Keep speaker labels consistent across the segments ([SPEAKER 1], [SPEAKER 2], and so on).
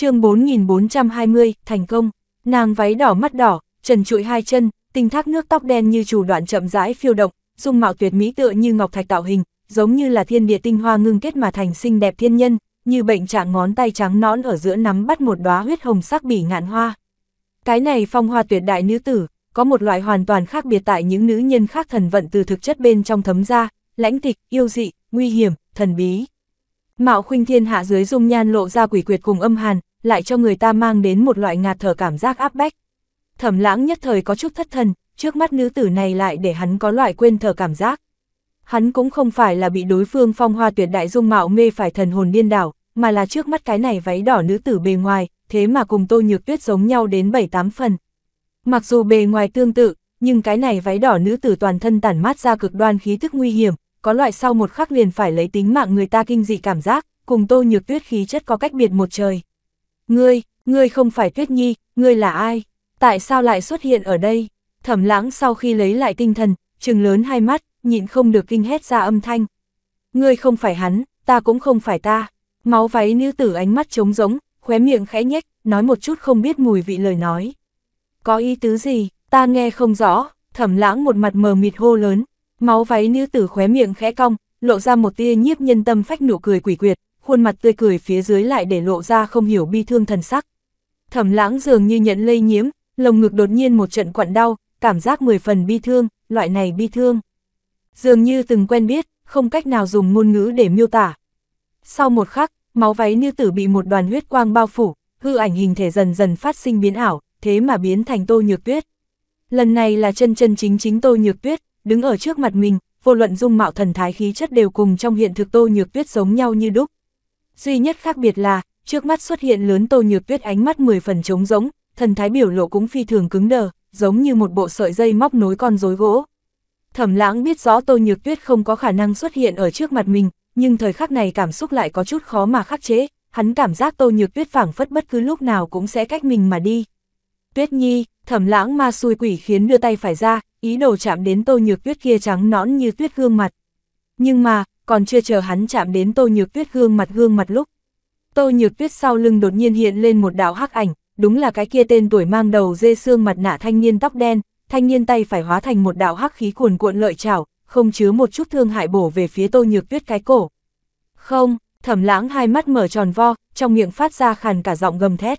[SPEAKER 1] chương 4420, thành công, nàng váy đỏ mắt đỏ, trần trụi hai chân, tinh thác nước tóc đen như chủ đoạn chậm rãi phiêu động, dung mạo tuyệt mỹ tựa như ngọc thạch tạo hình, giống như là thiên địa tinh hoa ngưng kết mà thành xinh đẹp thiên nhân, như bệnh trạng ngón tay trắng nõn ở giữa nắm bắt một đóa huyết hồng sắc bỉ ngạn hoa. Cái này phong hoa tuyệt đại nữ tử, có một loại hoàn toàn khác biệt tại những nữ nhân khác thần vận từ thực chất bên trong thấm ra, lãnh tịch, yêu dị, nguy hiểm, thần bí. Mạo khuynh thiên hạ dưới dung nhan lộ ra quỷ quyệt cùng âm hàn, lại cho người ta mang đến một loại ngạt thở cảm giác áp bách. Thẩm lãng nhất thời có chút thất thần, trước mắt nữ tử này lại để hắn có loại quên thở cảm giác. Hắn cũng không phải là bị đối phương phong hoa tuyệt đại dung mạo mê phải thần hồn điên đảo, mà là trước mắt cái này váy đỏ nữ tử bề ngoài, thế mà cùng tô nhược tuyết giống nhau đến 7-8 phần. Mặc dù bề ngoài tương tự, nhưng cái này váy đỏ nữ tử toàn thân tản mát ra cực đoan khí thức nguy hiểm, có loại sau một khắc liền phải lấy tính mạng người ta kinh dị cảm giác, cùng tô nhược tuyết khí chất có cách biệt một trời. Ngươi, ngươi không phải Tuyết Nhi, ngươi là ai? Tại sao lại xuất hiện ở đây? Thẩm lãng sau khi lấy lại tinh thần, trừng lớn hai mắt, nhịn không được kinh hét ra âm thanh. Ngươi không phải hắn, ta cũng không phải ta. Máu váy nữ tử ánh mắt trống rỗng, khóe miệng khẽ nhếch, nói một chút không biết mùi vị lời nói. Có ý tứ gì, ta nghe không rõ, thẩm lãng một mặt mờ mịt hô lớn. Máu váy nữ tử khóe miệng khẽ cong, lộ ra một tia nhiếp nhân tâm phách nụ cười quỷ quyệt, khuôn mặt tươi cười phía dưới lại để lộ ra không hiểu bi thương thần sắc. Thẩm lãng dường như nhận lây nhiễm, lồng ngực đột nhiên một trận quặn đau, cảm giác mười phần bi thương, loại này bi thương. Dường như từng quen biết, không cách nào dùng ngôn ngữ để miêu tả. Sau một khắc, máu váy như tử bị một đoàn huyết quang bao phủ, hư ảnh hình thể dần dần phát sinh biến ảo, thế mà biến thành tô nhược tuyết. Lần này là chân chân chính chính tô nhược tuyết, đứng ở trước mặt mình, vô luận dung mạo thần thái khí chất đều cùng trong hiện thực tô nhược tuyết giống nhau như đúc. Duy nhất khác biệt là, trước mắt xuất hiện lớn tô nhược tuyết ánh mắt 10 phần trống rỗng, thần thái biểu lộ cũng phi thường cứng đờ, giống như một bộ sợi dây móc nối con rối gỗ. Thẩm lãng biết rõ tô nhược tuyết không có khả năng xuất hiện ở trước mặt mình, nhưng thời khắc này cảm xúc lại có chút khó mà khắc chế, hắn cảm giác tô nhược tuyết phảng phất bất cứ lúc nào cũng sẽ cách mình mà đi. Tuyết nhi, thẩm lãng ma xui quỷ khiến đưa tay phải ra, ý đồ chạm đến tô nhược tuyết kia trắng nõn như tuyết gương mặt. Nhưng mà, còn chưa chờ hắn chạm đến Tô Nhược Tuyết gương mặt gương mặt lúc. Tô Nhược Tuyết sau lưng đột nhiên hiện lên một đạo hắc ảnh, đúng là cái kia tên tuổi mang đầu dê xương mặt nạ thanh niên tóc đen, thanh niên tay phải hóa thành một đạo hắc khí cuồn cuộn lợi trảo, không chứa một chút thương hại bổ về phía Tô Nhược Tuyết cái cổ. Không, Thẩm Lãng hai mắt mở tròn vo, trong miệng phát ra khàn cả giọng gầm thét.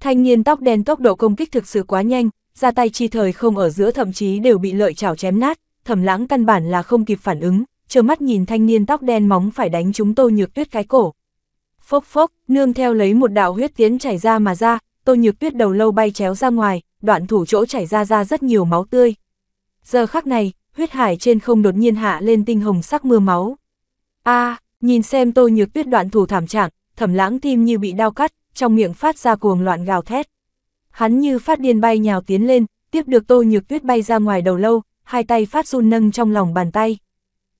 [SPEAKER 1] Thanh niên tóc đen tốc độ công kích thực sự quá nhanh, ra tay chi thời không ở giữa thậm chí đều bị lợi chảo chém nát, Thẩm Lãng căn bản là không kịp phản ứng, trơ mắt nhìn thanh niên tóc đen móng phải đánh chúng Tô Nhược Tuyết cái cổ. Phốc phốc, nương theo lấy một đạo huyết tiến chảy ra mà ra, Tô Nhược Tuyết đầu lâu bay chéo ra ngoài, đoạn thủ chỗ chảy ra ra rất nhiều máu tươi. Giờ khắc này, huyết hải trên không đột nhiên hạ lên tinh hồng sắc mưa máu. A, nhìn xem Tô Nhược Tuyết đoạn thủ thảm trạng, Thẩm Lãng tim như bị đau cắt, trong miệng phát ra cuồng loạn gào thét. Hắn như phát điên bay nhào tiến lên, tiếp được Tô Nhược Tuyết bay ra ngoài đầu lâu, hai tay phát run nâng trong lòng bàn tay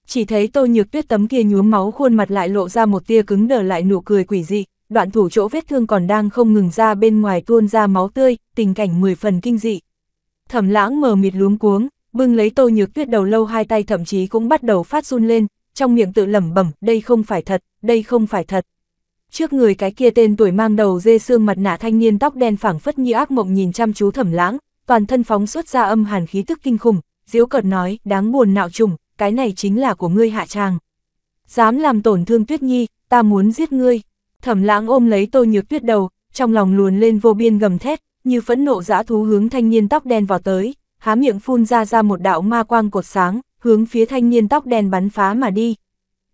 [SPEAKER 1] chỉ thấy tô nhược tuyết tấm kia nhuốm máu khuôn mặt lại lộ ra một tia cứng đờ lại nụ cười quỷ dị, đoạn thủ chỗ vết thương còn đang không ngừng ra bên ngoài tuôn ra máu tươi, tình cảnh mười phần kinh dị. Thẩm lãng mờ mịt luống cuống, bưng lấy tô nhược tuyết đầu lâu hai tay thậm chí cũng bắt đầu phát run lên, trong miệng tự lẩm bẩm, đây không phải thật, đây không phải thật. Trước người cái kia tên tuổi mang đầu dê xương mặt nạ thanh niên tóc đen phảng phất như ác mộng nhìn chăm chú thẩm lãng, toàn thân phóng xuất ra âm hàn khí tức kinh khủng, diếu cợt nói, đáng buồn nạo trùng, cái này chính là của ngươi hạ tràng. Dám làm tổn thương tuyết nhi, ta muốn giết ngươi. Thẩm lãng ôm lấy tô nhược tuyết đầu, trong lòng luồn lên vô biên gầm thét, như phẫn nộ dã thú hướng thanh niên tóc đen vào tới, há miệng phun ra ra một đạo ma quang cột sáng, hướng phía thanh niên tóc đen bắn phá mà đi.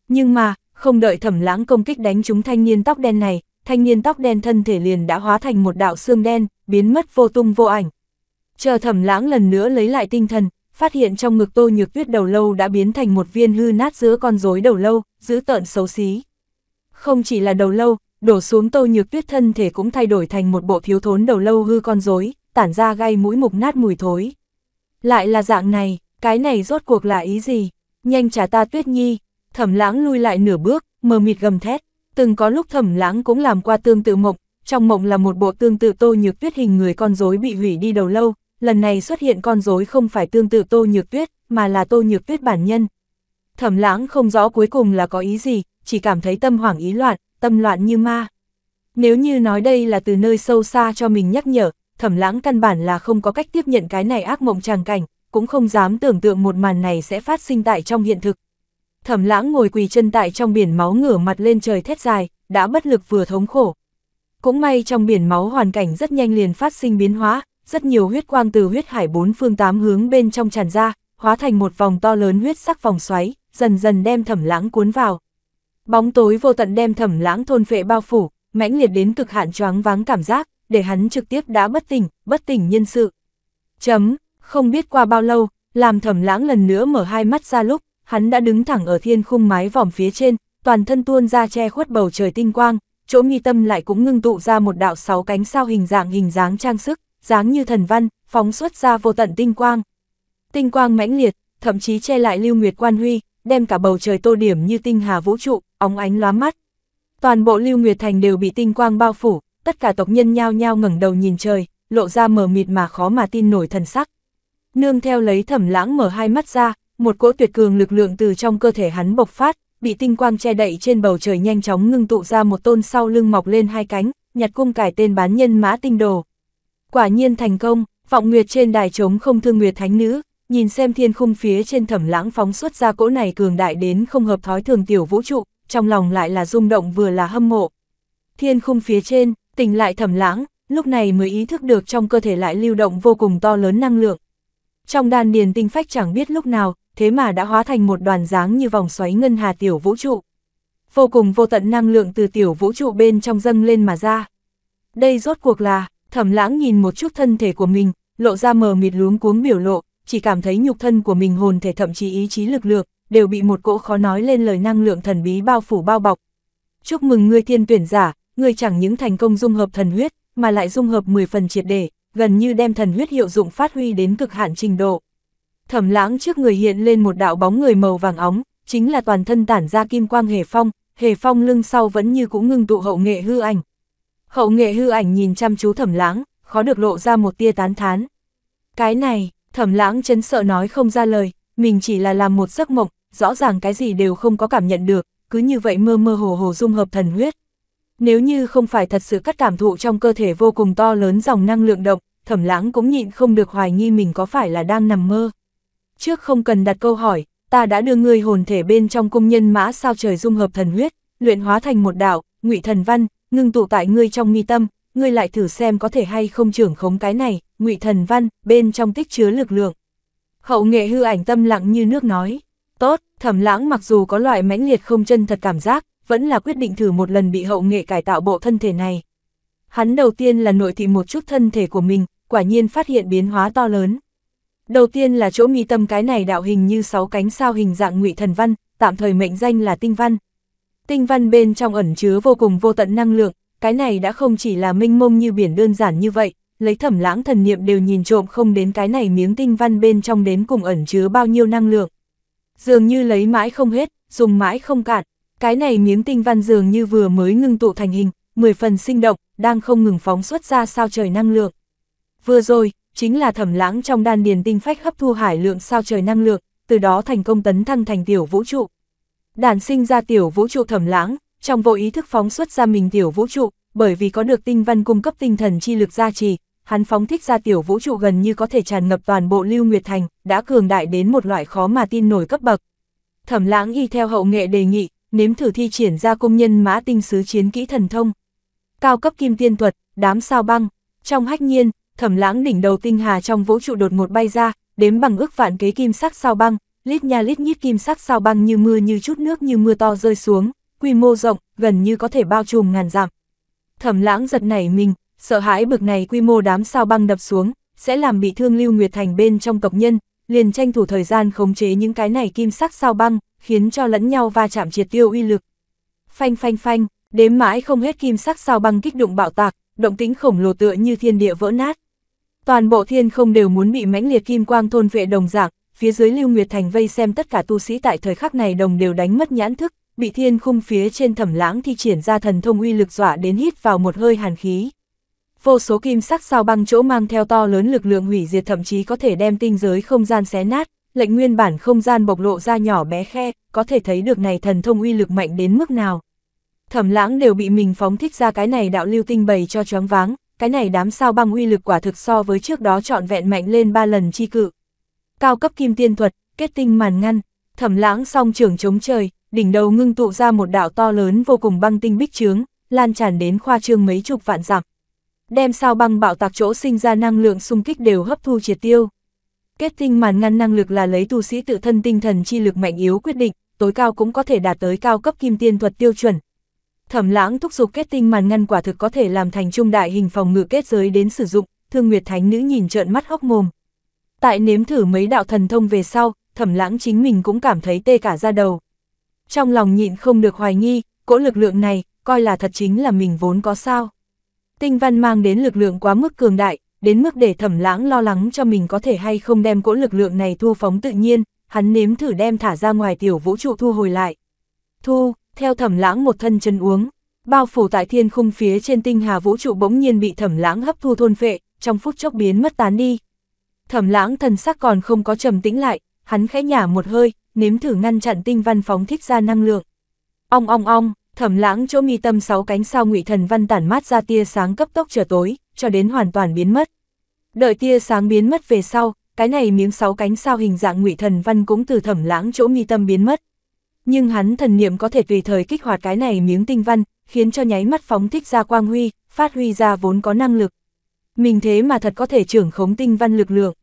[SPEAKER 1] Nhưng mà, không đợi thẩm lãng công kích đánh trúng thanh niên tóc đen này, thanh niên tóc đen thân thể liền đã hóa thành một đạo xương đen, biến mất vô tung vô ảnh. Chờ thẩm lãng lần nữa lấy lại tinh thần, phát hiện trong ngực tô nhược tuyết đầu lâu đã biến thành một viên hư nát giữa con rối đầu lâu, giữ tợn xấu xí. Không chỉ là đầu lâu, đổ xuống tô nhược tuyết thân thể cũng thay đổi thành một bộ thiếu thốn đầu lâu hư con rối, tản ra gai mũi mục nát mùi thối. Lại là dạng này, cái này rốt cuộc là ý gì? Nhanh trả ta tuyết nhi, thẩm lãng lui lại nửa bước, mờ mịt gầm thét. Từng có lúc thẩm lãng cũng làm qua tương tự mộng, trong mộng là một bộ tương tự tô nhược tuyết hình người con rối bị hủy đi đầu lâu, lần này xuất hiện con rối không phải tương tự Tô Nhược Tuyết, mà là Tô Nhược Tuyết bản nhân. Thẩm lãng không rõ cuối cùng là có ý gì, chỉ cảm thấy tâm hoảng ý loạn, tâm loạn như ma. Nếu như nói đây là từ nơi sâu xa cho mình nhắc nhở, thẩm lãng căn bản là không có cách tiếp nhận cái này ác mộng tràng cảnh, cũng không dám tưởng tượng một màn này sẽ phát sinh tại trong hiện thực. Thẩm lãng ngồi quỳ chân tại trong biển máu ngửa mặt lên trời thét dài, đã bất lực vừa thống khổ. Cũng may trong biển máu hoàn cảnh rất nhanh liền phát sinh biến hóa, rất nhiều huyết quang từ huyết hải bốn phương tám hướng bên trong tràn ra, hóa thành một vòng to lớn huyết sắc vòng xoáy, dần dần đem thẩm lãng cuốn vào. Bóng tối vô tận đem thẩm lãng thôn phệ bao phủ, mãnh liệt đến cực hạn choáng váng cảm giác, để hắn trực tiếp đã bất tỉnh, bất tỉnh nhân sự. Chấm, không biết qua bao lâu, làm thẩm lãng lần nữa mở hai mắt ra lúc, hắn đã đứng thẳng ở thiên khung mái vòm phía trên, toàn thân tuôn ra che khuất bầu trời tinh quang, chỗ nghi tâm lại cũng ngưng tụ ra một đạo sáu cánh sao hình dạng hình dáng trang sức, dáng như thần văn, phóng xuất ra vô tận tinh quang. Tinh quang mãnh liệt, thậm chí che lại lưu nguyệt quan huy, đem cả bầu trời tô điểm như tinh hà vũ trụ, óng ánh lóa mắt. Toàn bộ lưu nguyệt thành đều bị tinh quang bao phủ, tất cả tộc nhân nhao nhao ngẩng đầu nhìn trời, lộ ra mờ mịt mà khó mà tin nổi thần sắc. Nương theo lấy thẩm lãng mở hai mắt ra, một cỗ tuyệt cường lực lượng từ trong cơ thể hắn bộc phát, bị tinh quang che đậy trên bầu trời nhanh chóng ngưng tụ ra một tôn sau lưng mọc lên hai cánh, nhặt cung cải tên bán nhân mã tinh đồ. Quả nhiên thành công, vọng nguyệt trên đài trống không thương nguyệt thánh nữ, nhìn xem thiên khung phía trên thẩm lãng phóng xuất ra cỗ này cường đại đến không hợp thói thường tiểu vũ trụ, trong lòng lại là rung động vừa là hâm mộ. Thiên khung phía trên, tỉnh lại thẩm lãng, lúc này mới ý thức được trong cơ thể lại lưu động vô cùng to lớn năng lượng. Trong đan điền tinh phách chẳng biết lúc nào, thế mà đã hóa thành một đoàn dáng như vòng xoáy ngân hà tiểu vũ trụ. Vô cùng vô tận năng lượng từ tiểu vũ trụ bên trong dâng lên mà ra. Đây rốt cuộc là, Thẩm lãng nhìn một chút thân thể của mình, lộ ra mờ mịt luống cuống biểu lộ, chỉ cảm thấy nhục thân của mình hồn thể thậm chí ý chí lực lượng, đều bị một cỗ khó nói lên lời năng lượng thần bí bao phủ bao bọc. Chúc mừng ngươi thiên tuyển giả, ngươi chẳng những thành công dung hợp thần huyết, mà lại dung hợp 10 phần triệt để, gần như đem thần huyết hiệu dụng phát huy đến cực hạn trình độ. Thẩm lãng trước người hiện lên một đạo bóng người màu vàng óng, chính là toàn thân tản ra kim quang hề phong, hề phong lưng sau vẫn như cũng ngưng tụ hậu nghệ hư ảnh, Hậu nghệ hư ảnh nhìn chăm chú thẩm lãng, khó được lộ ra một tia tán thán. Cái này, thẩm lãng chấn sợ nói không ra lời, mình chỉ là làm một giấc mộng, rõ ràng cái gì đều không có cảm nhận được, cứ như vậy mơ mơ hồ hồ dung hợp thần huyết. Nếu như không phải thật sự cắt cảm thụ trong cơ thể vô cùng to lớn dòng năng lượng động, thẩm lãng cũng nhịn không được hoài nghi mình có phải là đang nằm mơ. Trước không cần đặt câu hỏi, ta đã đưa ngươi hồn thể bên trong cung nhân mã sao trời dung hợp thần huyết, luyện hóa thành một đạo, ngụy thần văn, ngưng tụ tại ngươi trong mi tâm, ngươi lại thử xem có thể hay không trưởng khống cái này, ngụy thần văn, bên trong tích chứa lực lượng. Hậu nghệ hư ảnh tâm lặng như nước nói, tốt, thẩm lãng mặc dù có loại mãnh liệt không chân thật cảm giác, vẫn là quyết định thử một lần bị hậu nghệ cải tạo bộ thân thể này. Hắn đầu tiên là nội thị một chút thân thể của mình, quả nhiên phát hiện biến hóa to lớn. Đầu tiên là chỗ mi tâm cái này đạo hình như sáu cánh sao hình dạng ngụy thần văn, tạm thời mệnh danh là tinh văn, Tinh văn bên trong ẩn chứa vô cùng vô tận năng lượng, cái này đã không chỉ là minh mông như biển đơn giản như vậy, lấy thẩm lãng thần niệm đều nhìn trộm không đến cái này miếng tinh văn bên trong đến cùng ẩn chứa bao nhiêu năng lượng. Dường như lấy mãi không hết, dùng mãi không cạn, cái này miếng tinh văn dường như vừa mới ngưng tụ thành hình, mười phần sinh động, đang không ngừng phóng xuất ra sao trời năng lượng. Vừa rồi, chính là thẩm lãng trong đan điền tinh phách hấp thu hải lượng sao trời năng lượng, từ đó thành công tấn thăng thành tiểu vũ trụ đản sinh ra tiểu vũ trụ thẩm lãng, trong vô ý thức phóng xuất ra mình tiểu vũ trụ, bởi vì có được tinh văn cung cấp tinh thần chi lực gia trì, hắn phóng thích ra tiểu vũ trụ gần như có thể tràn ngập toàn bộ Lưu Nguyệt Thành, đã cường đại đến một loại khó mà tin nổi cấp bậc. Thẩm lãng y theo hậu nghệ đề nghị, nếm thử thi triển ra công nhân mã tinh sứ chiến kỹ thần thông. Cao cấp kim tiên thuật, đám sao băng, trong hách nhiên, thẩm lãng đỉnh đầu tinh hà trong vũ trụ đột ngột bay ra, đếm bằng ước vạn kế kim sắc sao băng, lít nha lít nhít kim sắc sao băng như mưa như chút nước như mưa to rơi xuống, quy mô rộng, gần như có thể bao trùm ngàn dặm. Thẩm lãng giật nảy mình, sợ hãi bực này quy mô đám sao băng đập xuống, sẽ làm bị thương Lưu Nguyệt Thành bên trong tộc nhân, liền tranh thủ thời gian khống chế những cái này kim sắc sao băng, khiến cho lẫn nhau va chạm triệt tiêu uy lực. Phanh phanh phanh, đếm mãi không hết kim sắc sao băng kích động bạo tạc, động tính khổng lồ tựa như thiên địa vỡ nát. Toàn bộ thiên không đều muốn bị mãnh liệt kim quang thôn vệ đồng dạng, phía dưới Lưu Nguyệt Thành vây xem tất cả tu sĩ tại thời khắc này đồng đều đánh mất nhãn thức, bị thiên khung phía trên thẩm lãng thi triển ra thần thông uy lực dọa đến hít vào một hơi hàn khí. Vô số kim sắc sao băng chỗ mang theo to lớn lực lượng hủy diệt thậm chí có thể đem tinh giới không gian xé nát, lệnh nguyên bản không gian bộc lộ ra nhỏ bé khe, có thể thấy được này thần thông uy lực mạnh đến mức nào. Thẩm lãng đều bị mình phóng thích ra cái này đạo lưu tinh bày cho choáng váng, cái này đám sao băng uy lực quả thực so với trước đó trọn vẹn mạnh lên ba lần chi cự cao cấp kim tiên thuật, kết tinh màn ngăn, thẩm lãng song trưởng chống trời, đỉnh đầu ngưng tụ ra một đạo to lớn vô cùng băng tinh bích trướng, lan tràn đến khoa trương mấy chục vạn dặm. Đem sao băng bạo tạc chỗ sinh ra năng lượng xung kích đều hấp thu triệt tiêu. Kết tinh màn ngăn năng lực là lấy tu sĩ tự thân tinh thần chi lực mạnh yếu quyết định, tối cao cũng có thể đạt tới cao cấp kim tiên thuật tiêu chuẩn. Thẩm lãng thúc giục kết tinh màn ngăn quả thực có thể làm thành trung đại hình phòng ngự kết giới đến sử dụng, thương nguyệt thánh nữ nhìn trợn mắt hốc mồm tại nếm thử mấy đạo thần thông về sau, thẩm lãng chính mình cũng cảm thấy tê cả ra đầu. Trong lòng nhịn không được hoài nghi, cỗ lực lượng này, coi là thật chính là mình vốn có sao. Tinh văn mang đến lực lượng quá mức cường đại, đến mức để thẩm lãng lo lắng cho mình có thể hay không đem cỗ lực lượng này thu phóng tự nhiên, hắn nếm thử đem thả ra ngoài tiểu vũ trụ thu hồi lại. Thu, theo thẩm lãng một thân chân uống, bao phủ tại thiên khung phía trên tinh hà vũ trụ bỗng nhiên bị thẩm lãng hấp thu thôn phệ, trong phút chốc biến mất tán đi thẩm lãng thần sắc còn không có trầm tĩnh lại, hắn khẽ nhả một hơi, nếm thử ngăn chặn tinh văn phóng thích ra năng lượng. Ong ong ong, thẩm lãng chỗ mi tâm sáu cánh sao ngụy thần văn tản mát ra tia sáng cấp tốc trở tối, cho đến hoàn toàn biến mất. Đợi tia sáng biến mất về sau, cái này miếng sáu cánh sao hình dạng ngụy thần văn cũng từ thẩm lãng chỗ mi tâm biến mất. Nhưng hắn thần niệm có thể tùy thời kích hoạt cái này miếng tinh văn, khiến cho nháy mắt phóng thích ra quang huy, phát huy ra vốn có năng lực, mình thế mà thật có thể trưởng khống tinh văn lực lượng.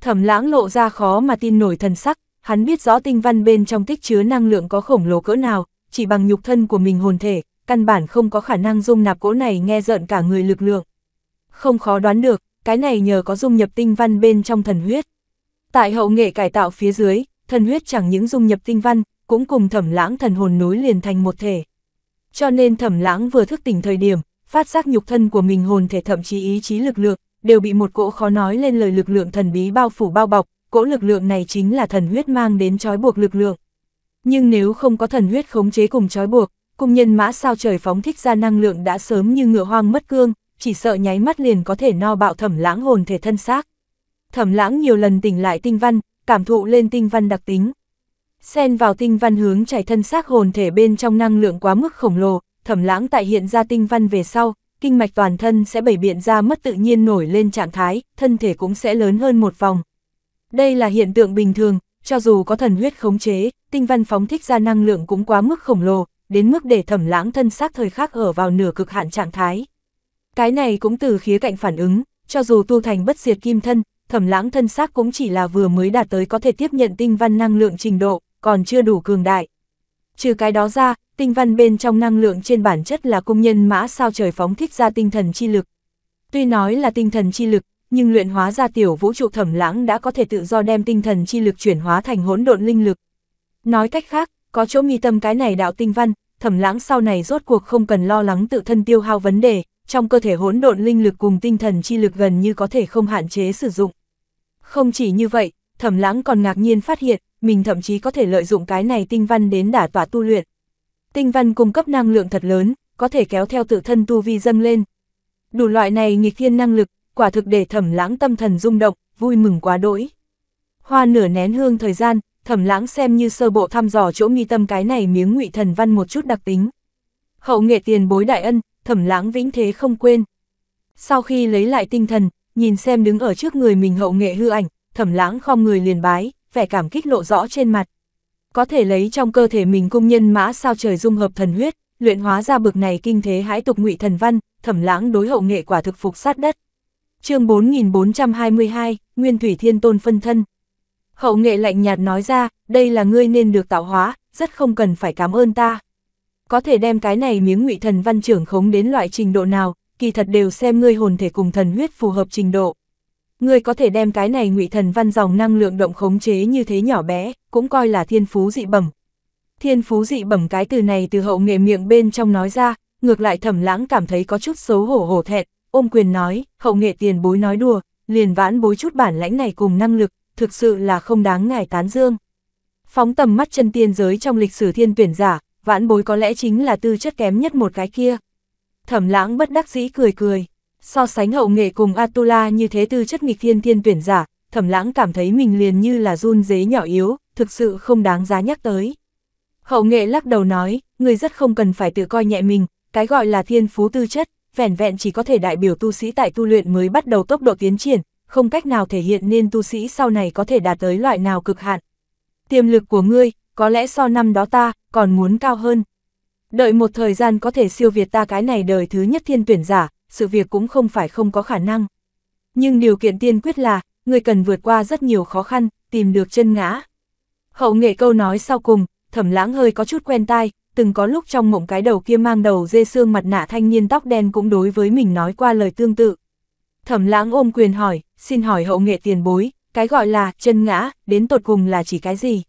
[SPEAKER 1] Thẩm lãng lộ ra khó mà tin nổi thần sắc, hắn biết rõ tinh văn bên trong tích chứa năng lượng có khổng lồ cỡ nào, chỉ bằng nhục thân của mình hồn thể, căn bản không có khả năng dung nạp cỗ này nghe rợn cả người lực lượng. Không khó đoán được, cái này nhờ có dung nhập tinh văn bên trong thần huyết. Tại hậu nghệ cải tạo phía dưới, thần huyết chẳng những dung nhập tinh văn, cũng cùng thẩm lãng thần hồn núi liền thành một thể. Cho nên thẩm lãng vừa thức tỉnh thời điểm, phát giác nhục thân của mình hồn thể thậm chí ý chí lực lượng, đều bị một cỗ khó nói lên lời lực lượng thần bí bao phủ bao bọc, cỗ lực lượng này chính là thần huyết mang đến trói buộc lực lượng. Nhưng nếu không có thần huyết khống chế cùng trói buộc, cung nhân mã sao trời phóng thích ra năng lượng đã sớm như ngựa hoang mất cương, chỉ sợ nháy mắt liền có thể no bạo thẩm lãng hồn thể thân xác. Thẩm lãng nhiều lần tỉnh lại tinh văn, cảm thụ lên tinh văn đặc tính. Xen vào tinh văn hướng chảy thân xác hồn thể bên trong năng lượng quá mức khổng lồ, thẩm lãng tại hiện ra tinh văn về sau, kinh mạch toàn thân sẽ bảy biện ra mất tự nhiên nổi lên trạng thái, thân thể cũng sẽ lớn hơn một vòng. Đây là hiện tượng bình thường, cho dù có thần huyết khống chế, tinh văn phóng thích ra năng lượng cũng quá mức khổng lồ, đến mức để thẩm lãng thân xác thời khắc ở vào nửa cực hạn trạng thái. Cái này cũng từ khía cạnh phản ứng, cho dù tu thành bất diệt kim thân, thẩm lãng thân xác cũng chỉ là vừa mới đạt tới có thể tiếp nhận tinh văn năng lượng trình độ, còn chưa đủ cường đại. Trừ cái đó ra, tinh văn bên trong năng lượng trên bản chất là công nhân mã sao trời phóng thích ra tinh thần chi lực. Tuy nói là tinh thần chi lực, nhưng luyện hóa ra tiểu vũ trụ thẩm lãng đã có thể tự do đem tinh thần chi lực chuyển hóa thành hỗn độn linh lực. Nói cách khác, có chỗ nghi tâm cái này đạo tinh văn, thẩm lãng sau này rốt cuộc không cần lo lắng tự thân tiêu hao vấn đề, trong cơ thể hỗn độn linh lực cùng tinh thần chi lực gần như có thể không hạn chế sử dụng. Không chỉ như vậy, thẩm lãng còn ngạc nhiên phát hiện, mình thậm chí có thể lợi dụng cái này tinh văn đến đả tỏa tu luyện. Tinh văn cung cấp năng lượng thật lớn, có thể kéo theo tự thân tu vi dâng lên. Đủ loại này nghịch thiên năng lực, quả thực để thẩm lãng tâm thần rung động, vui mừng quá đỗi. Hoa nửa nén hương thời gian, thẩm lãng xem như sơ bộ thăm dò chỗ nghi tâm cái này miếng ngụy thần văn một chút đặc tính. Hậu nghệ tiền bối đại ân, thẩm lãng vĩnh thế không quên. Sau khi lấy lại tinh thần, nhìn xem đứng ở trước người mình hậu nghệ hư ảnh, thẩm lãng không người liền bái, vẻ cảm kích lộ rõ trên mặt. Có thể lấy trong cơ thể mình cung nhân mã sao trời dung hợp thần huyết, luyện hóa ra bực này kinh thế hãi tục ngụy thần văn, thẩm lãng đối hậu nghệ quả thực phục sát đất. chương 4422, Nguyên Thủy Thiên Tôn phân thân. Hậu nghệ lạnh nhạt nói ra, đây là ngươi nên được tạo hóa, rất không cần phải cảm ơn ta. Có thể đem cái này miếng ngụy thần văn trưởng khống đến loại trình độ nào, kỳ thật đều xem ngươi hồn thể cùng thần huyết phù hợp trình độ ngươi có thể đem cái này ngụy thần văn dòng năng lượng động khống chế như thế nhỏ bé, cũng coi là thiên phú dị bẩm. Thiên phú dị bẩm cái từ này từ hậu nghệ miệng bên trong nói ra, ngược lại thẩm lãng cảm thấy có chút xấu hổ hổ thẹn, ôm quyền nói, hậu nghệ tiền bối nói đùa, liền vãn bối chút bản lãnh này cùng năng lực, thực sự là không đáng ngài tán dương. Phóng tầm mắt chân tiên giới trong lịch sử thiên tuyển giả, vãn bối có lẽ chính là tư chất kém nhất một cái kia. Thẩm lãng bất đắc dĩ cười cười. So sánh hậu nghệ cùng Atula như thế tư chất nghịch thiên thiên tuyển giả, thẩm lãng cảm thấy mình liền như là run dế nhỏ yếu, thực sự không đáng giá nhắc tới. Hậu nghệ lắc đầu nói, người rất không cần phải tự coi nhẹ mình, cái gọi là thiên phú tư chất, vẻn vẹn chỉ có thể đại biểu tu sĩ tại tu luyện mới bắt đầu tốc độ tiến triển, không cách nào thể hiện nên tu sĩ sau này có thể đạt tới loại nào cực hạn. Tiềm lực của ngươi, có lẽ so năm đó ta, còn muốn cao hơn. Đợi một thời gian có thể siêu việt ta cái này đời thứ nhất thiên tuyển giả, sự việc cũng không phải không có khả năng. Nhưng điều kiện tiên quyết là, người cần vượt qua rất nhiều khó khăn, tìm được chân ngã. Hậu nghệ câu nói sau cùng, thẩm lãng hơi có chút quen tai, từng có lúc trong mộng cái đầu kia mang đầu dê xương mặt nạ thanh niên tóc đen cũng đối với mình nói qua lời tương tự. Thẩm lãng ôm quyền hỏi, xin hỏi hậu nghệ tiền bối, cái gọi là chân ngã, đến tột cùng là chỉ cái gì?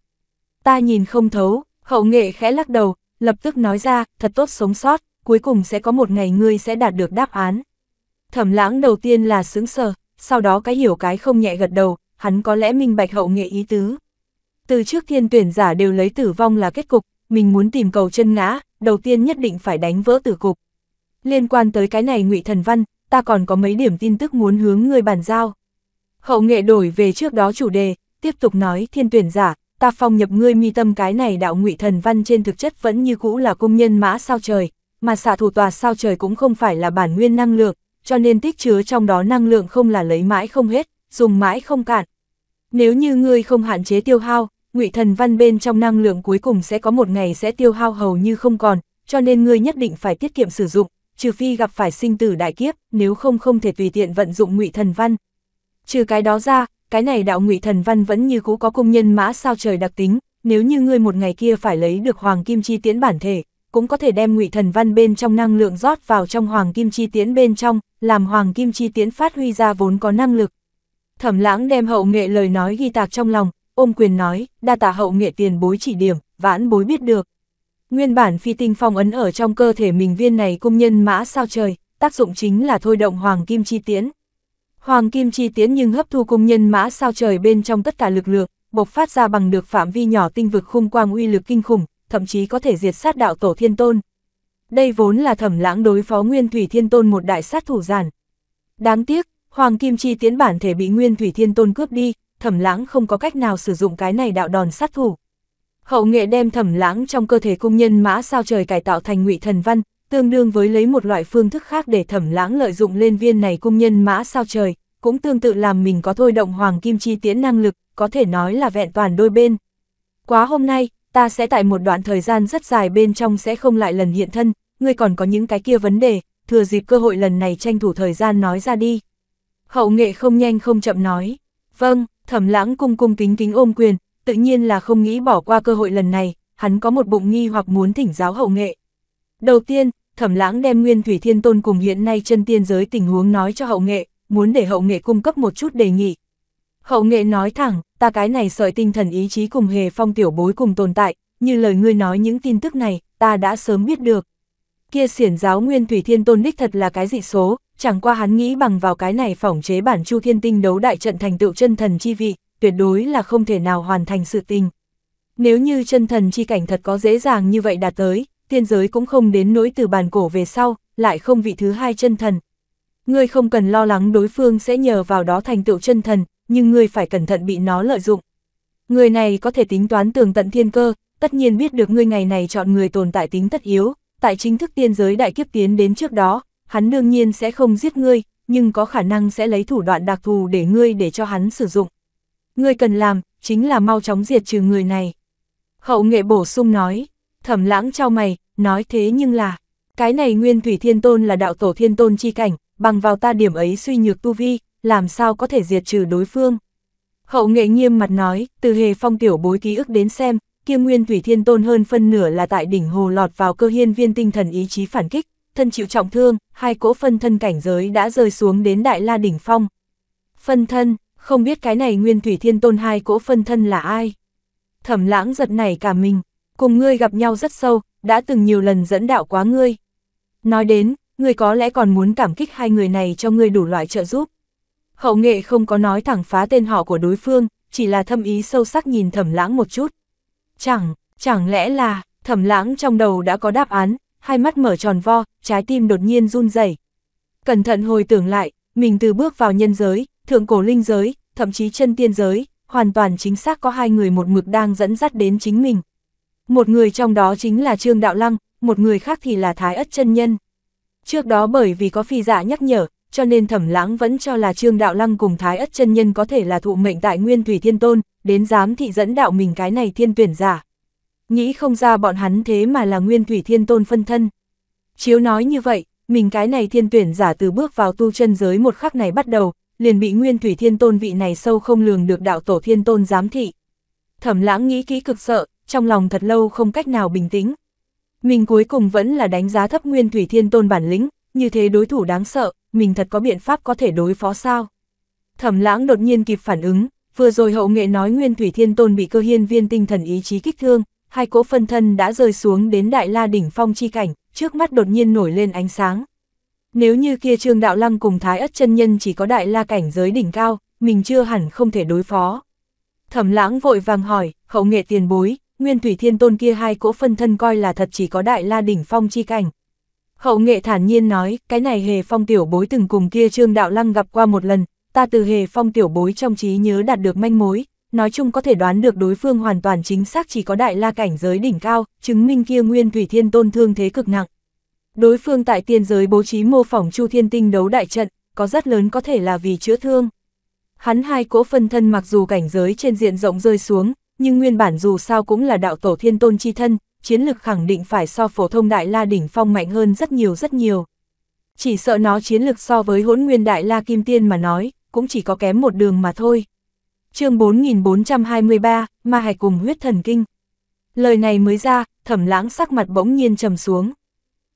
[SPEAKER 1] Ta nhìn không thấu, hậu nghệ khẽ lắc đầu, lập tức nói ra, thật tốt sống sót, cuối cùng sẽ có một ngày ngươi sẽ đạt được đáp án. Thẩm lãng đầu tiên là sướng sờ, sau đó cái hiểu cái không nhẹ gật đầu, hắn có lẽ minh bạch hậu nghệ ý tứ. Từ trước thiên tuyển giả đều lấy tử vong là kết cục, mình muốn tìm cầu chân ngã, đầu tiên nhất định phải đánh vỡ tử cục. Liên quan tới cái này ngụy Thần Văn, ta còn có mấy điểm tin tức muốn hướng người bàn giao. Hậu nghệ đổi về trước đó chủ đề, tiếp tục nói thiên tuyển giả, ta phong nhập ngươi mi tâm cái này đạo ngụy Thần Văn trên thực chất vẫn như cũ là công nhân mã sao trời, mà xạ thủ tòa sao trời cũng không phải là bản nguyên năng lượng, cho nên tích chứa trong đó năng lượng không là lấy mãi không hết, dùng mãi không cạn. Nếu như ngươi không hạn chế tiêu hao, ngụy thần văn bên trong năng lượng cuối cùng sẽ có một ngày sẽ tiêu hao hầu như không còn, cho nên ngươi nhất định phải tiết kiệm sử dụng, trừ phi gặp phải sinh tử đại kiếp, nếu không không thể tùy tiện vận dụng ngụy thần văn. Trừ cái đó ra, cái này đạo ngụy thần văn vẫn như cũ có công nhân mã sao trời đặc tính, nếu như ngươi một ngày kia phải lấy được hoàng kim chi tiễn bản thể, cũng có thể đem ngụy thần văn bên trong năng lượng rót vào trong hoàng kim chi tiến bên trong, làm hoàng kim chi tiến phát huy ra vốn có năng lực. Thẩm lãng đem hậu nghệ lời nói ghi tạc trong lòng, ôm quyền nói, đa tạ hậu nghệ tiền bối chỉ điểm, vãn bối biết được. Nguyên bản phi tinh phong ấn ở trong cơ thể mình viên này công nhân mã sao trời, tác dụng chính là thôi động hoàng kim chi tiến. Hoàng kim chi tiến nhưng hấp thu công nhân mã sao trời bên trong tất cả lực lượng, bộc phát ra bằng được phạm vi nhỏ tinh vực khung quang uy lực kinh khủng, thậm chí có thể diệt sát đạo tổ thiên tôn. Đây vốn là thẩm lãng đối phó Nguyên Thủy Thiên Tôn một đại sát thủ giản. Đáng tiếc, Hoàng Kim Chi tiến bản thể bị Nguyên Thủy Thiên Tôn cướp đi, thẩm lãng không có cách nào sử dụng cái này đạo đòn sát thủ. Hậu nghệ đem thẩm lãng trong cơ thể cung nhân mã sao trời cải tạo thành ngụy thần văn, tương đương với lấy một loại phương thức khác để thẩm lãng lợi dụng lên viên này cung nhân mã sao trời, cũng tương tự làm mình có thôi động hoàng kim chi tiến năng lực, có thể nói là vẹn toàn đôi bên. Quá hôm nay, ta sẽ tại một đoạn thời gian rất dài bên trong sẽ không lại lần hiện thân, ngươi còn có những cái kia vấn đề, thừa dịp cơ hội lần này tranh thủ thời gian nói ra đi. Hậu nghệ không nhanh không chậm nói, vâng, thẩm lãng cung cung kính kính ôm quyền, tự nhiên là không nghĩ bỏ qua cơ hội lần này, hắn có một bụng nghi hoặc muốn thỉnh giáo hậu nghệ. Đầu tiên, thẩm lãng đem nguyên thủy thiên tôn cùng hiện nay chân tiên giới tình huống nói cho hậu nghệ, muốn để hậu nghệ cung cấp một chút đề nghị. Hậu nghệ nói thẳng, ta cái này sợi tinh thần ý chí cùng hề phong tiểu bối cùng tồn tại, như lời ngươi nói những tin tức này, ta đã sớm biết được. Kia xiển giáo nguyên thủy thiên tôn đích thật là cái dị số, chẳng qua hắn nghĩ bằng vào cái này phỏng chế bản chu thiên tinh đấu đại trận thành tựu chân thần chi vị, tuyệt đối là không thể nào hoàn thành sự tình. Nếu như chân thần chi cảnh thật có dễ dàng như vậy đạt tới, tiên giới cũng không đến nỗi từ bàn cổ về sau, lại không vị thứ hai chân thần. Ngươi không cần lo lắng đối phương sẽ nhờ vào đó thành tựu chân thần, nhưng ngươi phải cẩn thận bị nó lợi dụng. Người này có thể tính toán tường tận thiên cơ, tất nhiên biết được ngươi ngày này chọn người tồn tại tính tất yếu, tại chính thức tiên giới đại kiếp tiến đến trước đó, hắn đương nhiên sẽ không giết ngươi, nhưng có khả năng sẽ lấy thủ đoạn đặc thù để ngươi để cho hắn sử dụng. Ngươi cần làm, chính là mau chóng diệt trừ người này. Hậu nghệ bổ sung nói, thẩm lãng trao mày, nói thế nhưng là, cái này nguyên thủy thiên tôn là đạo tổ thiên tôn chi cảnh, bằng vào ta điểm ấy suy nhược tu vi, làm sao có thể diệt trừ đối phương. Hậu nghệ nghiêm mặt nói, từ hề phong tiểu bối ký ức đến xem, kia nguyên thủy thiên tôn hơn phân nửa là tại đỉnh hồ lọt vào cơ hiên viên tinh thần ý chí phản kích, thân chịu trọng thương, hai cỗ phân thân cảnh giới đã rơi xuống đến đại la đỉnh phong. Phân thân, không biết cái này nguyên thủy thiên tôn hai cỗ phân thân là ai? Thẩm lãng giật này cả mình, cùng ngươi gặp nhau rất sâu, đã từng nhiều lần dẫn đạo quá ngươi. Nói đến, ngươi có lẽ còn muốn cảm kích hai người này cho ngươi đủ loại trợ giúp. Hậu nghệ không có nói thẳng phá tên họ của đối phương, chỉ là thâm ý sâu sắc nhìn thẩm lãng một chút. Chẳng, chẳng lẽ là, thẩm lãng trong đầu đã có đáp án, hai mắt mở tròn vo, trái tim đột nhiên run rẩy. Cẩn thận hồi tưởng lại, mình từ bước vào nhân giới, thượng cổ linh giới, thậm chí chân tiên giới, hoàn toàn chính xác có hai người một mực đang dẫn dắt đến chính mình. Một người trong đó chính là Trương Đạo Lăng, một người khác thì là Thái Ất Chân Nhân. Trước đó bởi vì có phi dạ nhắc nhở, cho nên thẩm lãng vẫn cho là Trương Đạo Lăng cùng Thái Ất chân Nhân có thể là thụ mệnh tại Nguyên Thủy Thiên Tôn, đến giám thị dẫn đạo mình cái này thiên tuyển giả. Nghĩ không ra bọn hắn thế mà là Nguyên Thủy Thiên Tôn phân thân. Chiếu nói như vậy, mình cái này thiên tuyển giả từ bước vào tu chân giới một khắc này bắt đầu, liền bị Nguyên Thủy Thiên Tôn vị này sâu không lường được đạo tổ Thiên Tôn giám thị. Thẩm lãng nghĩ kỹ cực sợ, trong lòng thật lâu không cách nào bình tĩnh. Mình cuối cùng vẫn là đánh giá thấp Nguyên Thủy Thiên Tôn bản lĩnh, như thế đối thủ đáng sợ, mình thật có biện pháp có thể đối phó sao? Thẩm lãng đột nhiên kịp phản ứng, vừa rồi hậu nghệ nói Nguyên Thủy Thiên Tôn bị cơ hiên viên tinh thần ý chí kích thương, hai cỗ phân thân đã rơi xuống đến đại la đỉnh phong chi cảnh, trước mắt đột nhiên nổi lên ánh sáng. Nếu như kia trương đạo lăng cùng thái ất chân nhân chỉ có đại la cảnh giới đỉnh cao, mình chưa hẳn không thể đối phó. Thẩm lãng vội vàng hỏi, hậu nghệ tiền bối, Nguyên Thủy Thiên Tôn kia hai cỗ phân thân coi là thật chỉ có đại la đỉnh phong chi cảnh, Hậu nghệ thản nhiên nói, cái này hề phong tiểu bối từng cùng kia trương đạo lăng gặp qua một lần, ta từ hề phong tiểu bối trong trí nhớ đạt được manh mối, nói chung có thể đoán được đối phương hoàn toàn chính xác chỉ có đại la cảnh giới đỉnh cao, chứng minh kia nguyên thủy thiên tôn thương thế cực nặng. Đối phương tại tiên giới bố trí mô phỏng chu thiên tinh đấu đại trận, có rất lớn có thể là vì chữa thương. Hắn hai cỗ phân thân mặc dù cảnh giới trên diện rộng rơi xuống, nhưng nguyên bản dù sao cũng là đạo tổ thiên tôn chi thân, chiến lực khẳng định phải so phổ thông đại la đỉnh phong mạnh hơn rất nhiều rất nhiều. Chỉ sợ nó chiến lực so với hỗn nguyên đại la kim tiên mà nói, cũng chỉ có kém một đường mà thôi. chương 4423, ma hạch cùng huyết thần kinh. Lời này mới ra, thẩm lãng sắc mặt bỗng nhiên trầm xuống.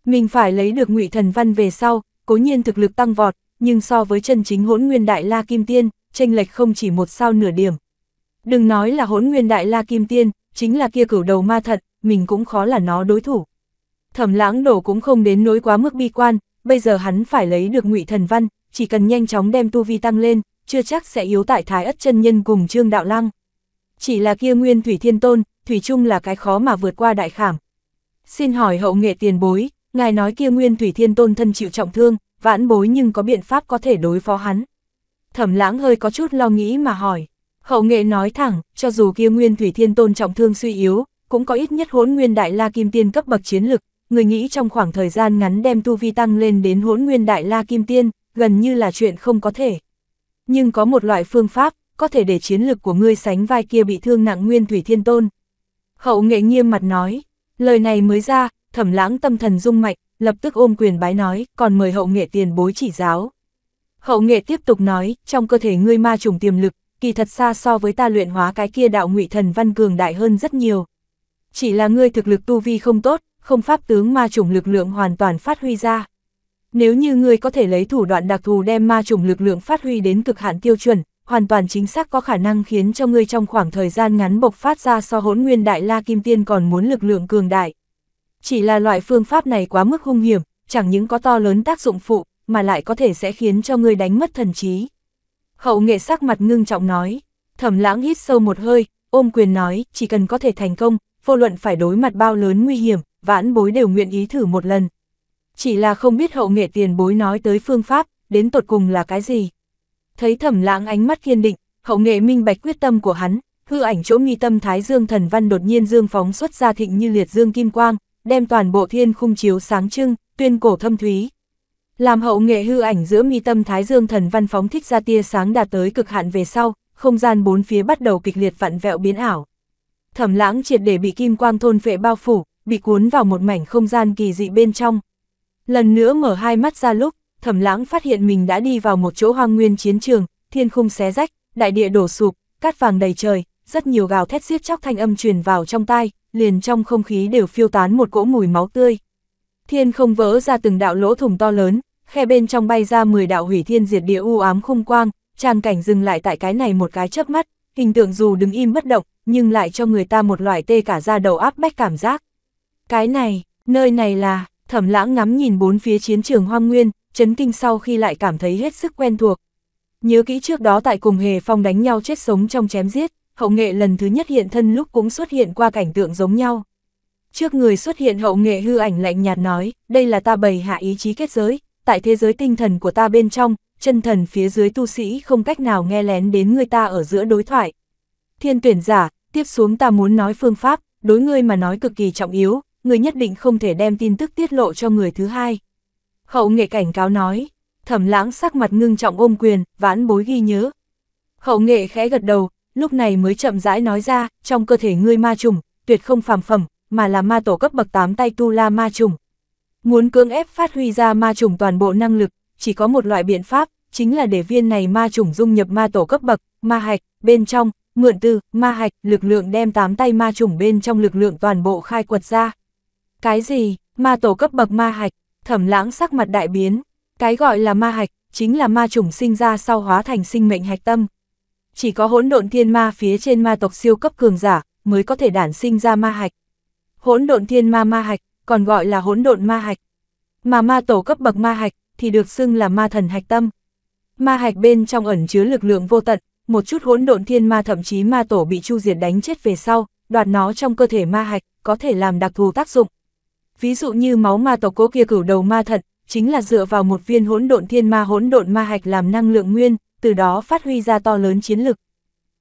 [SPEAKER 1] Mình phải lấy được ngụy thần văn về sau, cố nhiên thực lực tăng vọt, nhưng so với chân chính hỗn nguyên đại la kim tiên, chênh lệch không chỉ một sao nửa điểm. Đừng nói là hỗn nguyên đại la kim tiên, chính là kia cửu đầu ma thật, mình cũng khó là nó đối thủ. Thẩm lãng đổ cũng không đến nỗi quá mức bi quan, bây giờ hắn phải lấy được ngụy thần văn, chỉ cần nhanh chóng đem tu vi tăng lên, chưa chắc sẽ yếu tại thái ất chân nhân cùng trương đạo lăng. Chỉ là kia nguyên thủy thiên tôn, thủy chung là cái khó mà vượt qua đại khảm. Xin hỏi hậu nghệ tiền bối, ngài nói kia nguyên thủy thiên tôn thân chịu trọng thương, vãn bối nhưng có biện pháp có thể đối phó hắn. Thẩm lãng hơi có chút lo nghĩ mà hỏi. Hậu nghệ nói thẳng, cho dù kia nguyên thủy thiên tôn trọng thương suy yếu, cũng có ít nhất hốn nguyên đại la kim tiên cấp bậc chiến lực, người nghĩ trong khoảng thời gian ngắn đem tu vi tăng lên đến hốn nguyên đại la kim tiên, gần như là chuyện không có thể. Nhưng có một loại phương pháp, có thể để chiến lực của ngươi sánh vai kia bị thương nặng nguyên thủy thiên tôn. Hậu nghệ nghiêm mặt nói, lời này mới ra, thẩm lãng tâm thần rung mạnh, lập tức ôm quyền bái nói, còn mời hậu nghệ tiền bối chỉ giáo. Hậu nghệ tiếp tục nói, trong cơ thể ngươi ma trùng tiềm lực, kỳ thật xa so với ta luyện hóa cái kia đạo ngụy thần văn cường đại hơn rất nhiều, chỉ là ngươi thực lực tu vi không tốt, không pháp tướng ma chủng lực lượng hoàn toàn phát huy ra. Nếu như ngươi có thể lấy thủ đoạn đặc thù đem ma chủng lực lượng phát huy đến cực hạn tiêu chuẩn, hoàn toàn chính xác có khả năng khiến cho ngươi trong khoảng thời gian ngắn bộc phát ra so hỗn nguyên đại la kim tiên còn muốn lực lượng cường đại. Chỉ là loại phương pháp này quá mức hung hiểm, chẳng những có to lớn tác dụng phụ, mà lại có thể sẽ khiến cho ngươi đánh mất thần trí. Hậu nghệ sắc mặt ngưng trọng nói, thẩm lãng hít sâu một hơi, ôm quyền nói, chỉ cần có thể thành công, vô luận phải đối mặt bao lớn nguy hiểm, vãn bối đều nguyện ý thử một lần. Chỉ là không biết hậu nghệ tiền bối nói tới phương pháp, đến tột cùng là cái gì. Thấy thẩm lãng ánh mắt kiên định, hậu nghệ minh bạch quyết tâm của hắn, hư ảnh chỗ nghi tâm thái dương thần văn đột nhiên dương phóng xuất ra thịnh như liệt dương kim quang, đem toàn bộ thiên khung chiếu sáng trưng, tuyên cổ thâm thúy. Làm hậu nghệ hư ảnh giữa mi tâm thái dương thần văn phóng thích ra tia sáng đạt tới cực hạn về sau, không gian bốn phía bắt đầu kịch liệt vặn vẹo biến ảo thẩm lãng triệt để bị kim quang thôn phệ bao phủ, bị cuốn vào một mảnh không gian kỳ dị bên trong. Lần nữa mở hai mắt ra lúc, thẩm lãng phát hiện mình đã đi vào một chỗ hoang nguyên chiến trường, thiên khung xé rách, đại địa đổ sụp, cát vàng đầy trời, rất nhiều gào thét xiết chóc thanh âm truyền vào trong tai, liền trong không khí đều phiêu tán một cỗ mùi máu tươi. Thiên không vỡ ra từng đạo lỗ thủng to lớn, khe bên trong bay ra 10 đạo hủy thiên diệt địa u ám khung quang, tràng cảnh dừng lại tại cái này một cái chớp mắt, hình tượng dù đứng im bất động, nhưng lại cho người ta một loại tê cả da đầu áp bách cảm giác. Cái này, nơi này là, thẩm lãng ngắm nhìn bốn phía chiến trường hoang nguyên, chấn kinh sau khi lại cảm thấy hết sức quen thuộc. Nhớ kỹ trước đó tại cùng hề phong đánh nhau chết sống trong chém giết, hậu nghệ lần thứ nhất hiện thân lúc cũng xuất hiện qua cảnh tượng giống nhau. Trước người xuất hiện hậu nghệ hư ảnh lạnh nhạt nói, đây là ta bày hạ ý chí kết giới, tại thế giới tinh thần của ta bên trong, chân thần phía dưới tu sĩ không cách nào nghe lén đến người ta ở giữa đối thoại, Thiên tuyển giả, tiếp xuống ta muốn nói phương pháp, đối ngươi mà nói cực kỳ trọng yếu, ngươi nhất định không thể đem tin tức tiết lộ cho người thứ hai. Hậu nghệ cảnh cáo nói, thẩm lãng sắc mặt ngưng trọng ôm quyền, vãn bối ghi nhớ. Hậu nghệ khẽ gật đầu, lúc này mới chậm rãi nói ra, trong cơ thể ngươi ma trùng, tuyệt không phàm phẩm, mà là ma tổ cấp bậc 8 tay tu la ma trùng. Muốn cưỡng ép phát huy ra ma trùng toàn bộ năng lực, chỉ có một loại biện pháp, chính là để viên này ma trùng dung nhập ma tổ cấp bậc, ma hạch, bên trong, mượn từ ma hạch, lực lượng đem tám tay ma chủng bên trong lực lượng toàn bộ khai quật ra. Cái gì, ma tổ cấp bậc ma hạch, thẩm lãng sắc mặt đại biến, cái gọi là ma hạch, chính là ma chủng sinh ra sau hóa thành sinh mệnh hạch tâm. Chỉ có hỗn độn thiên ma phía trên ma tộc siêu cấp cường giả, mới có thể đản sinh ra ma hạch. Hỗn độn thiên ma ma hạch, còn gọi là hỗn độn ma hạch. Mà ma tổ cấp bậc ma hạch, thì được xưng là ma thần hạch tâm. Ma hạch bên trong ẩn chứa lực lượng vô tận, một chút hỗn độn thiên ma thậm chí ma tổ bị Chu Diệt đánh chết về sau, đoạt nó trong cơ thể ma hạch, có thể làm đặc thù tác dụng. Ví dụ như máu ma tổ cố kia cửu đầu ma thật, chính là dựa vào một viên hỗn độn thiên ma hỗn độn ma hạch làm năng lượng nguyên, từ đó phát huy ra to lớn chiến lực.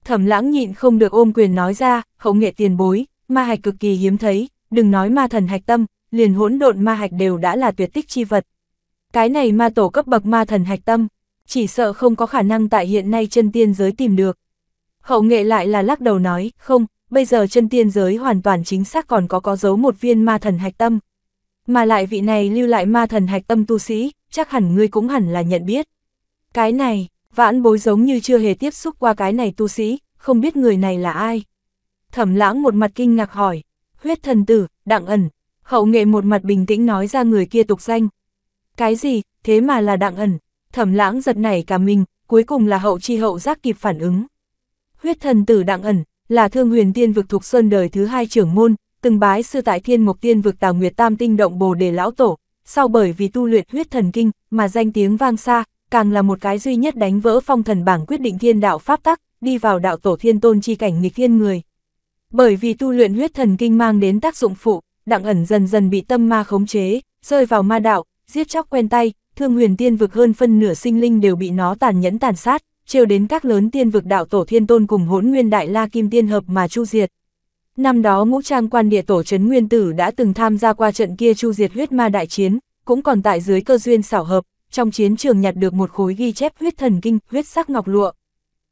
[SPEAKER 1] Thẩm lãng nhịn không được ôm quyền nói ra, hậu nghệ tiền bối, ma hạch cực kỳ hiếm thấy, đừng nói ma thần hạch tâm, liền hỗn độn ma hạch đều đã là tuyệt tích chi vật. Cái này ma tổ cấp bậc ma thần hạch tâm, chỉ sợ không có khả năng tại hiện nay chân tiên giới tìm được. Hậu nghệ lại là lắc đầu nói, không, bây giờ chân tiên giới hoàn toàn chính xác còn có có dấu một viên ma thần hạch tâm. Mà lại vị này lưu lại ma thần hạch tâm tu sĩ, chắc hẳn ngươi cũng hẳn là nhận biết. Cái này, vãn bối giống như chưa hề tiếp xúc qua cái này tu sĩ, không biết người này là ai. Thẩm lãng một mặt kinh ngạc hỏi, huyết thần tử, đặng ẩn, hậu nghệ một mặt bình tĩnh nói ra người kia tục danh. Cái gì, thế mà là đặng ẩn, thẩm lãng giật nảy cả mình, cuối cùng là hậu chi hậu giác kịp phản ứng. Huyết thần tử đặng ẩn, là thương huyền tiên vực thuộc sơn đời thứ hai trưởng môn, từng bái sư tại thiên mục tiên vực tào nguyệt tam tinh động bồ đề lão tổ, sau bởi vì tu luyện huyết thần kinh mà danh tiếng vang xa, càng là một cái duy nhất đánh vỡ phong thần bảng quyết định thiên đạo pháp tắc, đi vào đạo tổ thiên tôn chi cảnh nghịch thiên người. Bởi vì tu luyện huyết thần kinh mang đến tác dụng phụ, đặng ẩn dần dần bị tâm ma khống chế, rơi vào ma đạo, giết chóc quen tay, thương huyền tiên vực hơn phân nửa sinh linh đều bị nó tàn nhẫn tàn sát, trêu đến các lớn tiên vực đạo tổ thiên tôn cùng hỗn nguyên đại la kim tiên hợp mà chu diệt. Năm đó ngũ trang quan địa tổ trấn nguyên tử đã từng tham gia qua trận kia chu diệt huyết ma đại chiến, cũng còn tại dưới cơ duyên xảo hợp, trong chiến trường nhặt được một khối ghi chép huyết thần kinh, huyết sắc ngọc lụa.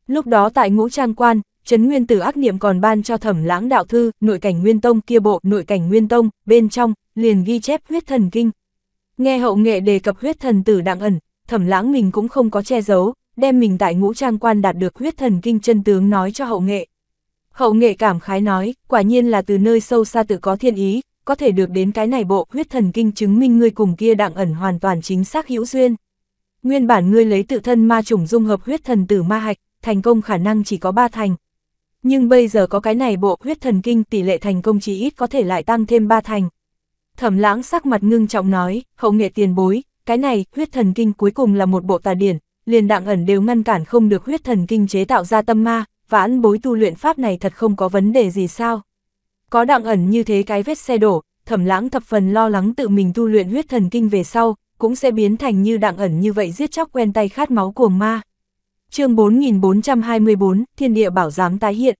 [SPEAKER 1] Lúc đó tại ngũ trang quan, Trấn Nguyên Tử ác niệm còn ban cho Thẩm Lãng đạo thư, nội cảnh Nguyên Tông kia bộ, nội cảnh Nguyên Tông, bên trong liền ghi chép huyết thần kinh, Nghe hậu nghệ đề cập huyết thần tử đặng ẩn, thẩm lãng mình cũng không có che giấu, đem mình tại ngũ trang quan đạt được huyết thần kinh chân tướng nói cho hậu nghệ. Hậu nghệ cảm khái nói, quả nhiên là từ nơi sâu xa tự có thiên ý, có thể được đến cái này bộ huyết thần kinh chứng minh ngươi cùng kia đặng ẩn hoàn toàn chính xác hữu duyên. Nguyên bản ngươi lấy tự thân ma chủng dung hợp huyết thần tử ma hạch, thành công khả năng chỉ có ba thành. Nhưng bây giờ có cái này bộ huyết thần kinh tỷ lệ thành công chỉ ít có thể lại tăng thêm ba thành. Thẩm lãng sắc mặt ngưng trọng nói, hậu nghệ tiền bối, cái này, huyết thần kinh cuối cùng là một bộ tà điển, liền đặng ẩn đều ngăn cản không được huyết thần kinh chế tạo ra tâm ma, vãn bối tu luyện pháp này thật không có vấn đề gì sao. Có đặng ẩn như thế cái vết xe đổ, thẩm lãng thập phần lo lắng tự mình tu luyện huyết thần kinh về sau, cũng sẽ biến thành như đặng ẩn như vậy giết chóc quen tay khát máu cuồng ma. chương 4424, Thiên địa bảo giám tái hiện.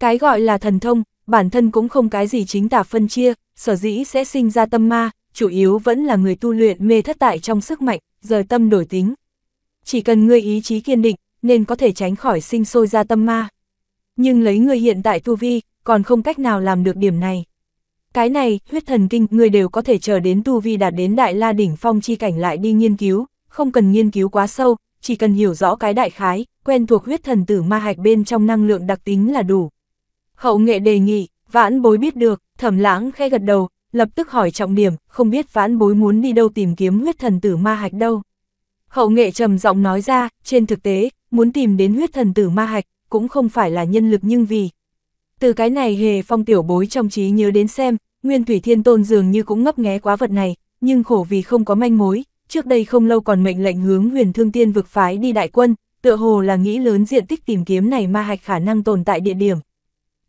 [SPEAKER 1] Cái gọi là thần thông, bản thân cũng không cái gì chính tả phân chia, sở dĩ sẽ sinh ra tâm ma, chủ yếu vẫn là người tu luyện mê thất tại trong sức mạnh, rời tâm đổi tính. Chỉ cần ngươi ý chí kiên định, nên có thể tránh khỏi sinh sôi ra tâm ma. Nhưng lấy ngươi hiện tại tu vi, còn không cách nào làm được điểm này. Cái này, huyết thần kinh, ngươi đều có thể chờ đến tu vi đạt đến đại la đỉnh phong chi cảnh lại đi nghiên cứu, không cần nghiên cứu quá sâu, chỉ cần hiểu rõ cái đại khái, quen thuộc huyết thần tử ma hạch bên trong năng lượng đặc tính là đủ. Hậu nghệ đề nghị, vãn bối biết được, thẩm lãng khẽ gật đầu, lập tức hỏi trọng điểm, không biết vãn bối muốn đi đâu tìm kiếm huyết thần tử ma hạch đâu. Hậu nghệ trầm giọng nói ra, trên thực tế, muốn tìm đến huyết thần tử ma hạch, cũng không phải là nhân lực nhưng vì. Từ cái này hề phong tiểu bối trong trí nhớ đến xem, Nguyên Thủy Thiên Tôn dường như cũng ngấp nghé quá vật này, nhưng khổ vì không có manh mối, trước đây không lâu còn mệnh lệnh hướng huyền thương tiên vực phái đi đại quân, tựa hồ là nghĩ lớn diện tích tìm kiếm này ma hạch khả năng tồn tại địa điểm.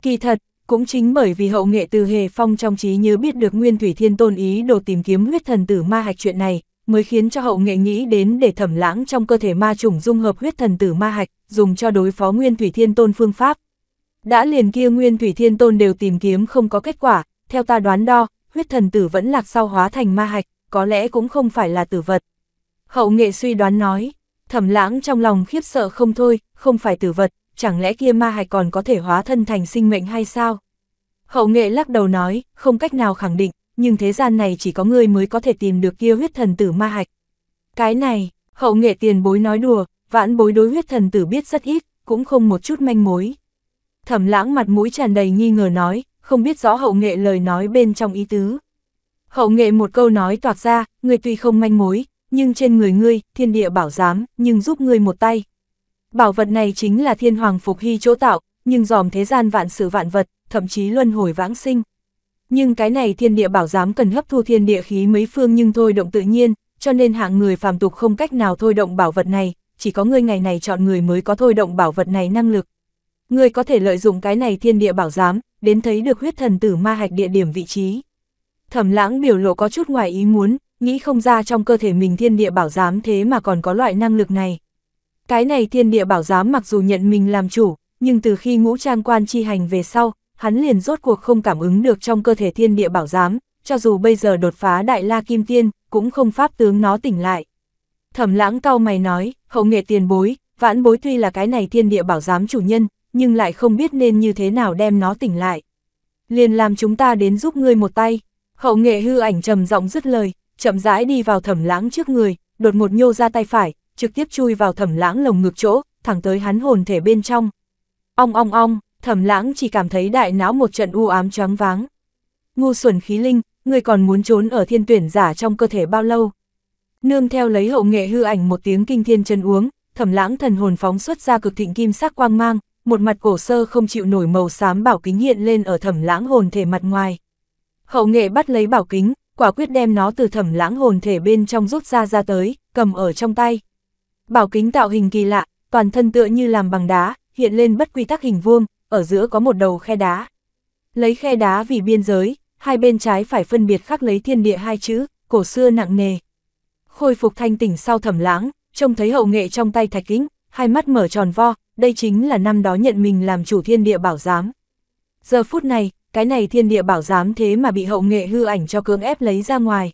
[SPEAKER 1] Kỳ thật, cũng chính bởi vì hậu nghệ từ hề phong trong trí nhớ biết được Nguyên Thủy Thiên Tôn ý đồ tìm kiếm huyết thần tử ma hạch chuyện này, mới khiến cho hậu nghệ nghĩ đến để thẩm lãng trong cơ thể ma trùng dung hợp huyết thần tử ma hạch, dùng cho đối phó Nguyên Thủy Thiên Tôn phương pháp. Đã liền kia Nguyên Thủy Thiên Tôn đều tìm kiếm không có kết quả, theo ta đoán đo, huyết thần tử vẫn lạc sau hóa thành ma hạch, có lẽ cũng không phải là tử vật. Hậu nghệ suy đoán nói, thẩm lãng trong lòng khiếp sợ không thôi, không phải tử vật, chẳng lẽ kia ma hạch còn có thể hóa thân thành sinh mệnh hay sao? Hậu nghệ lắc đầu nói, không cách nào khẳng định, nhưng thế gian này chỉ có người mới có thể tìm được kia huyết thần tử ma hạch. Cái này, hậu nghệ tiền bối nói đùa, vãn bối đối huyết thần tử biết rất ít, cũng không một chút manh mối. Thẩm lãng mặt mũi tràn đầy nghi ngờ nói, không biết rõ hậu nghệ lời nói bên trong ý tứ. Hậu nghệ một câu nói toạc ra, người tuy không manh mối, nhưng trên người ngươi, thiên địa bảo giám, nhưng giúp ngươi một tay, Bảo vật này chính là thiên hoàng phục hy chỗ tạo, nhưng dòm thế gian vạn sự vạn vật, thậm chí luân hồi vãng sinh. Nhưng cái này thiên địa bảo giám cần hấp thu thiên địa khí mấy phương nhưng thôi động tự nhiên, cho nên hạng người phàm tục không cách nào thôi động bảo vật này, chỉ có người ngày này chọn người mới có thôi động bảo vật này năng lực. Người có thể lợi dụng cái này thiên địa bảo giám, đến thấy được huyết thần tử ma hạch địa điểm vị trí. Thẩm lãng biểu lộ có chút ngoài ý muốn, nghĩ không ra trong cơ thể mình thiên địa bảo giám thế mà còn có loại năng lực này. Cái này thiên địa bảo giám mặc dù nhận mình làm chủ, nhưng từ khi ngũ trang quan chi hành về sau, hắn liền rốt cuộc không cảm ứng được trong cơ thể thiên địa bảo giám, cho dù bây giờ đột phá đại la kim tiên, cũng không pháp tướng nó tỉnh lại. Thẩm lãng cao mày nói, hậu nghệ tiền bối, vãn bối tuy là cái này thiên địa bảo giám chủ nhân, nhưng lại không biết nên như thế nào đem nó tỉnh lại. Liền làm chúng ta đến giúp ngươi một tay. Hậu nghệ hư ảnh trầm giọng dứt lời, chậm rãi đi vào thẩm lãng trước người, đột một nhô ra tay phải, trực tiếp chui vào thẩm lãng lồng ngực chỗ, thẳng tới hắn hồn thể bên trong. Ong ong ong, thẩm lãng chỉ cảm thấy đại não một trận u ám choáng váng. Ngu xuẩn khí linh, người còn muốn trốn ở thiên tuyển giả trong cơ thể bao lâu? Nương theo lấy hậu nghệ hư ảnh một tiếng kinh thiên chân uống, thẩm lãng thần hồn phóng xuất ra cực thịnh kim sắc quang mang, một mặt cổ sơ không chịu nổi màu xám bảo kính hiện lên ở thẩm lãng hồn thể mặt ngoài. Hậu nghệ bắt lấy bảo kính, quả quyết đem nó từ thẩm lãng hồn thể bên trong rút ra ra tới, cầm ở trong tay. Bảo kính tạo hình kỳ lạ, toàn thân tựa như làm bằng đá, hiện lên bất quy tắc hình vuông, ở giữa có một đầu khe đá. Lấy khe đá vì biên giới, hai bên trái phải phân biệt khắc lấy thiên địa hai chữ, cổ xưa nặng nề. Khôi phục thanh tỉnh sau thẩm lãng, trông thấy hậu nghệ trong tay thạch kính, hai mắt mở tròn vo, đây chính là năm đó nhận mình làm chủ thiên địa bảo giám. Giờ phút này, cái này thiên địa bảo giám thế mà bị hậu nghệ hư ảnh cho cưỡng ép lấy ra ngoài.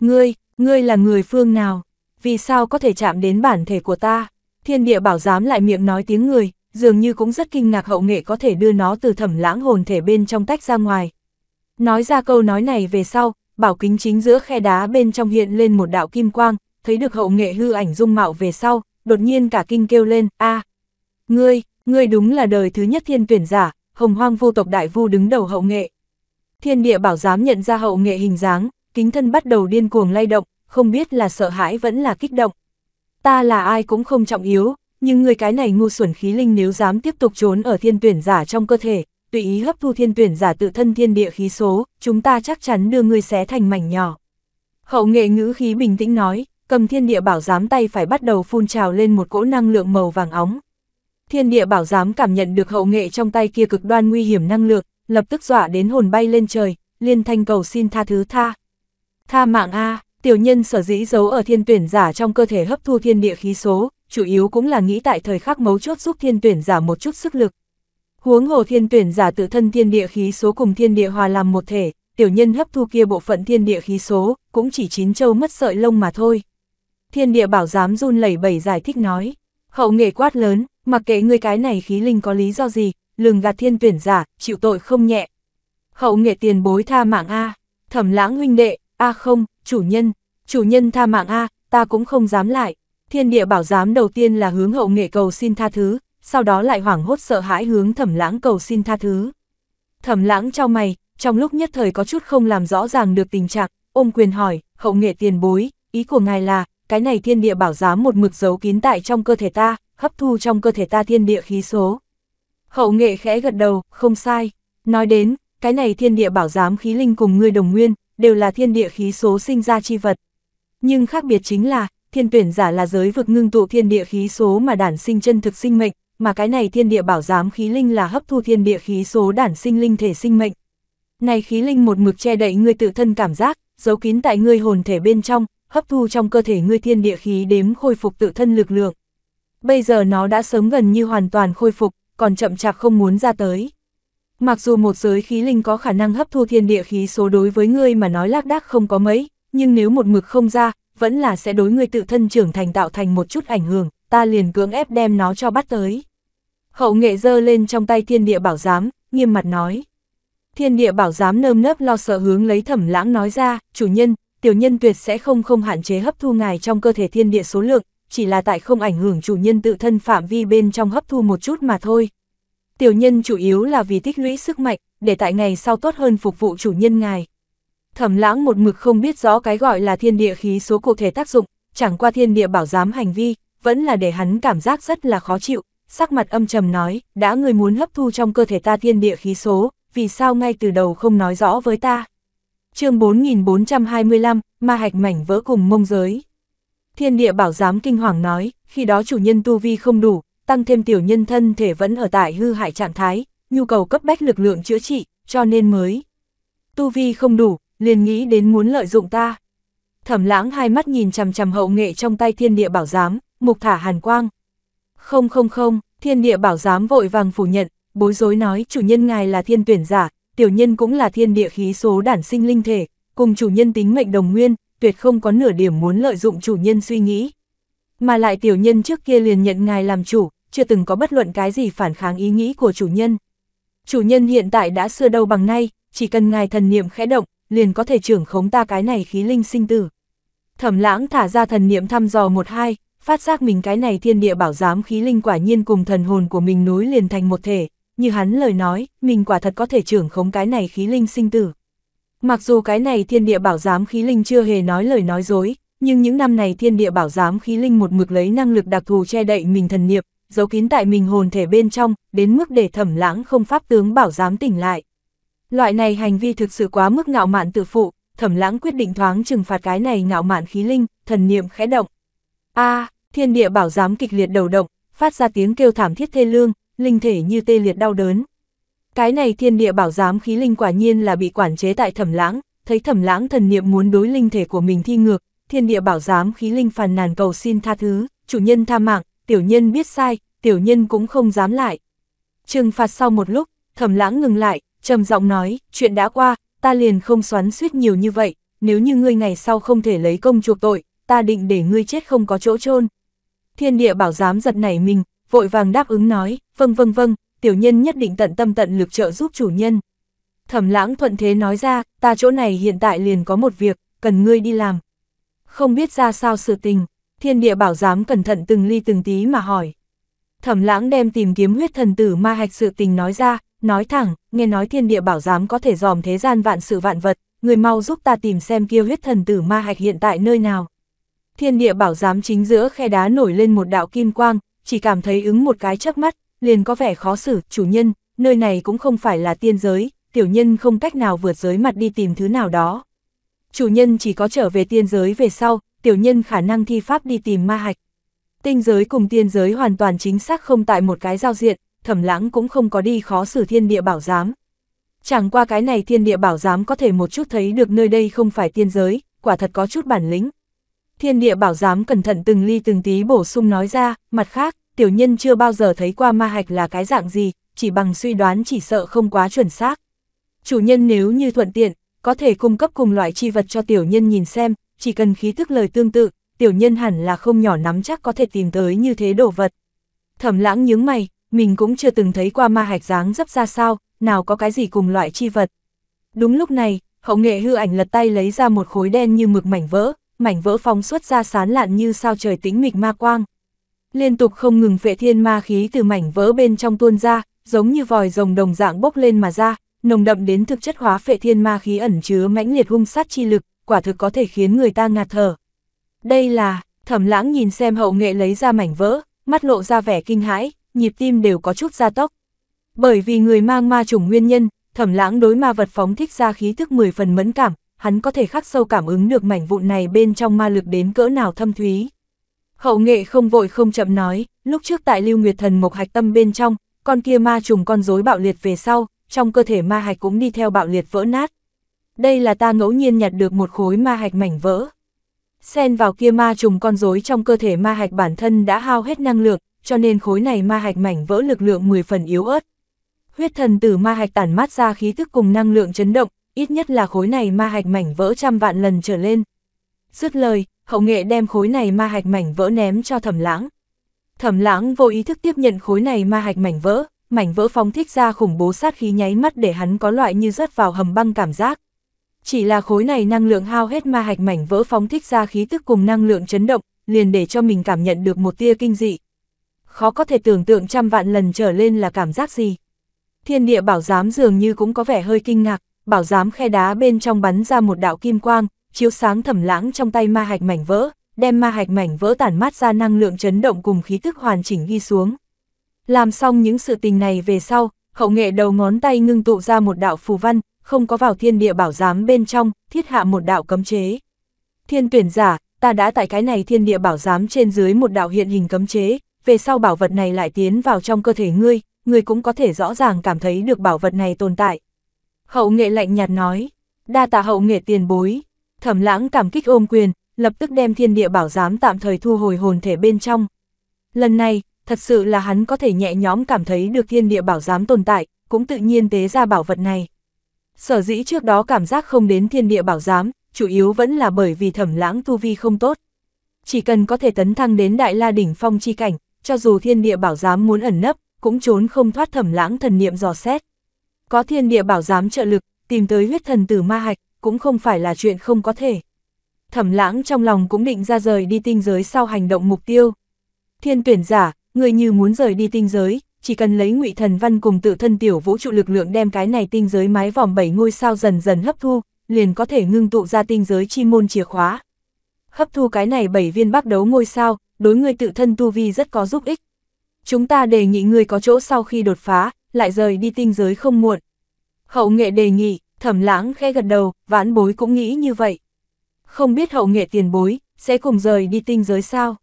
[SPEAKER 1] Ngươi, ngươi là người phương nào? vì sao có thể chạm đến bản thể của ta? Thiên địa bảo giám lại miệng nói tiếng người, dường như cũng rất kinh ngạc hậu nghệ có thể đưa nó từ thẩm lãng hồn thể bên trong tách ra ngoài. Nói ra câu nói này về sau, bảo kính chính giữa khe đá bên trong hiện lên một đạo kim quang, thấy được hậu nghệ hư ảnh dung mạo về sau, đột nhiên cả kinh kêu lên, a ngươi, ngươi đúng là đời thứ nhất thiên tuyển giả, hồng hoang vu tộc đại vu đứng đầu hậu nghệ. Thiên địa bảo giám nhận ra hậu nghệ hình dáng, kính thân bắt đầu điên cuồng lay động, không biết là sợ hãi vẫn là kích động. Ta là ai cũng không trọng yếu, nhưng người cái này ngu xuẩn khí linh nếu dám tiếp tục trốn ở thiên tuyển giả trong cơ thể, tùy ý hấp thu thiên tuyển giả tự thân thiên địa khí số, chúng ta chắc chắn đưa người xé thành mảnh nhỏ. Hậu nghệ ngữ khí bình tĩnh nói, cầm thiên địa bảo giám tay phải bắt đầu phun trào lên một cỗ năng lượng màu vàng óng. Thiên địa bảo giám cảm nhận được hậu nghệ trong tay kia cực đoan nguy hiểm năng lượng, lập tức dọa đến hồn bay lên trời, liên thanh cầu xin tha thứ tha. Tha mạng A, Tiểu nhân sở dĩ giấu ở thiên tuyển giả trong cơ thể hấp thu thiên địa khí số, chủ yếu cũng là nghĩ tại thời khắc mấu chốt giúp thiên tuyển giả một chút sức lực. Huống hồ thiên tuyển giả tự thân thiên địa khí số cùng thiên địa hòa làm một thể, tiểu nhân hấp thu kia bộ phận thiên địa khí số, cũng chỉ chín châu mất sợi lông mà thôi. Thiên địa bảo giám run lẩy bẩy giải thích nói, hậu nghệ quát lớn, mặc kệ người cái này khí linh có lý do gì, lừng gạt thiên tuyển giả, chịu tội không nhẹ. Hậu nghệ tiền bối tha mạng A, thẩm lãng huynh đệ, a à không, chủ nhân, chủ nhân tha mạng a, à, ta cũng không dám lại. Thiên địa bảo giám đầu tiên là hướng hậu nghệ cầu xin tha thứ, sau đó lại hoảng hốt sợ hãi hướng thẩm lãng cầu xin tha thứ. Thẩm lãng trao mày, trong lúc nhất thời có chút không làm rõ ràng được tình trạng, ôm quyền hỏi, hậu nghệ tiền bối, ý của ngài là, cái này thiên địa bảo giám một mực giấu kín tại trong cơ thể ta, hấp thu trong cơ thể ta thiên địa khí số. Hậu nghệ khẽ gật đầu, không sai, nói đến, cái này thiên địa bảo giám khí linh cùng ngươi đồng nguyên, đều là thiên địa khí số sinh ra chi vật. Nhưng khác biệt chính là, thiên tuyển giả là giới vực ngưng tụ thiên địa khí số mà đản sinh chân thực sinh mệnh, mà cái này thiên địa bảo giám khí linh là hấp thu thiên địa khí số đản sinh linh thể sinh mệnh. Này khí linh một mực che đậy ngươi tự thân cảm giác, giấu kín tại ngươi hồn thể bên trong, hấp thu trong cơ thể ngươi thiên địa khí đếm khôi phục tự thân lực lượng. Bây giờ nó đã sớm gần như hoàn toàn khôi phục, còn chậm chạp không muốn ra tới. Mặc dù một giới khí linh có khả năng hấp thu thiên địa khí số đối với ngươi mà nói lác đác không có mấy, nhưng nếu một mực không ra, vẫn là sẽ đối ngươi tự thân trưởng thành tạo thành một chút ảnh hưởng, ta liền cưỡng ép đem nó cho bắt tới. Hậu nghệ giơ lên trong tay thiên địa bảo giám, nghiêm mặt nói. Thiên địa bảo giám nơm nớp lo sợ hướng lấy thẩm lãng nói ra, chủ nhân, tiểu nhân tuyệt sẽ không không hạn chế hấp thu ngài trong cơ thể thiên địa số lượng, chỉ là tại không ảnh hưởng chủ nhân tự thân phạm vi bên trong hấp thu một chút mà thôi, tiểu nhân chủ yếu là vì tích lũy sức mạnh, để tại ngày sau tốt hơn phục vụ chủ nhân ngài. Thẩm lãng một mực không biết rõ cái gọi là thiên địa khí số cụ thể tác dụng, chẳng qua thiên địa bảo giám hành vi, vẫn là để hắn cảm giác rất là khó chịu, sắc mặt âm trầm nói, đã người muốn hấp thu trong cơ thể ta thiên địa khí số, vì sao ngay từ đầu không nói rõ với ta. chương 4425, ma hạch mảnh vỡ cùng mông giới. Thiên địa bảo giám kinh hoàng nói, khi đó chủ nhân tu vi không đủ, tăng thêm tiểu nhân thân thể vẫn ở tại hư hại trạng thái, nhu cầu cấp bách lực lượng chữa trị, cho nên mới. Tu vi không đủ, liền nghĩ đến muốn lợi dụng ta. Thẩm lãng hai mắt nhìn chằm chằm hậu nghệ trong tay thiên địa bảo giám, mục thả hàn quang. Không không không, thiên địa bảo giám vội vàng phủ nhận, bối rối nói chủ nhân ngài là thiên tuyển giả, tiểu nhân cũng là thiên địa khí số đản sinh linh thể, cùng chủ nhân tính mệnh đồng nguyên, tuyệt không có nửa điểm muốn lợi dụng chủ nhân suy nghĩ. Mà lại tiểu nhân trước kia liền nhận ngài làm chủ, chưa từng có bất luận cái gì phản kháng ý nghĩ của chủ nhân. Chủ nhân hiện tại đã xưa đâu bằng nay, chỉ cần ngài thần niệm khẽ động, liền có thể trưởng khống ta cái này khí linh sinh tử. Thẩm lãng thả ra thần niệm thăm dò một hai, phát giác mình cái này thiên địa bảo giám khí linh quả nhiên cùng thần hồn của mình nối liền thành một thể, như hắn lời nói, mình quả thật có thể trưởng khống cái này khí linh sinh tử. Mặc dù cái này thiên địa bảo giám khí linh chưa hề nói lời nói dối, nhưng những năm này thiên địa bảo giám khí linh một mực lấy năng lực đặc thù che đậy mình thần niệm, giấu kín tại mình hồn thể bên trong, đến mức để thẩm lãng không pháp tướng bảo giám tỉnh lại. Loại này hành vi thực sự quá mức ngạo mạn tự phụ, thẩm lãng quyết định thoáng trừng phạt cái này ngạo mạn khí linh, thần niệm khẽ động. a thiên địa bảo giám kịch liệt đầu động, phát ra tiếng kêu thảm thiết thê lương, linh thể như tê liệt đau đớn. Cái này thiên địa bảo giám khí linh quả nhiên là bị quản chế tại thẩm lãng, thấy thẩm lãng thần niệm muốn đối linh thể của mình thi ngược, thiên địa bảo giám khí linh phàn nàn cầu xin tha thứ, chủ nhân tha mạng, tiểu nhân biết sai, tiểu nhân cũng không dám lại. Trừng phạt sau một lúc, thẩm lãng ngừng lại, trầm giọng nói, chuyện đã qua, ta liền không xoắn suýt nhiều như vậy, nếu như ngươi ngày sau không thể lấy công chuộc tội, ta định để ngươi chết không có chỗ chôn. Thiên địa bảo giám giật nảy mình, vội vàng đáp ứng nói, vâng vâng vâng, tiểu nhân nhất định tận tâm tận lực trợ giúp chủ nhân. Thẩm lãng thuận thế nói ra, ta chỗ này hiện tại liền có một việc, cần ngươi đi làm không biết ra sao sự tình, thiên địa bảo giám cẩn thận từng ly từng tí mà hỏi. Thẩm lãng đem tìm kiếm huyết thần tử ma hạch sự tình nói ra, nói thẳng, nghe nói thiên địa bảo giám có thể dòm thế gian vạn sự vạn vật, người mau giúp ta tìm xem kia huyết thần tử ma hạch hiện tại nơi nào. Thiên địa bảo giám chính giữa khe đá nổi lên một đạo kim quang, chỉ cảm thấy ứng một cái chớp mắt, liền có vẻ khó xử, chủ nhân, nơi này cũng không phải là tiên giới, tiểu nhân không cách nào vượt giới mặt đi tìm thứ nào đó chủ nhân chỉ có trở về tiên giới về sau, tiểu nhân khả năng thi pháp đi tìm ma hạch. Tinh giới cùng tiên giới hoàn toàn chính xác không tại một cái giao diện, thẩm lãng cũng không có đi khó xử thiên địa bảo giám. Chẳng qua cái này thiên địa bảo giám có thể một chút thấy được nơi đây không phải tiên giới, quả thật có chút bản lĩnh. Thiên địa bảo giám cẩn thận từng ly từng tí bổ sung nói ra, mặt khác, tiểu nhân chưa bao giờ thấy qua ma hạch là cái dạng gì, chỉ bằng suy đoán chỉ sợ không quá chuẩn xác. Chủ nhân nếu như thuận tiện, có thể cung cấp cùng loại chi vật cho tiểu nhân nhìn xem, chỉ cần khí thức lời tương tự, tiểu nhân hẳn là không nhỏ nắm chắc có thể tìm tới như thế đồ vật. Thẩm lãng nhướng mày, mình cũng chưa từng thấy qua ma hạch dáng dấp ra sao, nào có cái gì cùng loại chi vật. Đúng lúc này, hậu nghệ hư ảnh lật tay lấy ra một khối đen như mực mảnh vỡ, mảnh vỡ phóng xuất ra sán lạn như sao trời tĩnh mịch ma quang. Liên tục không ngừng vệ thiên ma khí từ mảnh vỡ bên trong tuôn ra, giống như vòi rồng đồng dạng bốc lên mà ra, nồng đậm đến thực chất hóa phệ thiên ma khí ẩn chứa mãnh liệt hung sát chi lực, quả thực có thể khiến người ta ngạt thở. Đây là, thẩm lãng nhìn xem hậu nghệ lấy ra mảnh vỡ, mắt lộ ra vẻ kinh hãi, nhịp tim đều có chút gia tốc. Bởi vì người mang ma chủng nguyên nhân, thẩm lãng đối ma vật phóng thích ra khí thức 10 phần mẫn cảm, hắn có thể khắc sâu cảm ứng được mảnh vụn này bên trong ma lực đến cỡ nào thâm thúy. Hậu nghệ không vội không chậm nói, lúc trước tại Lưu Nguyệt Thần Mộc Hạch Tâm bên trong, con kia ma trùng con rối bạo liệt về sau, trong cơ thể ma hạch cũng đi theo bạo liệt vỡ nát. Đây là ta ngẫu nhiên nhặt được một khối ma hạch mảnh vỡ. Xen vào kia ma trùng con rối trong cơ thể ma hạch bản thân đã hao hết năng lượng, cho nên khối này ma hạch mảnh vỡ lực lượng 10 phần yếu ớt. Huyết thần từ ma hạch tản mát ra khí thức cùng năng lượng chấn động, ít nhất là khối này ma hạch mảnh vỡ trăm vạn lần trở lên. Dứt lời, hậu nghệ đem khối này ma hạch mảnh vỡ ném cho thẩm lãng. Thẩm lãng vô ý thức tiếp nhận khối này ma hạch mảnh vỡ, mảnh vỡ phóng thích ra khủng bố sát khí nháy mắt để hắn có loại như rớt vào hầm băng cảm giác. Chỉ là khối này năng lượng hao hết ma hạch mảnh vỡ phóng thích ra khí tức cùng năng lượng chấn động, liền để cho mình cảm nhận được một tia kinh dị. Khó có thể tưởng tượng trăm vạn lần trở lên là cảm giác gì. Thiên địa bảo giám dường như cũng có vẻ hơi kinh ngạc, bảo giám khe đá bên trong bắn ra một đạo kim quang, chiếu sáng thẩm lãng trong tay ma hạch mảnh vỡ, đem ma hạch mảnh vỡ tản mát ra năng lượng chấn động cùng khí tức hoàn chỉnh ghi xuống. Làm xong những sự tình này về sau, khẩu nghệ đầu ngón tay ngưng tụ ra một đạo phù văn, không có vào thiên địa bảo giám bên trong, thiết hạ một đạo cấm chế. Thiên tuyển giả, ta đã tại cái này thiên địa bảo giám trên dưới một đạo hiện hình cấm chế, về sau bảo vật này lại tiến vào trong cơ thể ngươi, ngươi cũng có thể rõ ràng cảm thấy được bảo vật này tồn tại. Hậu nghệ lạnh nhạt nói, đa tạ hậu nghệ tiền bối, thẩm lãng cảm kích ôm quyền, lập tức đem thiên địa bảo giám tạm thời thu hồi hồn thể bên trong. Lần này, thật sự là hắn có thể nhẹ nhõm cảm thấy được thiên địa bảo giám tồn tại, cũng tự nhiên tế ra bảo vật này. Sở dĩ trước đó cảm giác không đến thiên địa bảo giám, chủ yếu vẫn là bởi vì thẩm lãng tu vi không tốt. Chỉ cần có thể tấn thăng đến đại la đỉnh phong chi cảnh, cho dù thiên địa bảo giám muốn ẩn nấp, cũng trốn không thoát thẩm lãng thần niệm dò xét. Có thiên địa bảo giám trợ lực, tìm tới huyết thần tử ma hạch, cũng không phải là chuyện không có thể. Thẩm lãng trong lòng cũng định ra rời đi tinh giới sau hành động mục tiêu. Thiên tuyển giả, người như muốn rời đi tinh giới, chỉ cần lấy ngụy thần văn cùng tự thân tiểu vũ trụ lực lượng đem cái này tinh giới mái vòm bảy ngôi sao dần dần hấp thu, liền có thể ngưng tụ ra tinh giới chi môn chìa khóa. Hấp thu cái này bảy viên bắc đấu ngôi sao, đối người tự thân tu vi rất có giúp ích. Chúng ta đề nghị người có chỗ sau khi đột phá, lại rời đi tinh giới không muộn. Hậu nghệ đề nghị, thẩm lãng khẽ gật đầu, vãn bối cũng nghĩ như vậy. Không biết hậu nghệ tiền bối, sẽ cùng rời đi tinh giới sao?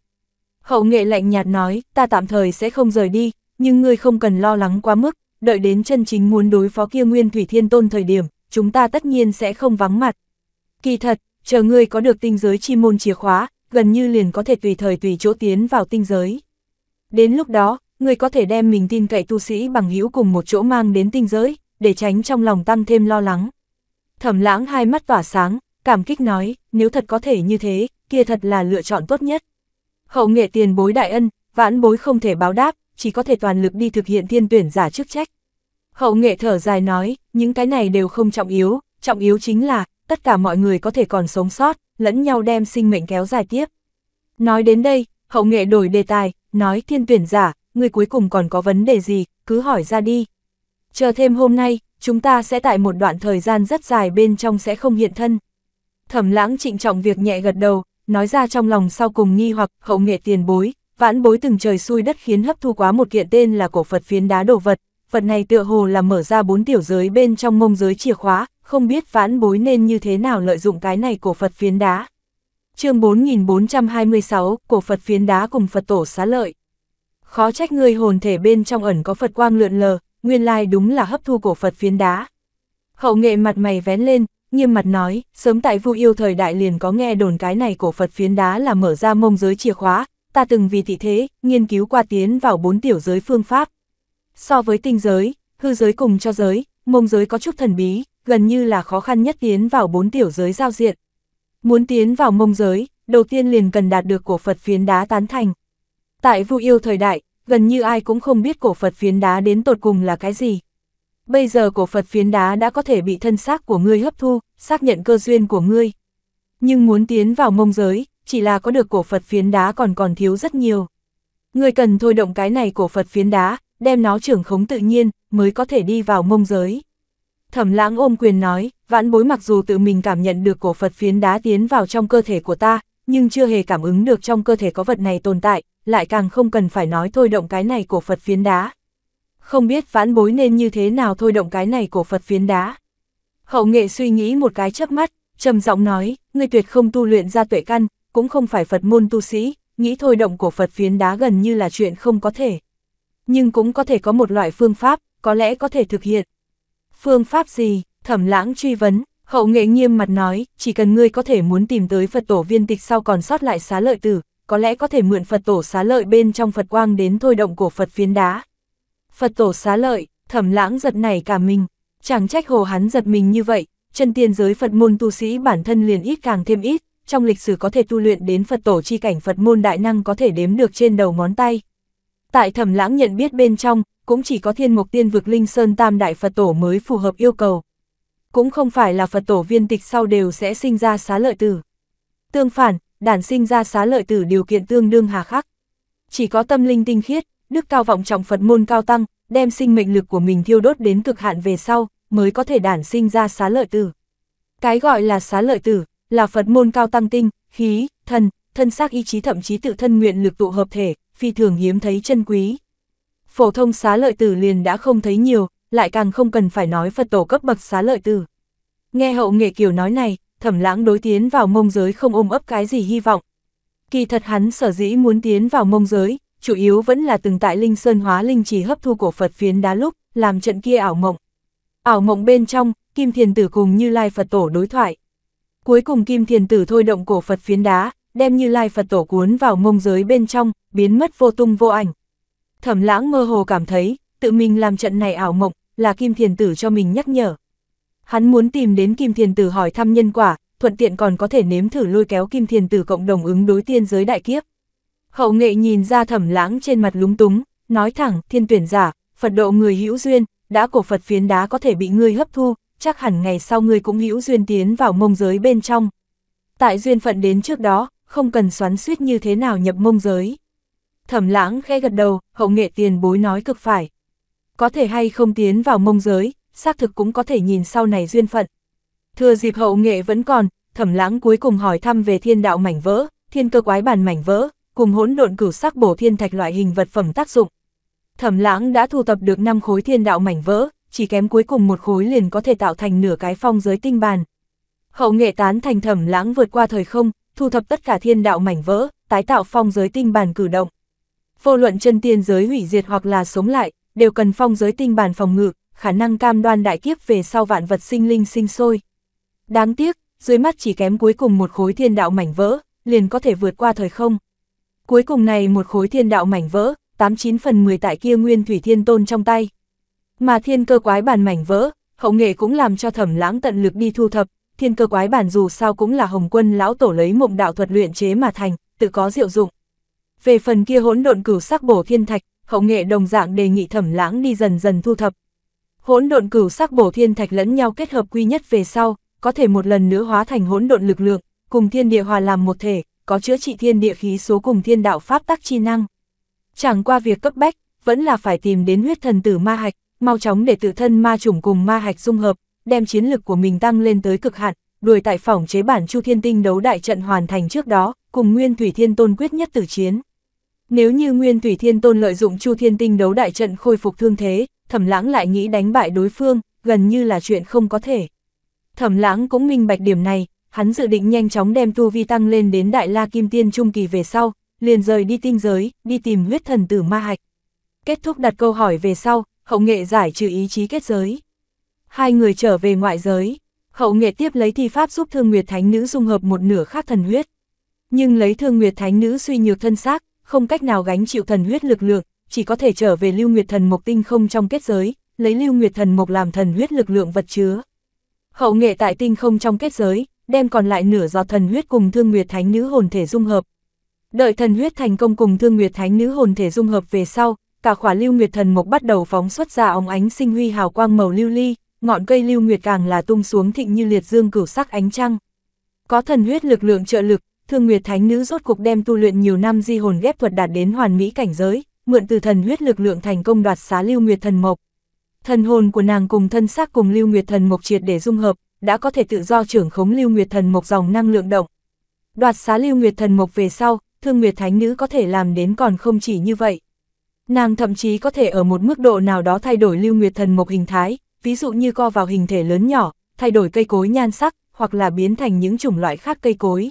[SPEAKER 1] Hậu nghệ lạnh nhạt nói, ta tạm thời sẽ không rời đi, nhưng ngươi không cần lo lắng quá mức, đợi đến chân chính muốn đối phó kia nguyên thủy thiên tôn thời điểm, chúng ta tất nhiên sẽ không vắng mặt. Kỳ thật, chờ ngươi có được tinh giới chi môn chìa khóa, gần như liền có thể tùy thời tùy chỗ tiến vào tinh giới. Đến lúc đó, ngươi có thể đem mình tin cậy tu sĩ bằng hữu cùng một chỗ mang đến tinh giới, để tránh trong lòng tăng thêm lo lắng. Thẩm lãng hai mắt tỏa sáng, cảm kích nói, nếu thật có thể như thế, kia thật là lựa chọn tốt nhất. Hậu nghệ tiền bối đại ân, vãn bối không thể báo đáp, chỉ có thể toàn lực đi thực hiện thiên tuyển giả chức trách. Hậu nghệ thở dài nói, những cái này đều không trọng yếu, trọng yếu chính là, tất cả mọi người có thể còn sống sót, lẫn nhau đem sinh mệnh kéo dài tiếp. Nói đến đây, hậu nghệ đổi đề tài, nói thiên tuyển giả, người cuối cùng còn có vấn đề gì, cứ hỏi ra đi. Chờ thêm hôm nay, chúng ta sẽ tại một đoạn thời gian rất dài bên trong sẽ không hiện thân. Thẩm lãng trịnh trọng việc nhẹ gật đầu, nói ra trong lòng sau cùng nghi hoặc hậu nghệ tiền bối, vãn bối từng trời xui đất khiến hấp thu quá một kiện tên là cổ Phật phiến đá đồ vật, vật này tựa hồ là mở ra bốn tiểu giới bên trong mông giới chìa khóa, không biết vãn bối nên như thế nào lợi dụng cái này cổ Phật phiến đá. chương 4426, cổ Phật phiến đá cùng Phật tổ xá lợi. Khó trách người hồn thể bên trong ẩn có Phật quang lượn lờ, nguyên lai đúng là hấp thu cổ Phật phiến đá. Hậu nghệ mặt mày vén lên, nghiêm mặt nói, sớm tại vu yêu thời đại liền có nghe đồn cái này cổ Phật phiến đá là mở ra mông giới chìa khóa, ta từng vì thị thế, nghiên cứu qua tiến vào bốn tiểu giới phương pháp. So với tinh giới, hư giới cùng cho giới, mông giới có chút thần bí, gần như là khó khăn nhất tiến vào bốn tiểu giới giao diện. Muốn tiến vào mông giới, đầu tiên liền cần đạt được cổ Phật phiến đá tán thành. Tại vu yêu thời đại, gần như ai cũng không biết cổ Phật phiến đá đến tột cùng là cái gì bây giờ cổ Phật phiến đá đã có thể bị thân xác của ngươi hấp thu, xác nhận cơ duyên của ngươi. Nhưng muốn tiến vào mông giới, chỉ là có được cổ Phật phiến đá còn còn thiếu rất nhiều. Ngươi cần thôi động cái này cổ Phật phiến đá, đem nó trưởng khống tự nhiên, mới có thể đi vào mông giới. Thẩm lãng ôm quyền nói, vãn bối mặc dù tự mình cảm nhận được cổ Phật phiến đá tiến vào trong cơ thể của ta, nhưng chưa hề cảm ứng được trong cơ thể có vật này tồn tại, lại càng không cần phải nói thôi động cái này cổ Phật phiến đá không biết vãn bối nên như thế nào thôi động cái này của Phật phiến đá. Hậu nghệ suy nghĩ một cái chớp mắt, trầm giọng nói, ngươi tuyệt không tu luyện ra tuệ căn, cũng không phải Phật môn tu sĩ, nghĩ thôi động của Phật phiến đá gần như là chuyện không có thể. Nhưng cũng có thể có một loại phương pháp, có lẽ có thể thực hiện. Phương pháp gì? Thẩm lãng truy vấn, hậu nghệ nghiêm mặt nói, chỉ cần ngươi có thể muốn tìm tới Phật tổ viên tịch sau còn sót lại xá lợi tử, có lẽ có thể mượn Phật tổ xá lợi bên trong Phật quang đến thôi động của Phật phiến đá. Phật tổ xá lợi, thẩm lãng giật này cả mình, chẳng trách hồ hắn giật mình như vậy, chân tiên giới Phật môn tu sĩ bản thân liền ít càng thêm ít, trong lịch sử có thể tu luyện đến Phật tổ chi cảnh Phật môn đại năng có thể đếm được trên đầu ngón tay. Tại thẩm lãng nhận biết bên trong, cũng chỉ có thiên mục tiên vực linh sơn tam đại Phật tổ mới phù hợp yêu cầu. Cũng không phải là Phật tổ viên tịch sau đều sẽ sinh ra xá lợi tử. Tương phản, đản sinh ra xá lợi tử điều kiện tương đương hà khắc. Chỉ có tâm linh tinh khiết, đức cao vọng trọng Phật môn cao tăng, đem sinh mệnh lực của mình thiêu đốt đến cực hạn về sau, mới có thể đản sinh ra xá lợi tử. Cái gọi là xá lợi tử, là Phật môn cao tăng tinh, khí, thần, thân xác ý chí thậm chí tự thân nguyện lực tụ hợp thể, phi thường hiếm thấy chân quý. Phổ thông xá lợi tử liền đã không thấy nhiều, lại càng không cần phải nói Phật tổ cấp bậc xá lợi tử. Nghe hậu nghệ kiều nói này, thẩm lãng đối tiến vào mông giới không ôm ấp cái gì hy vọng. Kỳ thật hắn sở dĩ muốn tiến vào mông giới, chủ yếu vẫn là từng tại Linh Sơn hóa linh chỉ hấp thu cổ Phật phiến đá lúc, làm trận kia ảo mộng. Ảo mộng bên trong, Kim Thiền Tử cùng Như Lai Phật Tổ đối thoại. Cuối cùng Kim Thiền Tử thôi động cổ Phật phiến đá, đem Như Lai Phật Tổ cuốn vào mông giới bên trong, biến mất vô tung vô ảnh. Thẩm lãng mơ hồ cảm thấy, tự mình làm trận này ảo mộng, là Kim Thiền Tử cho mình nhắc nhở. Hắn muốn tìm đến Kim Thiền Tử hỏi thăm nhân quả, thuận tiện còn có thể nếm thử lôi kéo Kim Thiền Tử cộng đồng ứng đối tiên giới đại kiếp. Hậu nghệ nhìn ra thẩm lãng trên mặt lúng túng, nói thẳng, thiên tuyển giả, Phật độ người hữu duyên, đã cổ Phật phiến đá có thể bị ngươi hấp thu, chắc hẳn ngày sau ngươi cũng hữu duyên tiến vào mông giới bên trong. Tại duyên phận đến trước đó, không cần xoắn suýt như thế nào nhập mông giới. Thẩm lãng khẽ gật đầu, hậu nghệ tiền bối nói cực phải. Có thể hay không tiến vào mông giới, xác thực cũng có thể nhìn sau này duyên phận. Thừa dịp hậu nghệ vẫn còn, thẩm lãng cuối cùng hỏi thăm về thiên đạo mảnh vỡ, thiên cơ quái bàn mảnh vỡ, cùng hỗn độn cửu sắc bổ thiên thạch loại hình vật phẩm tác dụng. Thẩm lãng đã thu tập được 5 khối thiên đạo mảnh vỡ, chỉ kém cuối cùng một khối liền có thể tạo thành nửa cái phong giới tinh bàn. Hậu nghệ tán thành thẩm lãng vượt qua thời không, thu thập tất cả thiên đạo mảnh vỡ, tái tạo phong giới tinh bàn cử động. Vô luận chân tiên giới hủy diệt hoặc là sống lại, đều cần phong giới tinh bàn phòng ngự, khả năng cam đoan đại kiếp về sau vạn vật sinh linh sinh sôi. Đáng tiếc, dưới mắt chỉ kém cuối cùng một khối thiên đạo mảnh vỡ, liền có thể vượt qua thời không. Cuối cùng này một khối thiên đạo mảnh vỡ, 89 phần 10 tại kia nguyên thủy thiên tôn trong tay. Mà thiên cơ quái bản mảnh vỡ, hậu nghệ cũng làm cho thẩm lãng tận lực đi thu thập, thiên cơ quái bản dù sao cũng là hồng quân lão tổ lấy mộng đạo thuật luyện chế mà thành, tự có diệu dụng. Về phần kia hỗn độn cửu sắc bổ thiên thạch, hậu nghệ đồng dạng đề nghị thẩm lãng đi dần dần thu thập. Hỗn độn cửu sắc bổ thiên thạch lẫn nhau kết hợp quy nhất về sau, có thể một lần nữa hóa thành hỗn độn lực lượng, cùng thiên địa hòa làm một thể, có chữa trị thiên địa khí số cùng thiên đạo pháp tắc chi năng. Chẳng qua việc cấp bách, vẫn là phải tìm đến huyết thần tử ma hạch, mau chóng để tự thân ma chủng cùng ma hạch dung hợp, đem chiến lực của mình tăng lên tới cực hạn, đuổi tại phòng chế bản Chu Thiên Tinh đấu đại trận hoàn thành trước đó, cùng Nguyên Thủy Thiên Tôn quyết nhất tử chiến. Nếu như Nguyên Thủy Thiên Tôn lợi dụng Chu Thiên Tinh đấu đại trận khôi phục thương thế, Thẩm Lãng lại nghĩ đánh bại đối phương, gần như là chuyện không có thể. Thẩm Lãng cũng minh bạch điểm này, hắn dự định nhanh chóng đem tu vi tăng lên đến Đại La Kim Tiên Trung Kỳ về sau, liền rời đi tinh giới, đi tìm huyết thần tử ma hạch. Kết thúc đặt câu hỏi về sau, hậu nghệ giải trừ ý chí kết giới. Hai người trở về ngoại giới, hậu nghệ tiếp lấy thi pháp giúp Thương Nguyệt Thánh Nữ dung hợp một nửa khác thần huyết. Nhưng lấy Thương Nguyệt Thánh Nữ suy nhược thân xác, không cách nào gánh chịu thần huyết lực lượng, chỉ có thể trở về Lưu Nguyệt Thần Mộc tinh không trong kết giới, lấy Lưu Nguyệt Thần Mộc làm thần huyết lực lượng vật chứa. Hậu nghệ tại tinh không trong kết giới, đem còn lại nửa giọt thần huyết cùng Thương Nguyệt Thánh Nữ hồn thể dung hợp. Đợi thần huyết thành công cùng Thương Nguyệt Thánh Nữ hồn thể dung hợp về sau, cả khỏa Lưu Nguyệt Thần mục bắt đầu phóng xuất ra óng ánh sinh huy hào quang màu lưu ly, ngọn cây Lưu Nguyệt càng là tung xuống thịnh như liệt dương cửu sắc ánh trăng. Có thần huyết lực lượng trợ lực, Thương Nguyệt Thánh Nữ rốt cục đem tu luyện nhiều năm di hồn ghép thuật đạt đến hoàn mỹ cảnh giới, mượn từ thần huyết lực lượng thành công đoạt xá Lưu Nguyệt Thần Mộc. Thần hồn của nàng cùng thân xác cùng Lưu Nguyệt Thần Mộc triệt để dung hợp, đã có thể tự do trưởng khống Lưu Nguyệt Thần Mộc dòng năng lượng động. Đoạt xá Lưu Nguyệt Thần Mộc về sau, Thương Nguyệt Thánh Nữ có thể làm đến còn không chỉ như vậy. Nàng thậm chí có thể ở một mức độ nào đó thay đổi Lưu Nguyệt Thần Mộc hình thái, ví dụ như co vào hình thể lớn nhỏ, thay đổi cây cối nhan sắc, hoặc là biến thành những chủng loại khác cây cối.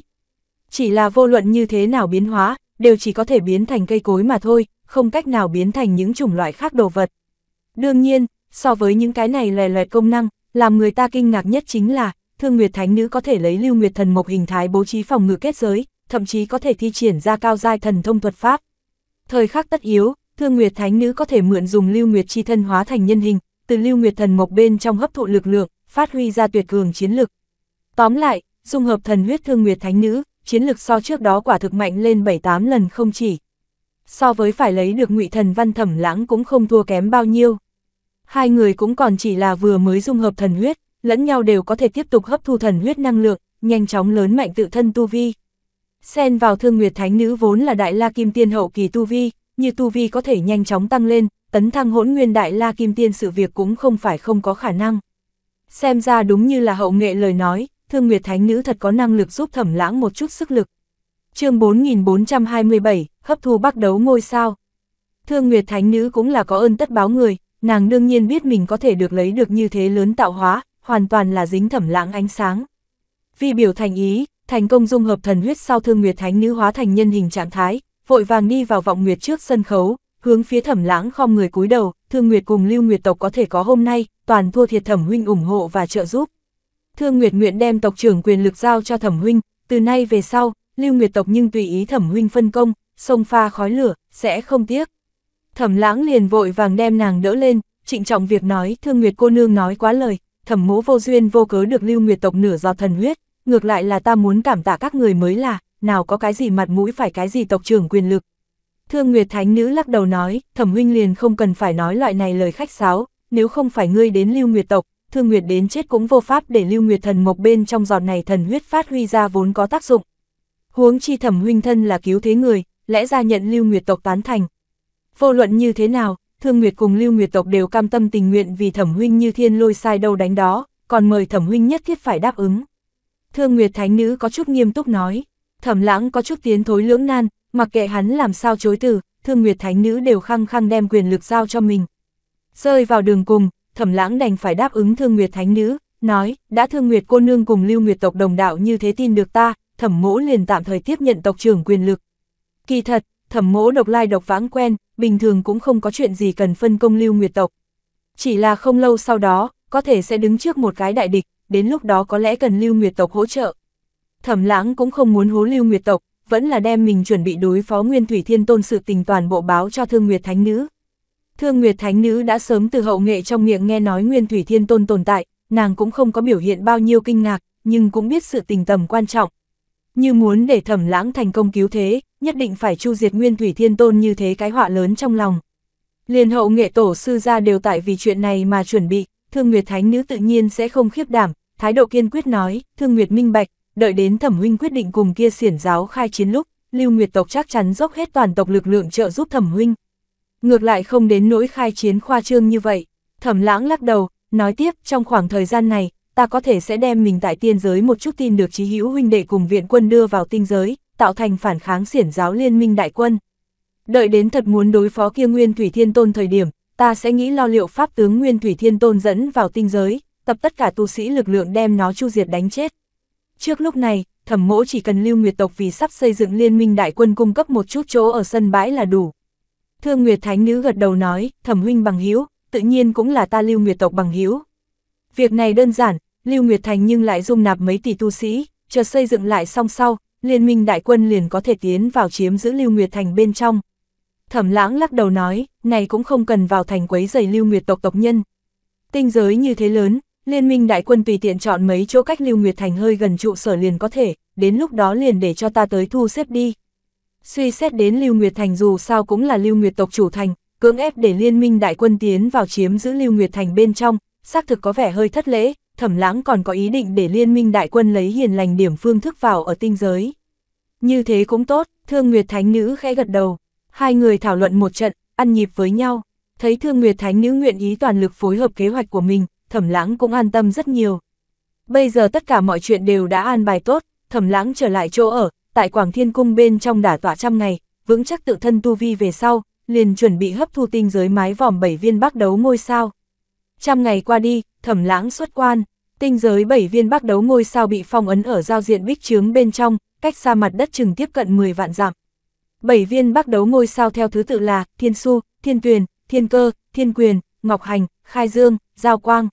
[SPEAKER 1] Chỉ là vô luận như thế nào biến hóa, đều chỉ có thể biến thành cây cối mà thôi, không cách nào biến thành những chủng loại khác đồ vật. Đương nhiên, so với những cái này lè loẹt công năng, làm người ta kinh ngạc nhất chính là, Thương Nguyệt Thánh Nữ có thể lấy Lưu Nguyệt Thần Mộc hình thái bố trí phòng ngự kết giới, thậm chí có thể thi triển ra cao giai thần thông thuật pháp. Thời khắc tất yếu, Thương Nguyệt Thánh Nữ có thể mượn dùng Lưu Nguyệt chi thân hóa thành nhân hình, từ Lưu Nguyệt Thần Mộc bên trong hấp thụ lực lượng, phát huy ra tuyệt cường chiến lực. Tóm lại, dung hợp thần huyết Thương Nguyệt Thánh Nữ, chiến lực so trước đó quả thực mạnh lên 7-8 lần không chỉ. So với phải lấy được Ngụy Thần Văn Thẩm Lãng cũng không thua kém bao nhiêu hai người cũng còn chỉ là vừa mới dung hợp thần huyết, lẫn nhau đều có thể tiếp tục hấp thu thần huyết năng lượng, nhanh chóng lớn mạnh tự thân tu vi. Xen vào Thương Nguyệt Thánh Nữ vốn là Đại La Kim Tiên hậu kỳ tu vi, như tu vi có thể nhanh chóng tăng lên, tấn thăng hỗn nguyên Đại La Kim Tiên sự việc cũng không phải không có khả năng. Xem ra đúng như là hậu nghệ lời nói, Thương Nguyệt Thánh Nữ thật có năng lực giúp thẩm lãng một chút sức lực. chương 4427, hấp thu bắt đấu ngôi sao. Thương Nguyệt Thánh Nữ cũng là có ơn tất báo người, nàng đương nhiên biết mình có thể được lấy được như thế lớn tạo hóa, hoàn toàn là dính thẩm lãng ánh sáng. Vì biểu thành ý, thành công dung hợp thần huyết sau thương nguyệt thánh nữ hóa thành nhân hình trạng thái, vội vàng đi vào vọng nguyệt trước sân khấu, hướng phía thẩm lãng khom người cúi đầu, thương nguyệt cùng lưu nguyệt tộc có thể có hôm nay, toàn thua thiệt thẩm huynh ủng hộ và trợ giúp. Thương nguyệt nguyện đem tộc trưởng quyền lực giao cho thẩm huynh, từ nay về sau, lưu nguyệt tộc nhưng tùy ý thẩm huynh phân công, sông pha khói lửa, sẽ không tiếc. Thẩm lãng liền vội vàng đem nàng đỡ lên, trịnh trọng việc nói, thương nguyệt cô nương nói quá lời, thẩm mố vô duyên vô cớ được lưu nguyệt tộc nửa do thần huyết, ngược lại là ta muốn cảm tạ các người mới là, nào có cái gì mặt mũi phải cái gì tộc trưởng quyền lực. Thương Nguyệt Thánh Nữ lắc đầu nói, thẩm huynh liền không cần phải nói loại này lời khách sáo, nếu không phải ngươi đến lưu nguyệt tộc, Thương Nguyệt đến chết cũng vô pháp để lưu nguyệt thần mộc bên trong giọt này thần huyết phát huy ra vốn có tác dụng. Huống chi thẩm huynh thân là cứu thế người, lẽ ra nhận lưu nguyệt tộc tán thành, Vô luận như thế nào, Thương Nguyệt cùng Lưu Nguyệt tộc đều cam tâm tình nguyện vì Thẩm huynh như thiên lôi sai đâu đánh đó, còn mời Thẩm huynh nhất thiết phải đáp ứng. Thương Nguyệt thánh nữ có chút nghiêm túc nói, Thẩm Lãng có chút tiến thối lưỡng nan, mặc kệ hắn làm sao chối từ, Thương Nguyệt thánh nữ đều khăng khăng đem quyền lực giao cho mình. Rơi vào đường cùng, Thẩm Lãng đành phải đáp ứng Thương Nguyệt thánh nữ, nói, đã Thương Nguyệt cô nương cùng Lưu Nguyệt tộc đồng đạo như thế tin được ta, Thẩm Mỗ liền tạm thời tiếp nhận tộc trưởng quyền lực. Kỳ thật, thẩm mỗ độc lai độc vãng quen, bình thường cũng không có chuyện gì cần phân công lưu nguyệt tộc. Chỉ là không lâu sau đó, có thể sẽ đứng trước một cái đại địch, đến lúc đó có lẽ cần lưu nguyệt tộc hỗ trợ. Thẩm lãng cũng không muốn hố lưu nguyệt tộc, vẫn là đem mình chuẩn bị đối phó nguyên thủy thiên tôn sự tình toàn bộ báo cho thương nguyệt thánh nữ. Thương Nguyệt Thánh Nữ đã sớm từ hậu nghệ trong miệng nghe nói Nguyên Thủy Thiên Tôn tồn tại, nàng cũng không có biểu hiện bao nhiêu kinh ngạc, nhưng cũng biết sự tình tầm quan trọng, như muốn để thẩm lãng thành công cứu thế, nhất định phải chu diệt nguyên thủy thiên tôn như thế cái họa lớn trong lòng. Liên hậu nghệ tổ sư gia đều tại vì chuyện này mà chuẩn bị, thương nguyệt thánh nữ tự nhiên sẽ không khiếp đảm, thái độ kiên quyết nói, thương nguyệt minh bạch, đợi đến thẩm huynh quyết định cùng kia xiển giáo khai chiến lúc, lưu nguyệt tộc chắc chắn dốc hết toàn tộc lực lượng trợ giúp thẩm huynh. Ngược lại không đến nỗi khai chiến khoa trương như vậy, thẩm lãng lắc đầu, nói tiếp trong khoảng thời gian này, ta có thể sẽ đem mình tại tiên giới một chút tin được chí hữu huynh đệ cùng viện quân đưa vào tinh giới, tạo thành phản kháng xiển giáo liên minh đại quân. Đợi đến thật muốn đối phó kia Nguyên Thủy Thiên Tôn thời điểm, ta sẽ nghĩ lo liệu pháp tướng Nguyên Thủy Thiên Tôn dẫn vào tinh giới, tập tất cả tu sĩ lực lượng đem nó chu diệt đánh chết. Trước lúc này, thẩm mỗ chỉ cần lưu nguyệt tộc vì sắp xây dựng liên minh đại quân cung cấp một chút chỗ ở sân bãi là đủ. Thương Nguyệt Thánh Nữ gật đầu nói, thẩm huynh bằng hiếu tự nhiên cũng là ta lưu nguyệt tộc bằng hiếu Việc này đơn giản, Lưu Nguyệt Thành nhưng lại dung nạp mấy tỷ tu sĩ, chờ xây dựng lại song sau, liên minh đại quân liền có thể tiến vào chiếm giữ Lưu Nguyệt Thành bên trong. Thẩm lãng lắc đầu nói, này cũng không cần vào thành quấy giày Lưu Nguyệt tộc tộc nhân. Tinh giới như thế lớn, liên minh đại quân tùy tiện chọn mấy chỗ cách Lưu Nguyệt Thành hơi gần trụ sở liền có thể, đến lúc đó liền để cho ta tới thu xếp đi. Suy xét đến Lưu Nguyệt Thành dù sao cũng là Lưu Nguyệt tộc chủ thành, cưỡng ép để liên minh đại quân tiến vào chiếm giữ Lưu Nguyệt Thành bên trong, xác thực có vẻ hơi thất lễ, thẩm lãng còn có ý định để liên minh đại quân lấy hiền lành điểm phương thức vào ở tinh giới. Như thế cũng tốt, Thương Nguyệt Thánh Nữ khẽ gật đầu, hai người thảo luận một trận, ăn nhịp với nhau, thấy Thương Nguyệt Thánh Nữ nguyện ý toàn lực phối hợp kế hoạch của mình, thẩm lãng cũng an tâm rất nhiều. Bây giờ tất cả mọi chuyện đều đã an bài tốt, thẩm lãng trở lại chỗ ở, tại Quảng Thiên Cung bên trong đả tỏa trăm ngày, vững chắc tự thân tu vi về sau, liền chuẩn bị hấp thu tinh giới mái vòm bảy viên bắc đấu ngôi sao. Trăm ngày qua đi, thẩm lãng xuất quan, tinh giới bảy viên bắc đấu ngôi sao bị phong ấn ở giao diện bích trướng bên trong, cách xa mặt đất chừng tiếp cận 10 vạn dặm. Bảy viên bắc đấu ngôi sao theo thứ tự là Thiên Su, Thiên Tuyền, Thiên Cơ, Thiên Quyền, Ngọc Hành, Khai Dương, Giao Quang.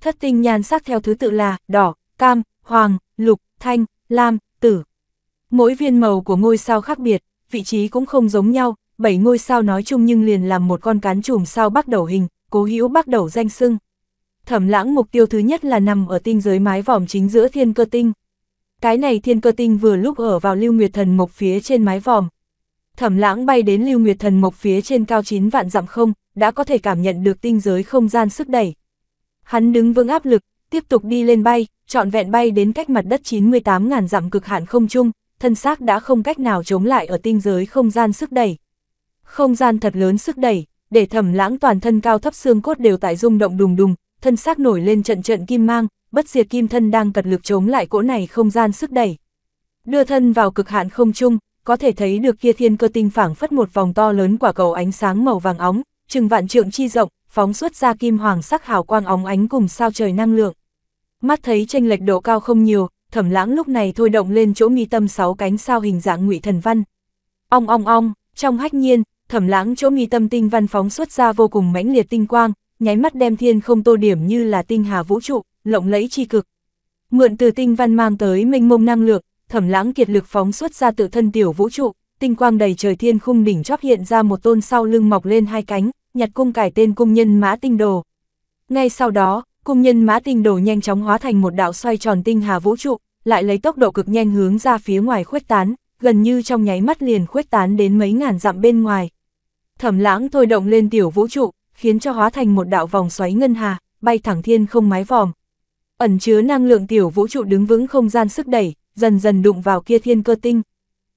[SPEAKER 1] Thất tinh nhan sắc theo thứ tự là đỏ, cam, hoàng, lục, thanh, lam, tử. Mỗi viên màu của ngôi sao khác biệt, vị trí cũng không giống nhau, bảy ngôi sao nói chung nhưng liền làm một con cán trùm sao bắc đầu hình, cố hữu bắc đầu danh sưng thẩm lãng mục tiêu thứ nhất là nằm ở tinh giới mái vòm chính giữa thiên cơ tinh. Cái này thiên cơ tinh vừa lúc ở vào lưu nguyệt thần mộc phía trên mái vòm. Thẩm lãng bay đến lưu nguyệt thần mộc phía trên cao 9 vạn dặm không, đã có thể cảm nhận được tinh giới không gian sức đẩy. Hắn đứng vững áp lực, tiếp tục đi lên bay, trọn vẹn bay đến cách mặt đất 98.000 dặm cực hạn không trung, thân xác đã không cách nào chống lại ở tinh giới không gian sức đẩy. Không gian thật lớn sức đẩy, để thẩm lãng toàn thân cao thấp xương cốt đều tại rung động đùng đùng, thân xác nổi lên trận trận kim mang, bất diệt kim thân đang cật lực chống lại cỗ này không gian sức đẩy. Đưa thân vào cực hạn không chung, có thể thấy được kia thiên cơ tinh phảng phất một vòng to lớn quả cầu ánh sáng màu vàng óng, chừng vạn trượng chi rộng, phóng xuất ra kim hoàng sắc hào quang óng ánh cùng sao trời năng lượng. Mắt thấy tranh lệch độ cao không nhiều, Thẩm Lãng lúc này thôi động lên chỗ mi tâm sáu cánh sao hình dạng ngụy thần văn. Ong ong ong, trong hách nhiên, Thẩm Lãng chỗ mi tâm tinh văn phóng xuất ra vô cùng mãnh liệt tinh quang, nháy mắt đem thiên không tô điểm như là tinh hà vũ trụ, lộng lẫy chi cực. Mượn từ tinh văn mang tới mênh mông năng lượng, thẩm lãng kiệt lực phóng xuất ra tự thân tiểu vũ trụ, tinh quang đầy trời thiên khung đỉnh chóp hiện ra một tôn sau lưng mọc lên hai cánh, nhặt cung cải tên cung nhân mã tinh đồ. Ngay sau đó, cung nhân mã tinh đồ nhanh chóng hóa thành một đạo xoay tròn tinh hà vũ trụ, lại lấy tốc độ cực nhanh hướng ra phía ngoài khuếch tán, gần như trong nháy mắt liền khuếch tán đến mấy ngàn dặm bên ngoài. Thẩm lãng thôi động lên tiểu vũ trụ, khiến cho hóa thành một đạo vòng xoáy ngân hà, bay thẳng thiên không mái vòm. Ẩn chứa năng lượng tiểu vũ trụ đứng vững không gian sức đẩy, dần dần đụng vào kia thiên cơ tinh.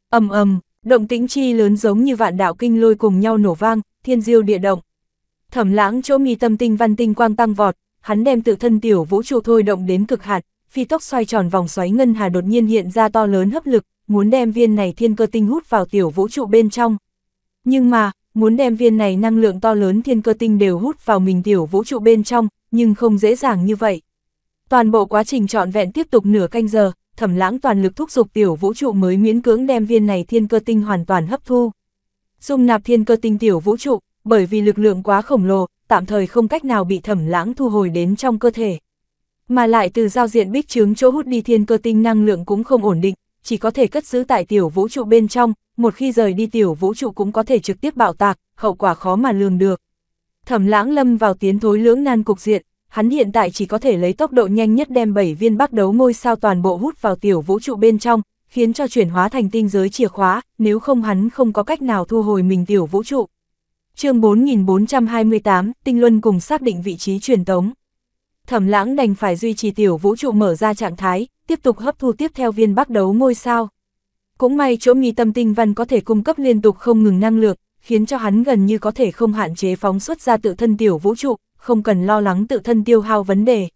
[SPEAKER 1] Ầm ầm, động tĩnh chi lớn giống như vạn đạo kinh lôi cùng nhau nổ vang, thiên diêu địa động. Thẩm Lãng chỗ mi tâm tinh văn tinh quang tăng vọt, hắn đem tự thân tiểu vũ trụ thôi động đến cực hạn, phi tốc xoay tròn vòng xoáy ngân hà đột nhiên hiện ra to lớn hấp lực, muốn đem viên này thiên cơ tinh hút vào tiểu vũ trụ bên trong. Nhưng mà, muốn đem viên này năng lượng to lớn thiên cơ tinh đều hút vào mình tiểu vũ trụ bên trong, nhưng không dễ dàng như vậy. Toàn bộ quá trình trọn vẹn tiếp tục nửa canh giờ, thẩm lãng toàn lực thúc giục tiểu vũ trụ mới miễn cưỡng đem viên này thiên cơ tinh hoàn toàn hấp thu. Dung nạp thiên cơ tinh tiểu vũ trụ, bởi vì lực lượng quá khổng lồ, tạm thời không cách nào bị thẩm lãng thu hồi đến trong cơ thể. Mà lại từ giao diện bích trướng chỗ hút đi thiên cơ tinh năng lượng cũng không ổn định, chỉ có thể cất giữ tại tiểu vũ trụ bên trong, một khi rời đi tiểu vũ trụ cũng có thể trực tiếp bạo tạc, hậu quả khó mà lường được. Thẩm lãng lâm vào tiến thối lưỡng nan cục diện, hắn hiện tại chỉ có thể lấy tốc độ nhanh nhất đem 7 viên bắc đấu ngôi sao toàn bộ hút vào tiểu vũ trụ bên trong, khiến cho chuyển hóa thành tinh giới chìa khóa, nếu không hắn không có cách nào thu hồi mình tiểu vũ trụ. chương 4428, Tinh Luân cùng xác định vị trí truyền tống. Thẩm lãng đành phải duy trì tiểu vũ trụ mở ra trạng thái, tiếp tục hấp thu tiếp theo viên bắc đấu ngôi sao. Cũng may chỗ nghi tâm tinh văn có thể cung cấp liên tục không ngừng năng lượng, khiến cho hắn gần như có thể không hạn chế phóng xuất ra tự thân tiểu vũ trụ, không cần lo lắng tự thân tiêu hao vấn đề.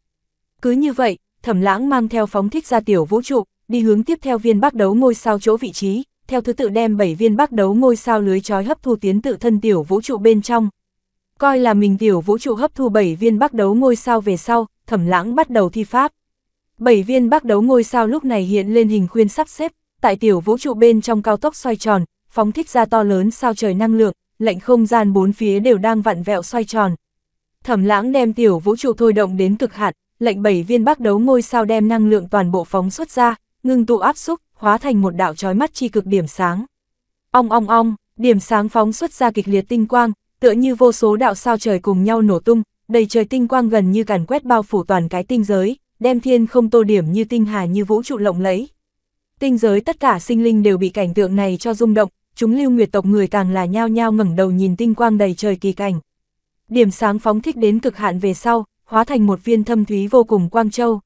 [SPEAKER 1] Cứ như vậy, thẩm lãng mang theo phóng thích ra tiểu vũ trụ, đi hướng tiếp theo viên bác đấu ngôi sao chỗ vị trí, theo thứ tự đem 7 viên bác đấu ngôi sao lưới trói hấp thu tiến tự thân tiểu vũ trụ bên trong. Coi là mình tiểu vũ trụ hấp thu 7 viên bác đấu ngôi sao về sau, thẩm lãng bắt đầu thi pháp. 7 viên bác đấu ngôi sao lúc này hiện lên hình khuyên sắp xếp, tại tiểu vũ trụ bên trong cao tốc xoay tròn, phóng thích ra to lớn sao trời năng lượng, lệnh không gian bốn phía đều đang vặn vẹo xoay tròn. Thẩm lãng đem tiểu vũ trụ thôi động đến cực hạn, lệnh bảy viên bác đấu ngôi sao đem năng lượng toàn bộ phóng xuất ra, ngưng tụ áp xúc, hóa thành một đạo trói mắt chi cực điểm sáng. Ong ong ong, điểm sáng phóng xuất ra kịch liệt tinh quang, tựa như vô số đạo sao trời cùng nhau nổ tung, đầy trời tinh quang gần như càn quét bao phủ toàn cái tinh giới, đem thiên không tô điểm như tinh hà như vũ trụ lộng lẫy. Tinh giới tất cả sinh linh đều bị cảnh tượng này cho rung động, chúng lưu nguyệt tộc người càng là nhao nhao ngẩng đầu nhìn tinh quang đầy trời kỳ cảnh. Điểm sáng phóng thích đến cực hạn về sau, hóa thành một viên thâm thúy vô cùng quang châu.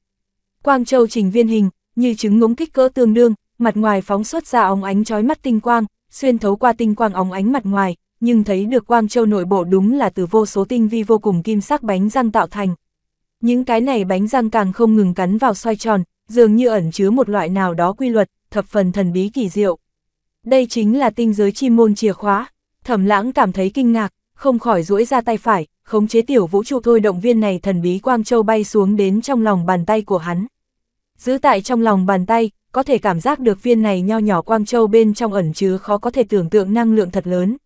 [SPEAKER 1] Quang châu trình viên hình, như trứng ngỗng kích cỡ tương đương, mặt ngoài phóng xuất ra óng ánh chói mắt tinh quang, xuyên thấu qua tinh quang óng ánh mặt ngoài, nhưng thấy được quang châu nội bộ đúng là từ vô số tinh vi vô cùng kim sắc bánh răng tạo thành. Những cái này bánh răng càng không ngừng cắn vào xoay tròn, dường như ẩn chứa một loại nào đó quy luật, thập phần thần bí kỳ diệu. Đây chính là tinh giới chi môn chìa khóa, thẩm lãng cảm thấy kinh ngạc, không khỏi duỗi ra tay phải, khống chế tiểu vũ trụ thôi động viên này thần bí quang châu bay xuống đến trong lòng bàn tay của hắn. Giữ tại trong lòng bàn tay, có thể cảm giác được viên này nho nhỏ quang châu bên trong ẩn chứa khó có thể tưởng tượng năng lượng thật lớn.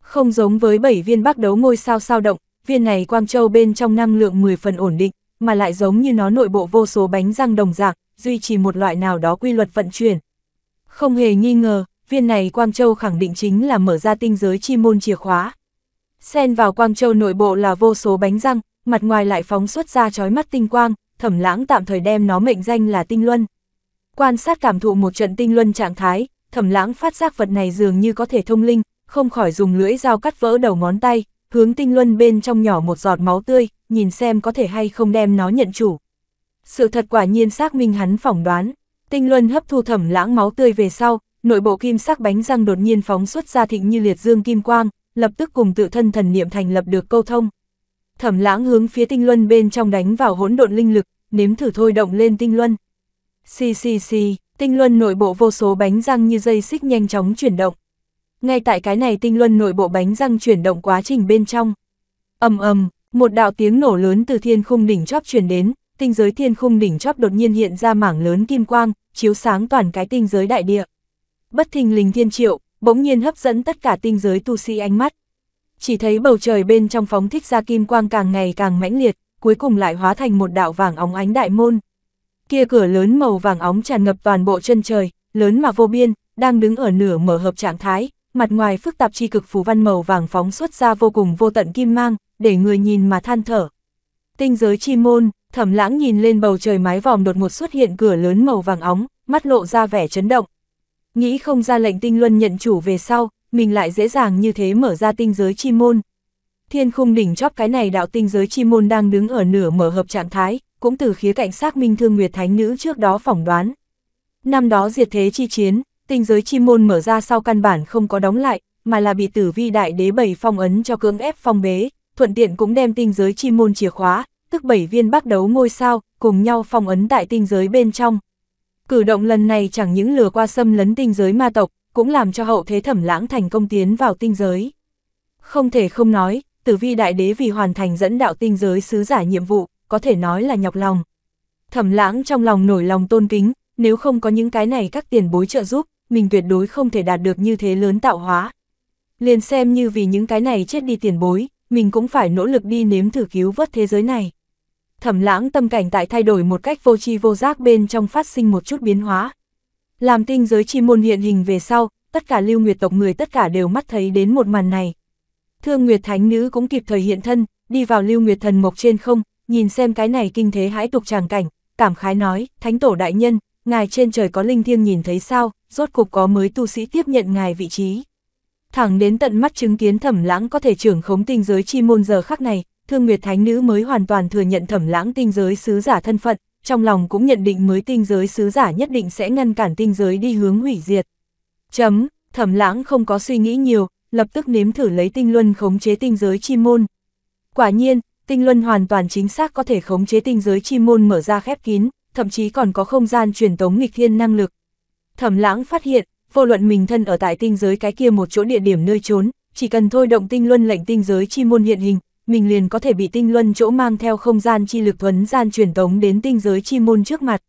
[SPEAKER 1] Không giống với bảy viên bắc đấu ngôi sao sao động, viên này quang châu bên trong năng lượng 10 phần ổn định, mà lại giống như nó nội bộ vô số bánh răng đồng dạng, duy trì một loại nào đó quy luật vận chuyển. Không hề nghi ngờ, viên này Quang Châu khẳng định chính là mở ra tinh giới chi môn chìa khóa. Xen vào Quang Châu nội bộ là vô số bánh răng, mặt ngoài lại phóng xuất ra chói mắt tinh quang, thẩm lãng tạm thời đem nó mệnh danh là tinh luân. Quan sát cảm thụ một trận tinh luân trạng thái, thẩm lãng phát giác vật này dường như có thể thông linh, không khỏi dùng lưỡi dao cắt vỡ đầu ngón tay, hướng tinh luân bên trong nhỏ một giọt máu tươi, nhìn xem có thể hay không đem nó nhận chủ. Sự thật quả nhiên xác minh hắn phỏng đoán, tinh luân hấp thu thẩm lãng máu tươi về sau, nội bộ kim sắc bánh răng đột nhiên phóng xuất ra thịnh như liệt dương kim quang, lập tức cùng tự thân thần niệm thành lập được câu thông. Thẩm lãng hướng phía tinh luân bên trong đánh vào hỗn độn linh lực, nếm thử thôi động lên tinh luân. Xì xì xì, tinh luân nội bộ vô số bánh răng như dây xích nhanh chóng chuyển động ngay tại cái này tinh luân nội bộ bánh răng chuyển động quá trình bên trong. ầm ầm, một đạo tiếng nổ lớn từ thiên khung đỉnh chóp chuyển đến, tinh giới thiên khung đỉnh chóp đột nhiên hiện ra mảng lớn kim quang, chiếu sáng toàn cái tinh giới đại địa. Bất thình lình thiên triệu, bỗng nhiên hấp dẫn tất cả tinh giới tu si ánh mắt. Chỉ thấy bầu trời bên trong phóng thích ra kim quang càng ngày càng mãnh liệt, cuối cùng lại hóa thành một đạo vàng óng ánh đại môn. Kia cửa lớn màu vàng óng tràn ngập toàn bộ chân trời, lớn mà vô biên, đang đứng ở nửa mở hợp trạng thái, mặt ngoài phức tạp chi cực phù văn màu vàng phóng xuất ra vô cùng vô tận kim mang, để người nhìn mà than thở. Tinh giới chi môn, thẩm lãng nhìn lên bầu trời mái vòm đột ngột xuất hiện cửa lớn màu vàng óng, mắt lộ ra vẻ chấn động. Nghĩ không ra lệnh tinh luân nhận chủ về sau, mình lại dễ dàng như thế mở ra tinh giới chi môn. Thiên khung đỉnh chóp cái này đạo tinh giới chi môn đang đứng ở nửa mở hợp trạng thái, cũng từ khía cạnh xác minh thương nguyệt thánh nữ trước đó phỏng đoán. Năm đó diệt thế chi chiến, tinh giới chi môn mở ra sau căn bản không có đóng lại, mà là bị tử vi đại đế bảy phong ấn cho cưỡng ép phong bế, thuận tiện cũng đem tinh giới chi môn chìa khóa, tức bảy viên bắt đấu ngôi sao, cùng nhau phong ấn tại tinh giới bên trong. Cử động lần này chẳng những lừa qua xâm lấn tinh giới ma tộc, cũng làm cho hậu thế thẩm lãng thành công tiến vào tinh giới. Không thể không nói, tử vi đại đế vì hoàn thành dẫn đạo tinh giới sứ giả nhiệm vụ, có thể nói là nhọc lòng. Thẩm lãng trong lòng nổi lòng tôn kính, nếu không có những cái này các tiền bối trợ giúp, mình tuyệt đối không thể đạt được như thế lớn tạo hóa. Liền xem như vì những cái này chết đi tiền bối, mình cũng phải nỗ lực đi nếm thử cứu vớt thế giới này. Thẩm lãng tâm cảnh tại thay đổi một cách vô tri vô giác bên trong phát sinh một chút biến hóa. Làm tinh giới chi môn hiện hình về sau, tất cả lưu nguyệt tộc người tất cả đều mắt thấy đến một màn này. Thương Nguyệt Thánh Nữ cũng kịp thời hiện thân, đi vào lưu nguyệt thần mộc trên không, nhìn xem cái này kinh thế hãi tục tràng cảnh, cảm khái nói, Thánh Tổ Đại Nhân, ngài trên trời có linh thiêng nhìn thấy sao, rốt cục có mới tu sĩ tiếp nhận ngài vị trí. Thẳng đến tận mắt chứng kiến thẩm lãng có thể trưởng khống tinh giới chi môn giờ khắc này, thương nguyệt thánh nữ mới hoàn toàn thừa nhận thẩm lãng tinh giới sứ giả thân phận, trong lòng cũng nhận định mới tinh giới sứ giả nhất định sẽ ngăn cản tinh giới đi hướng hủy diệt. Chấm, thẩm lãng không có suy nghĩ nhiều, lập tức nếm thử lấy tinh luân khống chế tinh giới chi môn. Quả nhiên, tinh luân hoàn toàn chính xác có thể khống chế tinh giới chi môn mở ra khép kín, thậm chí còn có không gian truyền tống nghịch thiên năng lực, Thẩm lãng phát hiện, vô luận mình thân ở tại tinh giới cái kia một chỗ địa điểm nơi trốn, chỉ cần thôi động tinh luân lệnh tinh giới chi môn hiện hình, mình liền có thể bị tinh luân chỗ mang theo không gian chi lực thuấn gian truyền tống đến tinh giới chi môn trước mặt.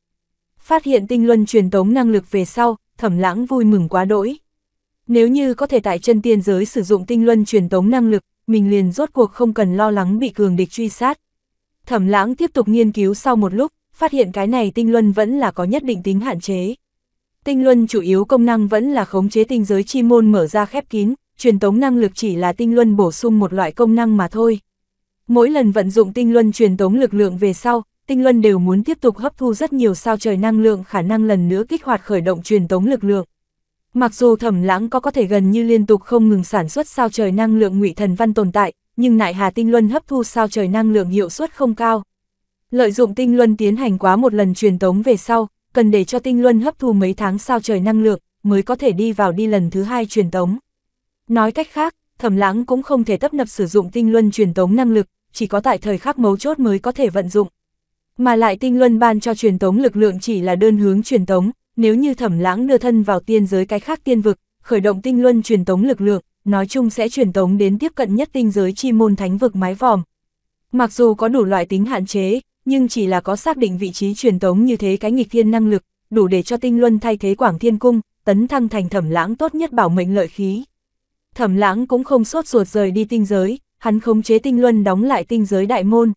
[SPEAKER 1] Phát hiện tinh luân truyền tống năng lực về sau, thẩm lãng vui mừng quá đỗi. Nếu như có thể tại chân tiên giới sử dụng tinh luân truyền tống năng lực, mình liền rốt cuộc không cần lo lắng bị cường địch truy sát. Thẩm lãng tiếp tục nghiên cứu sau một lúc, phát hiện cái này tinh luân vẫn là có nhất định tính hạn chế. Tinh luân chủ yếu công năng vẫn là khống chế tinh giới chi môn mở ra khép kín, truyền tống năng lực chỉ là tinh luân bổ sung một loại công năng mà thôi. Mỗi lần vận dụng tinh luân truyền tống lực lượng về sau, tinh luân đều muốn tiếp tục hấp thu rất nhiều sao trời năng lượng khả năng lần nữa kích hoạt khởi động truyền tống lực lượng. Mặc dù thẩm lãng có có thể gần như liên tục không ngừng sản xuất sao trời năng lượng ngụy thần văn tồn tại, nhưng nại hà tinh luân hấp thu sao trời năng lượng hiệu suất không cao. Lợi dụng tinh luân tiến hành quá một lần truyền tống về sau, cần để cho tinh luân hấp thu mấy tháng sao trời năng lượng, mới có thể đi vào đi lần thứ hai truyền tống. Nói cách khác, thẩm lãng cũng không thể tấp nập sử dụng tinh luân truyền tống năng lực, chỉ có tại thời khắc mấu chốt mới có thể vận dụng. Mà lại tinh luân ban cho truyền tống lực lượng chỉ là đơn hướng truyền tống, nếu như thẩm lãng đưa thân vào tiên giới cái khác tiên vực, khởi động tinh luân truyền tống lực lượng, nói chung sẽ truyền tống đến tiếp cận nhất tinh giới chi môn thánh vực mái vòm. Mặc dù có đủ loại tính hạn chế, nhưng chỉ là có xác định vị trí truyền tống như thế cái nghịch thiên năng lực, đủ để cho tinh luân thay thế Quảng Thiên Cung, tấn thăng thành thẩm lãng tốt nhất bảo mệnh lợi khí. Thẩm lãng cũng không sốt ruột rời đi tinh giới, hắn khống chế tinh luân đóng lại tinh giới đại môn.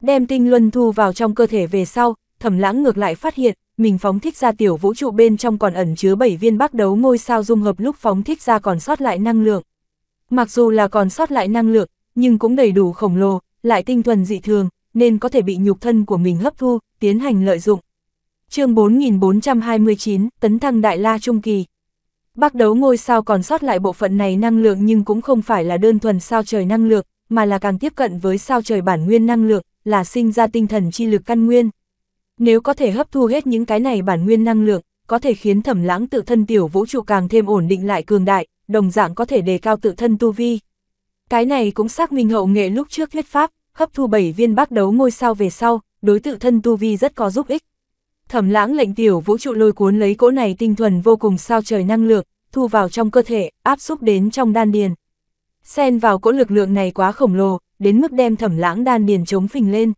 [SPEAKER 1] Đem tinh luân thu vào trong cơ thể về sau, thẩm lãng ngược lại phát hiện, mình phóng thích ra tiểu vũ trụ bên trong còn ẩn chứa 7 viên bắc đấu ngôi sao dung hợp lúc phóng thích ra còn sót lại năng lượng. Mặc dù là còn sót lại năng lượng, nhưng cũng đầy đủ khổng lồ, lại tinh thuần dị thường, nên có thể bị nhục thân của mình hấp thu, tiến hành lợi dụng. chương 4429, tấn thăng Đại La Trung Kỳ. Bác đấu ngôi sao còn sót lại bộ phận này năng lượng nhưng cũng không phải là đơn thuần sao trời năng lượng, mà là càng tiếp cận với sao trời bản nguyên năng lượng, là sinh ra tinh thần chi lực căn nguyên. Nếu có thể hấp thu hết những cái này bản nguyên năng lượng, có thể khiến thẩm lãng tự thân tiểu vũ trụ càng thêm ổn định lại cường đại, đồng dạng có thể đề cao tự thân tu vi. Cái này cũng xác minh hậu nghệ lúc trước thuyết pháp, hấp thu 7 viên bác đấu ngôi sao về sau, đối tự thân tu vi rất có giúp ích. Thẩm lãng lệnh tiểu vũ trụ lôi cuốn lấy cỗ này tinh thuần vô cùng sao trời năng lượng, thu vào trong cơ thể, áp xúc đến trong đan điền. Xen vào cỗ lực lượng này quá khổng lồ, đến mức đem thẩm lãng đan điền chống phình lên.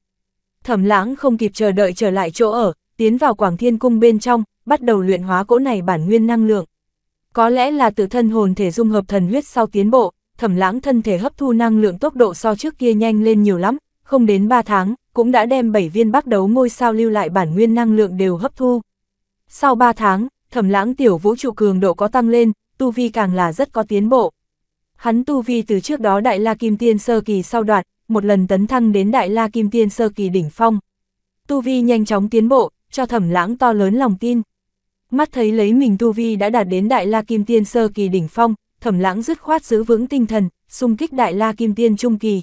[SPEAKER 1] Thẩm lãng không kịp chờ đợi trở lại chỗ ở, tiến vào quảng thiên cung bên trong, bắt đầu luyện hóa cỗ này bản nguyên năng lượng. Có lẽ là tự thân hồn thể dung hợp thần huyết sau tiến bộ, thẩm lãng thân thể hấp thu năng lượng tốc độ so trước kia nhanh lên nhiều lắm, không đến 3 tháng, cũng đã đem 7 viên bắt đấu ngôi sao lưu lại bản nguyên năng lượng đều hấp thu. Sau 3 tháng, thẩm lãng tiểu vũ trụ cường độ có tăng lên, tu vi càng là rất có tiến bộ. Hắn tu vi từ trước đó Đại La Kim Tiên Sơ Kỳ sau đoạn một lần tấn thăng đến Đại La Kim Tiên Sơ Kỳ đỉnh phong. Tu vi nhanh chóng tiến bộ, cho thẩm lãng to lớn lòng tin. Mắt thấy lấy mình tu vi đã đạt đến Đại La Kim Tiên Sơ Kỳ đỉnh phong, thẩm lãng dứt khoát giữ vững tinh thần, xung kích đại la kim tiên trung kỳ.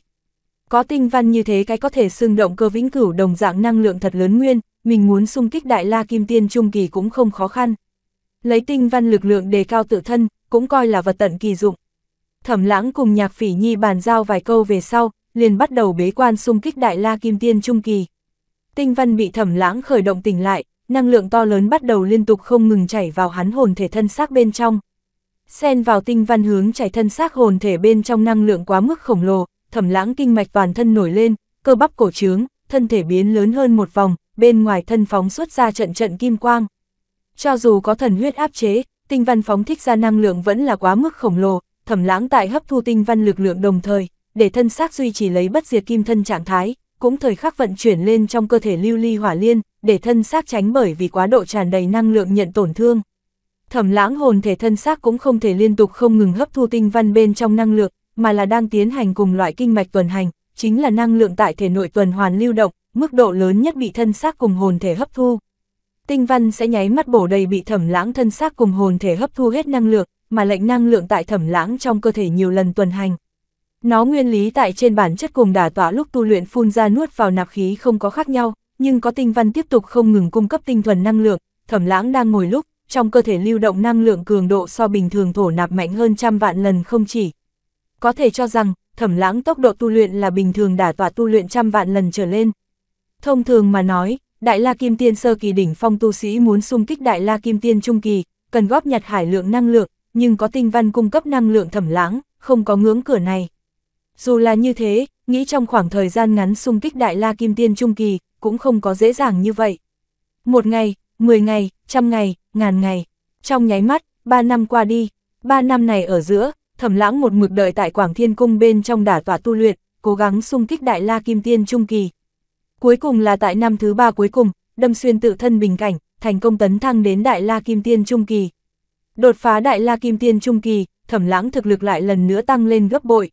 [SPEAKER 1] Có tinh văn như thế cái có thể xưng động cơ vĩnh cửu đồng dạng năng lượng thật lớn nguyên, mình muốn xung kích đại la kim tiên trung kỳ cũng không khó khăn. Lấy tinh văn lực lượng đề cao tự thân, cũng coi là vật tận kỳ dụng. Thẩm lãng cùng nhạc phỉ nhi bàn giao vài câu về sau, liền bắt đầu bế quan xung kích đại la kim tiên trung kỳ. Tinh văn bị thẩm lãng khởi động tỉnh lại, năng lượng to lớn bắt đầu liên tục không ngừng chảy vào hắn hồn thể thân xác bên trong xen vào tinh văn hướng chảy thân xác hồn thể bên trong năng lượng quá mức khổng lồ, thẩm lãng kinh mạch toàn thân nổi lên, cơ bắp cổ trướng, thân thể biến lớn hơn một vòng, bên ngoài thân phóng xuất ra trận trận kim quang. Cho dù có thần huyết áp chế, tinh văn phóng thích ra năng lượng vẫn là quá mức khổng lồ, thẩm lãng tại hấp thu tinh văn lực lượng đồng thời, để thân xác duy trì lấy bất diệt kim thân trạng thái, cũng thời khắc vận chuyển lên trong cơ thể lưu ly hỏa liên, để thân xác tránh bởi vì quá độ tràn đầy năng lượng nhận tổn thương thẩm lãng hồn thể thân xác cũng không thể liên tục không ngừng hấp thu tinh văn bên trong năng lượng, mà là đang tiến hành cùng loại kinh mạch tuần hành, chính là năng lượng tại thể nội tuần hoàn lưu động, mức độ lớn nhất bị thân xác cùng hồn thể hấp thu. Tinh văn sẽ nháy mắt bổ đầy bị thẩm lãng thân xác cùng hồn thể hấp thu hết năng lượng, mà lệnh năng lượng tại thẩm lãng trong cơ thể nhiều lần tuần hành. Nó nguyên lý tại trên bản chất cùng đả tỏa lúc tu luyện phun ra nuốt vào nạp khí không có khác nhau, nhưng có tinh văn tiếp tục không ngừng cung cấp tinh thuần năng lượng, thẩm lãng đang ngồi lúc, trong cơ thể lưu động năng lượng cường độ so bình thường thổ nạp mạnh hơn trăm vạn lần không chỉ. Có thể cho rằng, thẩm lãng tốc độ tu luyện là bình thường đả tỏa tu luyện trăm vạn lần trở lên. Thông thường mà nói, Đại La Kim Tiên sơ kỳ đỉnh phong tu sĩ muốn xung kích Đại La Kim Tiên trung kỳ, cần góp nhặt hải lượng năng lượng, nhưng có tinh văn cung cấp năng lượng thẩm lãng, không có ngưỡng cửa này. Dù là như thế, nghĩ trong khoảng thời gian ngắn xung kích Đại La Kim Tiên trung kỳ, cũng không có dễ dàng như vậy. Một ngày, 10 ngày, trăm ngày, ngàn ngày. Trong nháy mắt, 3 năm qua đi, 3 năm này ở giữa, thẩm lãng một mực đợi tại Quảng Thiên Cung bên trong đả tỏa tu luyện, cố gắng xung kích Đại La Kim Tiên Trung Kỳ. Cuối cùng là tại năm thứ ba cuối cùng, đâm xuyên tự thân bình cảnh, thành công tấn thăng đến Đại La Kim Tiên Trung Kỳ. Đột phá Đại La Kim Tiên Trung Kỳ, thẩm lãng thực lực lại lần nữa tăng lên gấp bội.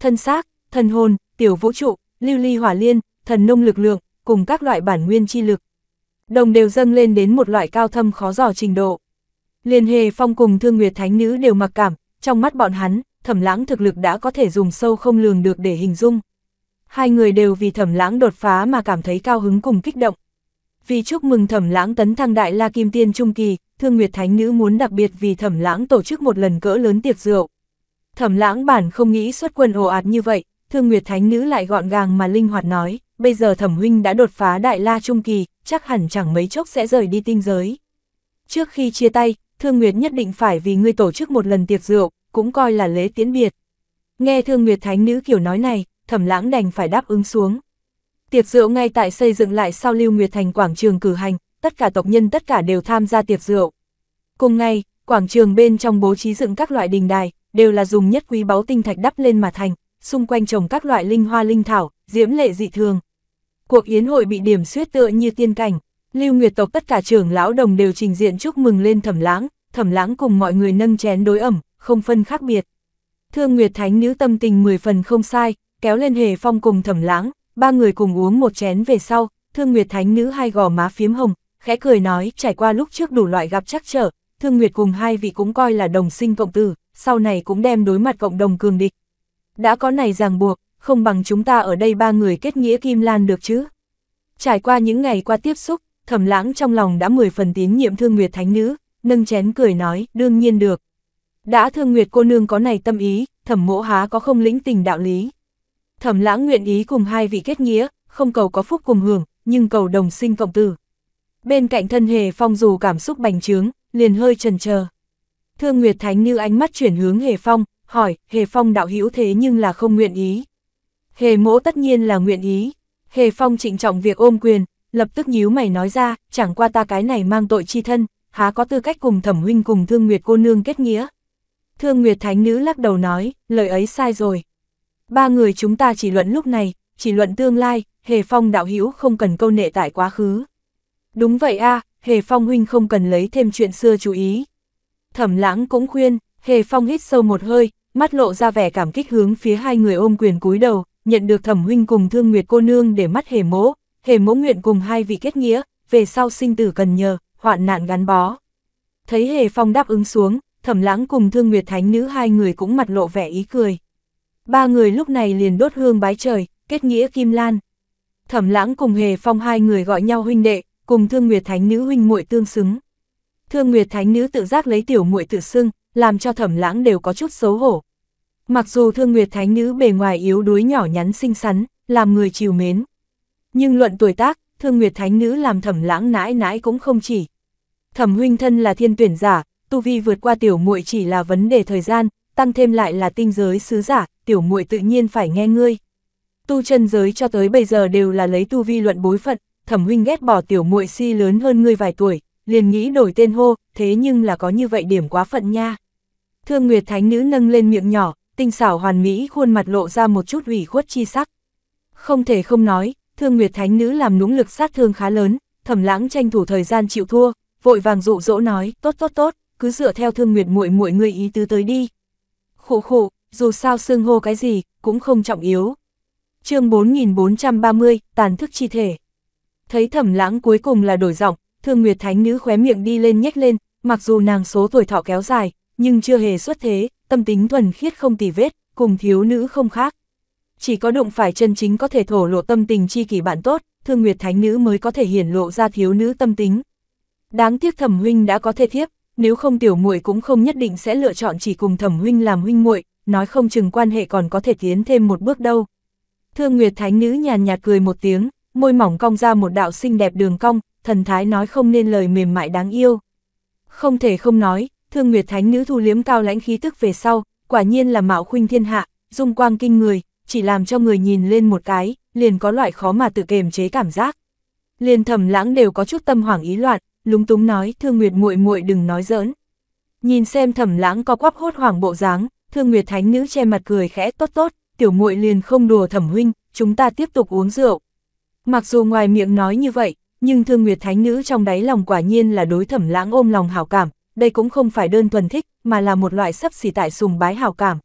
[SPEAKER 1] Thân xác, thần hồn, tiểu vũ trụ, lưu ly hỏa liên, thần nông lực lượng, cùng các loại bản nguyên chi lực, đồng đều dâng lên đến một loại cao thâm khó dò trình độ. Liên hề phong cùng thương nguyệt thánh nữ đều mặc cảm, trong mắt bọn hắn, thẩm lãng thực lực đã có thể dùng sâu không lường được để hình dung. Hai người đều vì thẩm lãng đột phá mà cảm thấy cao hứng cùng kích động. Vì chúc mừng thẩm lãng tấn thăng đại la kim tiên trung kỳ, thương nguyệt thánh nữ muốn đặc biệt vì thẩm lãng tổ chức một lần cỡ lớn tiệc rượu. Thẩm lãng bản không nghĩ xuất quân ồ ạt như vậy, thương nguyệt thánh nữ lại gọn gàng mà linh hoạt nói, bây giờ thẩm huynh đã đột phá đại la trung kỳ, chắc hẳn chẳng mấy chốc sẽ rời đi tinh giới. Trước khi chia tay, Thương Nguyệt nhất định phải vì ngươi tổ chức một lần tiệc rượu, cũng coi là lễ tiễn biệt. Nghe Thương Nguyệt Thánh Nữ kiểu nói này, thẩm lãng đành phải đáp ứng xuống. Tiệc rượu ngay tại xây dựng lại sau Lưu Nguyệt Thành quảng trường cử hành, tất cả tộc nhân tất cả đều tham gia tiệc rượu. Cùng ngày, quảng trường bên trong bố trí dựng các loại đình đài, đều là dùng nhất quý báu tinh thạch đắp lên mà thành, xung quanh trồng các loại linh hoa linh thảo, diễm lệ dị thường cuộc yến hội bị điểm xuyết tựa như tiên cảnh, Lưu Nguyệt tộc tất cả trưởng lão đồng đều trình diện chúc mừng lên Thẩm Lãng, Thẩm Lãng cùng mọi người nâng chén đối ẩm, không phân khác biệt. Thương Nguyệt Thánh nữ tâm tình 10 phần không sai, kéo lên Hề Phong cùng Thẩm Lãng, ba người cùng uống một chén về sau, Thương Nguyệt Thánh nữ hai gò má phiếm hồng, khẽ cười nói, trải qua lúc trước đủ loại gặp trắc trở, Thương Nguyệt cùng hai vị cũng coi là đồng sinh cộng tử, sau này cũng đem đối mặt cộng đồng cường địch. Đã có này ràng buộc, không bằng chúng ta ở đây ba người kết nghĩa Kim Lan được chứ. Trải qua những ngày qua tiếp xúc, thẩm lãng trong lòng đã mười phần tín nhiệm Thương Nguyệt Thánh Nữ, nâng chén cười nói, đương nhiên được. Đã Thương Nguyệt cô nương có này tâm ý, thẩm mộ há có không lĩnh tình đạo lý. Thẩm lãng nguyện ý cùng hai vị kết nghĩa, không cầu có phúc cùng hưởng, nhưng cầu đồng sinh cộng tử. Bên cạnh thân hề phong dù cảm xúc bành trướng, liền hơi trần chờ Thương Nguyệt Thánh Như ánh mắt chuyển hướng hề phong, hỏi, hề phong đạo hữu thế nhưng là không nguyện ý. Hề mỗ tất nhiên là nguyện ý. Hề phong trịnh trọng việc ôm quyền, lập tức nhíu mày nói ra, chẳng qua ta cái này mang tội chi thân, há có tư cách cùng thẩm huynh cùng thương nguyệt cô nương kết nghĩa. Thương nguyệt thánh nữ lắc đầu nói, lời ấy sai rồi. Ba người chúng ta chỉ luận lúc này, chỉ luận tương lai, hề phong đạo hữu không cần câu nệ tại quá khứ. Đúng vậy a hề phong huynh không cần lấy thêm chuyện xưa chú ý. Thẩm lãng cũng khuyên, hề phong hít sâu một hơi, mắt lộ ra vẻ cảm kích hướng phía hai người ôm quyền cúi đầu, nhận được thẩm huynh cùng thương nguyệt cô nương để mắt hề mỗ, hề mỗ nguyện cùng hai vị kết nghĩa, về sau sinh tử cần nhờ, hoạn nạn gắn bó. Thấy hề phong đáp ứng xuống, thẩm lãng cùng thương nguyệt thánh nữ hai người cũng mặt lộ vẻ ý cười. Ba người lúc này liền đốt hương bái trời, kết nghĩa kim lan. Thẩm lãng cùng hề phong hai người gọi nhau huynh đệ, cùng thương nguyệt thánh nữ huynh muội tương xứng. Thương nguyệt thánh nữ tự giác lấy tiểu muội tự xưng, làm cho thẩm lãng đều có chút xấu hổ, Mặc dù Thương Nguyệt Thánh Nữ bề ngoài yếu đuối nhỏ nhắn xinh xắn, làm người chiều mến. Nhưng luận tuổi tác, Thương Nguyệt Thánh Nữ làm thẩm lãng nãi nãi cũng không chỉ. Thẩm huynh thân là thiên tuyển giả, tu vi vượt qua tiểu muội chỉ là vấn đề thời gian, tăng thêm lại là tinh giới sứ giả, tiểu muội tự nhiên phải nghe ngươi. Tu chân giới cho tới bây giờ đều là lấy tu vi luận bối phận, thẩm huynh ghét bỏ tiểu muội si lớn hơn ngươi vài tuổi, liền nghĩ đổi tên hô, thế nhưng là có như vậy điểm quá phận nha. Thương Nguyệt Thánh Nữ nâng lên miệng nhỏ, tinh xảo hoàn mỹ khuôn mặt lộ ra một chút ủy khuất chi sắc. Không thể không nói, thương Nguyệt Thánh Nữ làm núng lực sát thương khá lớn, thẩm lãng tranh thủ thời gian chịu thua, vội vàng dụ dỗ nói, tốt tốt tốt, cứ dựa theo thương Nguyệt muội muội người ý tứ tới đi. khổ khổ dù sao xương hô cái gì, cũng không trọng yếu. chương 4430, tàn thức chi thể. Thấy thẩm lãng cuối cùng là đổi giọng, thương Nguyệt Thánh Nữ khóe miệng đi lên nhếch lên, mặc dù nàng số tuổi thọ kéo dài, nhưng chưa hề xuất thế, tâm tính thuần khiết không tì vết, cùng thiếu nữ không khác. Chỉ có đụng phải chân chính có thể thổ lộ tâm tình chi kỷ bạn tốt, thương nguyệt thánh nữ mới có thể hiển lộ ra thiếu nữ tâm tính. Đáng tiếc thẩm huynh đã có thể thiếp, nếu không tiểu muội cũng không nhất định sẽ lựa chọn chỉ cùng thẩm huynh làm huynh muội, nói không chừng quan hệ còn có thể tiến thêm một bước đâu. Thương Nguyệt Thánh Nữ nhàn nhạt cười một tiếng, môi mỏng cong ra một đạo xinh đẹp đường cong, thần thái nói không nên lời mềm mại đáng yêu. Không thể không nói, Thương Nguyệt Thánh Nữ thu liếm cao lãnh khí tức về sau, quả nhiên là mạo khuynh thiên hạ, dung quang kinh người, chỉ làm cho người nhìn lên một cái, liền có loại khó mà tự kềm chế cảm giác. Liền Thẩm Lãng đều có chút tâm hoảng ý loạn, lúng túng nói, "Thương Nguyệt muội muội đừng nói giỡn." Nhìn xem Thẩm Lãng có quắp hốt hoảng bộ dáng, Thương Nguyệt Thánh Nữ che mặt cười khẽ, "Tốt tốt, tiểu muội liền không đùa Thẩm huynh, chúng ta tiếp tục uống rượu." Mặc dù ngoài miệng nói như vậy, nhưng Thương Nguyệt Thánh Nữ trong đáy lòng quả nhiên là đối Thẩm Lãng ôm lòng hảo cảm, đây cũng không phải đơn thuần thích, mà là một loại sắp xỉ tại sùng bái hào cảm.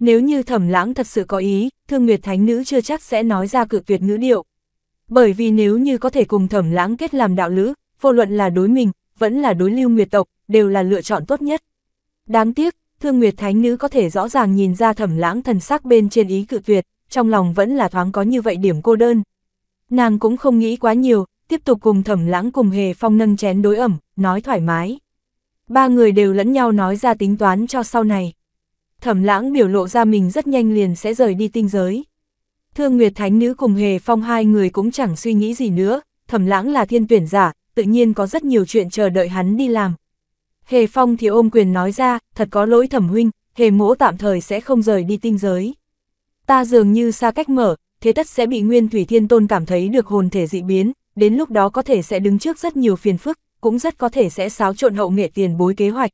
[SPEAKER 1] Nếu như thẩm lãng thật sự có ý, thương nguyệt thánh nữ chưa chắc sẽ nói ra cự tuyệt ngữ điệu. Bởi vì nếu như có thể cùng thẩm lãng kết làm đạo lữ, vô luận là đối mình, vẫn là đối lưu nguyệt tộc, đều là lựa chọn tốt nhất. Đáng tiếc, thương nguyệt thánh nữ có thể rõ ràng nhìn ra thẩm lãng thần sắc bên trên ý cự tuyệt, trong lòng vẫn là thoáng có như vậy điểm cô đơn. Nàng cũng không nghĩ quá nhiều, tiếp tục cùng thẩm lãng cùng hề phong nâng chén đối ẩm, nói thoải mái ba người đều lẫn nhau nói ra tính toán cho sau này. Thẩm lãng biểu lộ ra mình rất nhanh liền sẽ rời đi tinh giới. Thương Nguyệt Thánh Nữ cùng Hề Phong hai người cũng chẳng suy nghĩ gì nữa, thẩm lãng là thiên tuyển giả, tự nhiên có rất nhiều chuyện chờ đợi hắn đi làm. Hề Phong thì ôm quyền nói ra, thật có lỗi thẩm huynh, Hề mỗ tạm thời sẽ không rời đi tinh giới. Ta dường như xa cách mở, thế tất sẽ bị Nguyên Thủy Thiên Tôn cảm thấy được hồn thể dị biến, đến lúc đó có thể sẽ đứng trước rất nhiều phiền phức, cũng rất có thể sẽ xáo trộn hậu nghệ tiền bối kế hoạch.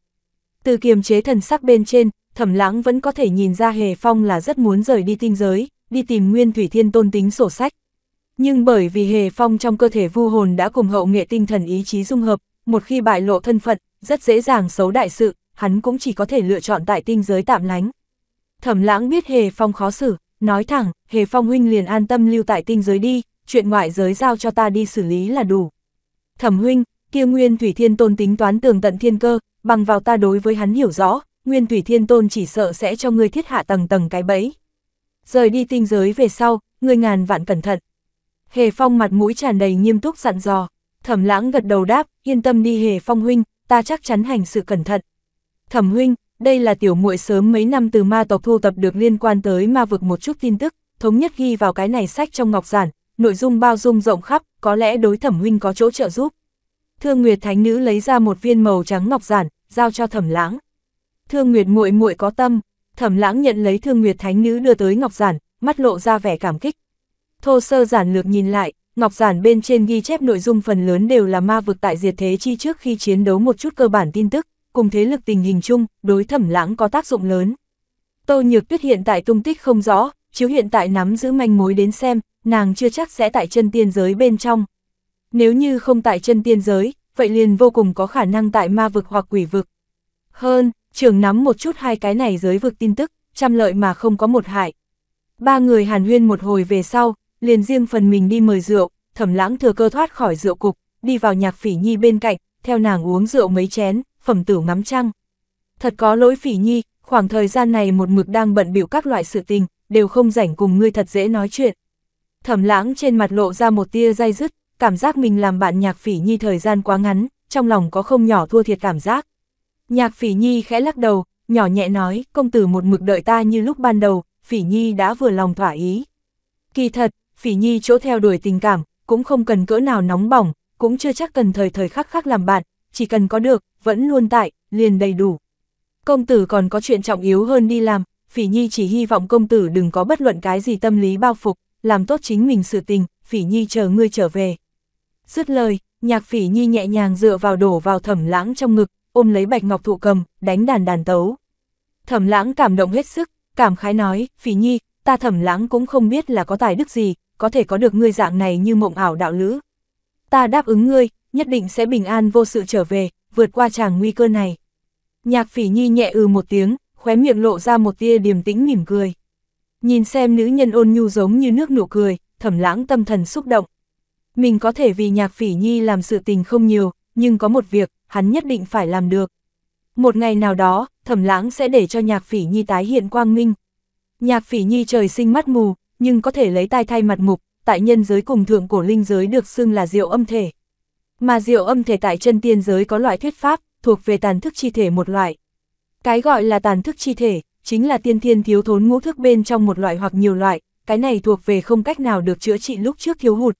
[SPEAKER 1] Từ kiềm chế thần sắc bên trên, thẩm lãng vẫn có thể nhìn ra Hề Phong là rất muốn rời đi tinh giới, đi tìm nguyên thủy thiên tôn tính sổ sách. Nhưng bởi vì Hề Phong trong cơ thể vu hồn đã cùng hậu nghệ tinh thần ý chí dung hợp, một khi bại lộ thân phận, rất dễ dàng xấu đại sự, hắn cũng chỉ có thể lựa chọn tại tinh giới tạm lánh. Thẩm lãng biết Hề Phong khó xử, nói thẳng, Hề Phong huynh liền an tâm lưu tại tinh giới đi, chuyện ngoại giới giao cho ta đi xử lý là đủ. Thẩm huynh, kia Nguyên Thủy Thiên Tôn tính toán tường tận thiên cơ, bằng vào ta đối với hắn hiểu rõ, Nguyên Thủy Thiên Tôn chỉ sợ sẽ cho ngươi thiết hạ tầng tầng cái bẫy. Rời đi tinh giới về sau, ngươi ngàn vạn cẩn thận. Hề Phong mặt mũi tràn đầy nghiêm túc dặn dò, Thẩm Lãng gật đầu đáp, yên tâm đi Hề Phong huynh, ta chắc chắn hành sự cẩn thận. Thẩm huynh, đây là tiểu muội sớm mấy năm từ ma tộc thu tập được liên quan tới ma vực một chút tin tức, thống nhất ghi vào cái này sách trong ngọc giản, nội dung bao dung rộng khắp, có lẽ đối Thẩm huynh có chỗ trợ giúp. Thương Nguyệt Thánh Nữ lấy ra một viên màu trắng ngọc giản, giao cho Thẩm Lãng. Thương Nguyệt muội muội có tâm, Thẩm Lãng nhận lấy Thương Nguyệt Thánh Nữ đưa tới ngọc giản, mắt lộ ra vẻ cảm kích. Thô sơ giản lược nhìn lại, ngọc giản bên trên ghi chép nội dung phần lớn đều là ma vực tại diệt thế chi trước khi chiến đấu một chút cơ bản tin tức, cùng thế lực tình hình chung, đối Thẩm Lãng có tác dụng lớn. Tô Nhược Tuyết hiện tại tung tích không rõ, chiếu hiện tại nắm giữ manh mối đến xem, nàng chưa chắc sẽ tại chân tiên giới bên trong, nếu như không tại chân tiên giới, vậy liền vô cùng có khả năng tại ma vực hoặc quỷ vực. Hơn, trường nắm một chút hai cái này giới vực tin tức, trăm lợi mà không có một hại. Ba người hàn huyên một hồi về sau, liền riêng phần mình đi mời rượu, thẩm lãng thừa cơ thoát khỏi rượu cục, đi vào nhạc phỉ nhi bên cạnh, theo nàng uống rượu mấy chén, phẩm tử ngắm trăng. Thật có lỗi phỉ nhi, khoảng thời gian này một mực đang bận biểu các loại sự tình, đều không rảnh cùng ngươi thật dễ nói chuyện. Thẩm lãng trên mặt lộ ra một tia dai dứt, cảm giác mình làm bạn nhạc phỉ nhi thời gian quá ngắn, trong lòng có không nhỏ thua thiệt cảm giác. Nhạc phỉ nhi khẽ lắc đầu, nhỏ nhẹ nói, công tử một mực đợi ta như lúc ban đầu, phỉ nhi đã vừa lòng thỏa ý. Kỳ thật, phỉ nhi chỗ theo đuổi tình cảm, cũng không cần cỡ nào nóng bỏng, cũng chưa chắc cần thời thời khắc khắc làm bạn, chỉ cần có được, vẫn luôn tại, liền đầy đủ. Công tử còn có chuyện trọng yếu hơn đi làm, Phỉ Nhi chỉ hy vọng công tử đừng có bất luận cái gì tâm lý bao phục, làm tốt chính mình sự tình, Phỉ Nhi chờ ngươi trở về. Dứt lời, nhạc phỉ nhi nhẹ nhàng dựa vào đổ vào thẩm lãng trong ngực, ôm lấy bạch ngọc thụ cầm, đánh đàn đàn tấu. Thẩm lãng cảm động hết sức, cảm khái nói, phỉ nhi, ta thẩm lãng cũng không biết là có tài đức gì, có thể có được ngươi dạng này như mộng ảo đạo lữ. Ta đáp ứng ngươi, nhất định sẽ bình an vô sự trở về, vượt qua chàng nguy cơ này. Nhạc phỉ nhi nhẹ ừ một tiếng, khóe miệng lộ ra một tia điềm tĩnh mỉm cười. Nhìn xem nữ nhân ôn nhu giống như nước nụ cười, thẩm lãng tâm thần xúc động, mình có thể vì nhạc phỉ nhi làm sự tình không nhiều, nhưng có một việc, hắn nhất định phải làm được. Một ngày nào đó, thẩm lãng sẽ để cho nhạc phỉ nhi tái hiện quang minh. Nhạc phỉ nhi trời sinh mắt mù, nhưng có thể lấy tai thay mặt mục, tại nhân giới cùng thượng cổ linh giới được xưng là diệu âm thể. Mà diệu âm thể tại chân tiên giới có loại thuyết pháp, thuộc về tàn thức chi thể một loại. Cái gọi là tàn thức chi thể, chính là tiên thiên thiếu thốn ngũ thức bên trong một loại hoặc nhiều loại, cái này thuộc về không cách nào được chữa trị lúc trước thiếu hụt,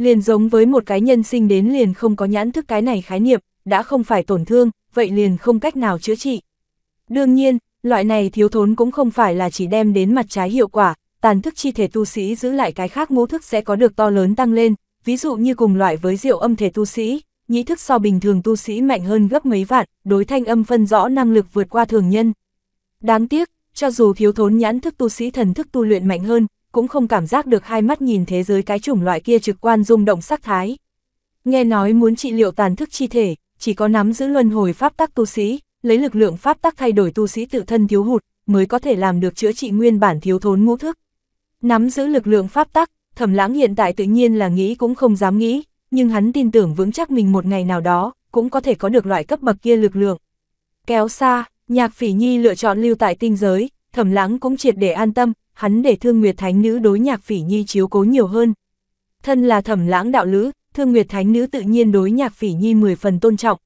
[SPEAKER 1] Liền giống với một cái nhân sinh đến liền không có nhãn thức cái này khái niệm, đã không phải tổn thương, vậy liền không cách nào chữa trị. Đương nhiên, loại này thiếu thốn cũng không phải là chỉ đem đến mặt trái hiệu quả, tàn thức chi thể tu sĩ giữ lại cái khác ngũ thức sẽ có được to lớn tăng lên, ví dụ như cùng loại với rượu âm thể tu sĩ, nhĩ thức so bình thường tu sĩ mạnh hơn gấp mấy vạn, đối thanh âm phân rõ năng lực vượt qua thường nhân. Đáng tiếc, cho dù thiếu thốn nhãn thức tu sĩ thần thức tu luyện mạnh hơn, cũng không cảm giác được hai mắt nhìn thế giới cái chủng loại kia trực quan rung động sắc thái. Nghe nói muốn trị liệu tàn thức chi thể, chỉ có nắm giữ luân hồi pháp tắc tu sĩ, lấy lực lượng pháp tắc thay đổi tu sĩ tự thân thiếu hụt, mới có thể làm được chữa trị nguyên bản thiếu thốn ngũ thức. Nắm giữ lực lượng pháp tắc, thẩm lãng hiện tại tự nhiên là nghĩ cũng không dám nghĩ, nhưng hắn tin tưởng vững chắc mình một ngày nào đó, cũng có thể có được loại cấp bậc kia lực lượng. Kéo xa, nhạc phỉ nhi lựa chọn lưu tại tinh giới, thẩm lãng cũng triệt để an tâm, hắn để Thương Nguyệt Thánh Nữ đối nhạc phỉ nhi chiếu cố nhiều hơn. Thân là thẩm lãng đạo lữ, Thương Nguyệt Thánh Nữ tự nhiên đối nhạc phỉ nhi 10 phần tôn trọng.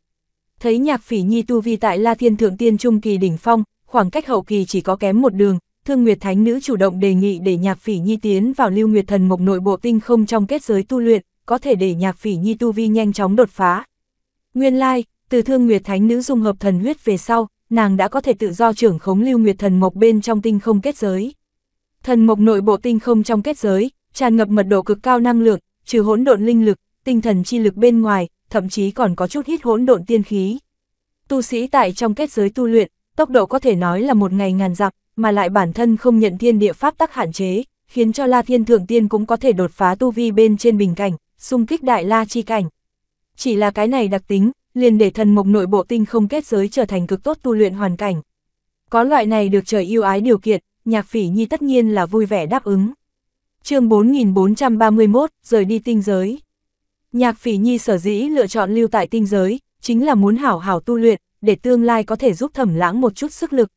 [SPEAKER 1] Thấy nhạc phỉ nhi tu vi tại La Thiên Thượng Tiên Trung Kỳ đỉnh phong, khoảng cách hậu kỳ chỉ có kém một đường, Thương Nguyệt Thánh Nữ chủ động đề nghị để nhạc phỉ nhi tiến vào Lưu Nguyệt Thần Mộc nội bộ tinh không trong kết giới tu luyện, có thể để nhạc phỉ nhi tu vi nhanh chóng đột phá. Nguyên lai, từ Thương Nguyệt Thánh Nữ dung hợp thần huyết về sau, nàng đã có thể tự do trưởng khống Lưu Nguyệt Thần Mộc bên trong tinh không kết giới. Thần mộc nội bộ tinh không trong kết giới, tràn ngập mật độ cực cao năng lượng, trừ hỗn độn linh lực, tinh thần chi lực bên ngoài, thậm chí còn có chút hít hỗn độn tiên khí. Tu sĩ tại trong kết giới tu luyện, tốc độ có thể nói là một ngày ngàn dặm, mà lại bản thân không nhận thiên địa pháp tắc hạn chế, khiến cho La Thiên Thượng Tiên cũng có thể đột phá tu vi bên trên bình cảnh, xung kích đại La chi cảnh. Chỉ là cái này đặc tính, liền để thần mộc nội bộ tinh không kết giới trở thành cực tốt tu luyện hoàn cảnh. Có loại này được trời yêu ái điều kiện, nhạc phỉ nhi tất nhiên là vui vẻ đáp ứng. chương 4431, rời đi tinh giới. Nhạc phỉ nhi sở dĩ lựa chọn lưu tại tinh giới, chính là muốn hảo hảo tu luyện, để tương lai có thể giúp thẩm lãng một chút sức lực.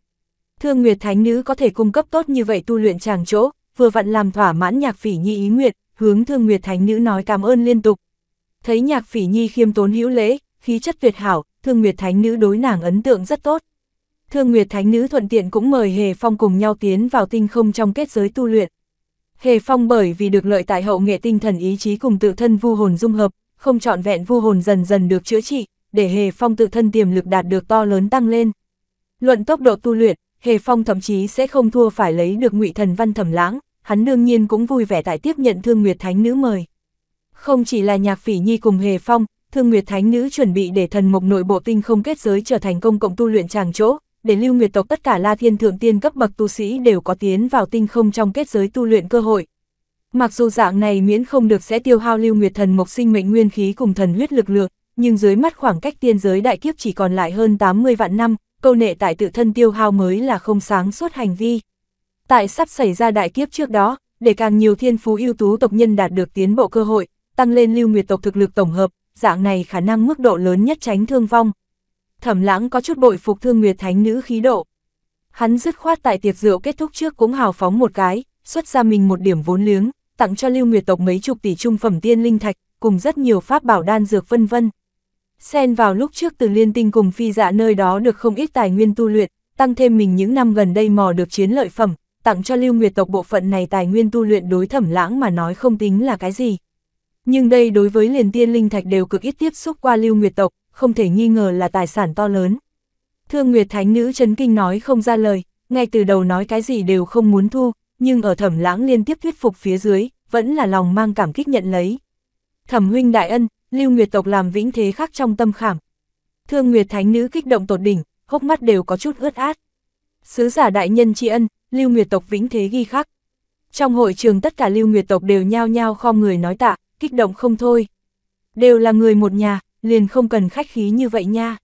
[SPEAKER 1] Thương Nguyệt Thánh Nữ có thể cung cấp tốt như vậy tu luyện chàng chỗ, vừa vặn làm thỏa mãn nhạc phỉ nhi ý nguyện, hướng Thương Nguyệt Thánh Nữ nói cảm ơn liên tục. Thấy nhạc phỉ nhi khiêm tốn hữu lễ, khí chất tuyệt hảo, Thương Nguyệt Thánh Nữ đối nàng ấn tượng rất tốt. Thương Nguyệt Thánh Nữ thuận tiện cũng mời Hề Phong cùng nhau tiến vào tinh không trong kết giới tu luyện. Hề Phong bởi vì được lợi tại hậu nghệ tinh thần ý chí cùng tự thân vu hồn dung hợp, không trọn vẹn vu hồn dần dần được chữa trị, để Hề Phong tự thân tiềm lực đạt được to lớn tăng lên. Luận tốc độ tu luyện, Hề Phong thậm chí sẽ không thua phải lấy được Ngụy Thần Văn Thẩm Lãng, hắn đương nhiên cũng vui vẻ tại tiếp nhận Thương Nguyệt Thánh Nữ mời. Không chỉ là Nhạc Phỉ Nhi cùng Hề Phong, Thương Nguyệt Thánh Nữ chuẩn bị để thần mục nội bộ tinh không kết giới trở thành công cộng tu luyện tràng chỗ, để lưu nguyệt tộc tất cả la thiên thượng tiên cấp bậc tu sĩ đều có tiến vào tinh không trong kết giới tu luyện cơ hội. Mặc dù dạng này miễn không được sẽ tiêu hao lưu nguyệt thần mộc sinh mệnh nguyên khí cùng thần huyết lực lượng, nhưng dưới mắt khoảng cách tiên giới đại kiếp chỉ còn lại hơn 80 vạn năm, câu nệ tại tự thân tiêu hao mới là không sáng suốt hành vi. Tại sắp xảy ra đại kiếp trước đó, để càng nhiều thiên phú ưu tú tộc nhân đạt được tiến bộ cơ hội, tăng lên lưu nguyệt tộc thực lực tổng hợp, dạng này khả năng mức độ lớn nhất tránh thương vong, thẩm lãng có chút bội phục thương nguyệt thánh nữ khí độ. Hắn dứt khoát tại tiệc rượu kết thúc trước cũng hào phóng một cái, xuất ra mình một điểm vốn liếng, tặng cho lưu nguyệt tộc mấy chục tỷ trung phẩm tiên linh thạch, cùng rất nhiều pháp bảo đan dược vân vân. Xen vào lúc trước từ liên tinh cùng phi dạ nơi đó được không ít tài nguyên tu luyện, tăng thêm mình những năm gần đây mò được chiến lợi phẩm, tặng cho lưu nguyệt tộc bộ phận này tài nguyên tu luyện đối thẩm lãng mà nói không tính là cái gì. Nhưng đây đối với liền tiên linh thạch đều cực ít tiếp xúc qua lưu nguyệt tộc, không thể nghi ngờ là tài sản to lớn. Thương Nguyệt Thánh Nữ chấn kinh nói không ra lời, ngay từ đầu nói cái gì đều không muốn thu, nhưng ở thẩm lãng liên tiếp thuyết phục phía dưới, vẫn là lòng mang cảm kích nhận lấy. Thẩm huynh đại ân, lưu nguyệt tộc làm vĩnh thế khắc trong tâm khảm. Thương Nguyệt Thánh Nữ kích động tột đỉnh, hốc mắt đều có chút ướt át. Sứ giả đại nhân tri ân, lưu nguyệt tộc vĩnh thế ghi khắc. Trong hội trường tất cả lưu nguyệt tộc đều nhao nhao khom người nói tạ, kích động không thôi. Đều là người một nhà, liền không cần khách khí như vậy nha.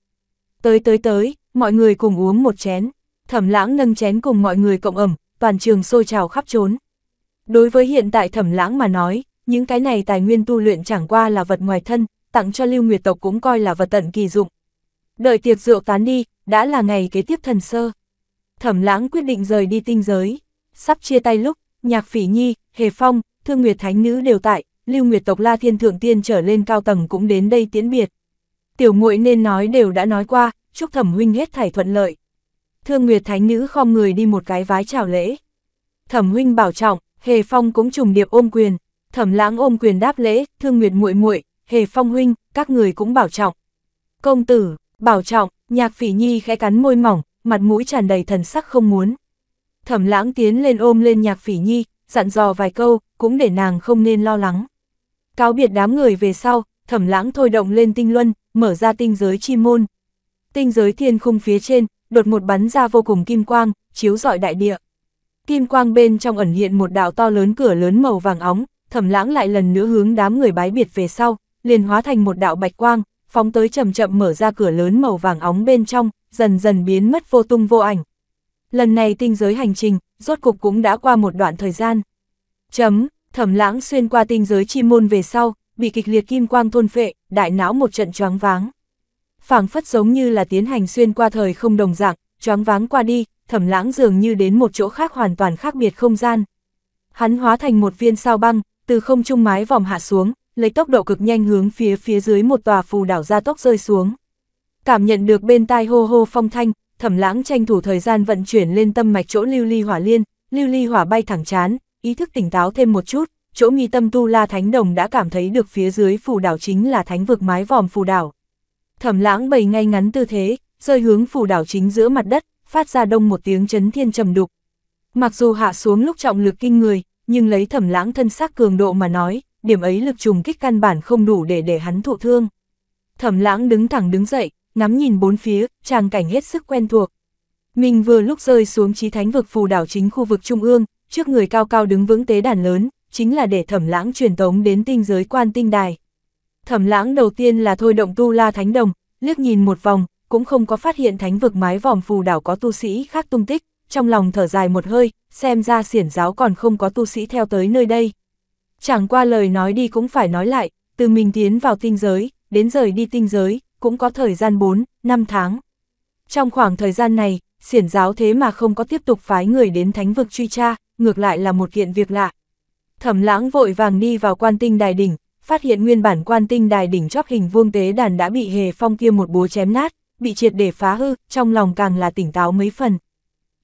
[SPEAKER 1] Tới tới tới, mọi người cùng uống một chén, thẩm lãng nâng chén cùng mọi người cộng ẩm, toàn trường sôi trào khắp trốn. Đối với hiện tại thẩm lãng mà nói, những cái này tài nguyên tu luyện chẳng qua là vật ngoài thân, tặng cho lưu nguyệt tộc cũng coi là vật tận kỳ dụng. Đợi tiệc rượu tán đi, đã là ngày kế tiếp thần sơ. Thẩm lãng quyết định rời đi tinh giới, sắp chia tay lúc, nhạc phỉ nhi, hề phong, thương nguyệt thánh nữ đều tại, Lưu Nguyệt tộc La Thiên Thượng Tiên trở lên cao tầng cũng đến đây tiễn biệt. Tiểu muội nên nói đều đã nói qua, chúc thẩm huynh hết thảy thuận lợi. Thương Nguyệt Thánh Nữ khom người đi một cái vái chào lễ. Thẩm huynh bảo trọng, Hề Phong cũng trùng điệp ôm quyền. Thẩm lãng ôm quyền đáp lễ, Thương Nguyệt muội muội, Hề Phong huynh, các người cũng bảo trọng. Công tử, bảo trọng, nhạc phỉ nhi khẽ cắn môi mỏng, mặt mũi tràn đầy thần sắc không muốn. Thẩm lãng tiến lên ôm lên nhạc phỉ nhi, dặn dò vài câu, cũng để nàng không nên lo lắng. Cáo biệt đám người về sau, thẩm lãng thôi động lên tinh luân, mở ra tinh giới chi môn. Tinh giới thiên khung phía trên, đột một bắn ra vô cùng kim quang, chiếu rọi đại địa. Kim quang bên trong ẩn hiện một đạo to lớn cửa lớn màu vàng óng, thẩm lãng lại lần nữa hướng đám người bái biệt về sau, liền hóa thành một đạo bạch quang, phóng tới chậm chậm mở ra cửa lớn màu vàng óng bên trong, dần dần biến mất vô tung vô ảnh. Lần này tinh giới hành trình, rốt cục cũng đã qua một đoạn thời gian. Chấm Thẩm lãng xuyên qua tinh giới chi môn về sau, bị kịch liệt kim quang thôn phệ, đại não một trận choáng váng. phảng phất giống như là tiến hành xuyên qua thời không đồng dạng, choáng váng qua đi, thẩm lãng dường như đến một chỗ khác hoàn toàn khác biệt không gian. Hắn hóa thành một viên sao băng, từ không trung mái vòng hạ xuống, lấy tốc độ cực nhanh hướng phía phía dưới một tòa phù đảo ra tốc rơi xuống. Cảm nhận được bên tai hô hô phong thanh, thẩm lãng tranh thủ thời gian vận chuyển lên tâm mạch chỗ lưu ly hỏa liên, lưu ly hỏa bay thẳng chán, ý thức tỉnh táo thêm một chút, chỗ nghi tâm tu la thánh đồng đã cảm thấy được phía dưới phù đảo chính là thánh vực mái vòm phù đảo. Thẩm lãng bày ngay ngắn tư thế, rơi hướng phù đảo chính giữa mặt đất, phát ra đông một tiếng chấn thiên trầm đục. Mặc dù hạ xuống lúc trọng lực kinh người, nhưng lấy thẩm lãng thân xác cường độ mà nói, điểm ấy lực trùng kích căn bản không đủ để để hắn thụ thương. Thẩm lãng đứng thẳng đứng dậy, ngắm nhìn bốn phía, tràng cảnh hết sức quen thuộc. Mình vừa lúc rơi xuống trí thánh vực phù đảo chính khu vực trung ương, trước người cao cao đứng vững tế đàn lớn, chính là để thẩm lãng truyền tống đến tinh giới quan tinh đài. Thẩm lãng đầu tiên là thôi động tu la thánh đồng, liếc nhìn một vòng, cũng không có phát hiện thánh vực mái vòm phù đảo có tu sĩ khác tung tích, trong lòng thở dài một hơi, xem ra xiển giáo còn không có tu sĩ theo tới nơi đây. Chẳng qua lời nói đi cũng phải nói lại, từ mình tiến vào tinh giới, đến rời đi tinh giới, cũng có thời gian 4, 5 tháng. Trong khoảng thời gian này, xiển giáo thế mà không có tiếp tục phái người đến thánh vực truy tra, ngược lại là một kiện việc lạ. Thẩm lãng vội vàng đi vào quan tinh đài đỉnh, phát hiện nguyên bản quan tinh đài đỉnh chóp hình vuông tế đàn đã bị hề phong kia một búa chém nát, bị triệt để phá hư, trong lòng càng là tỉnh táo mấy phần.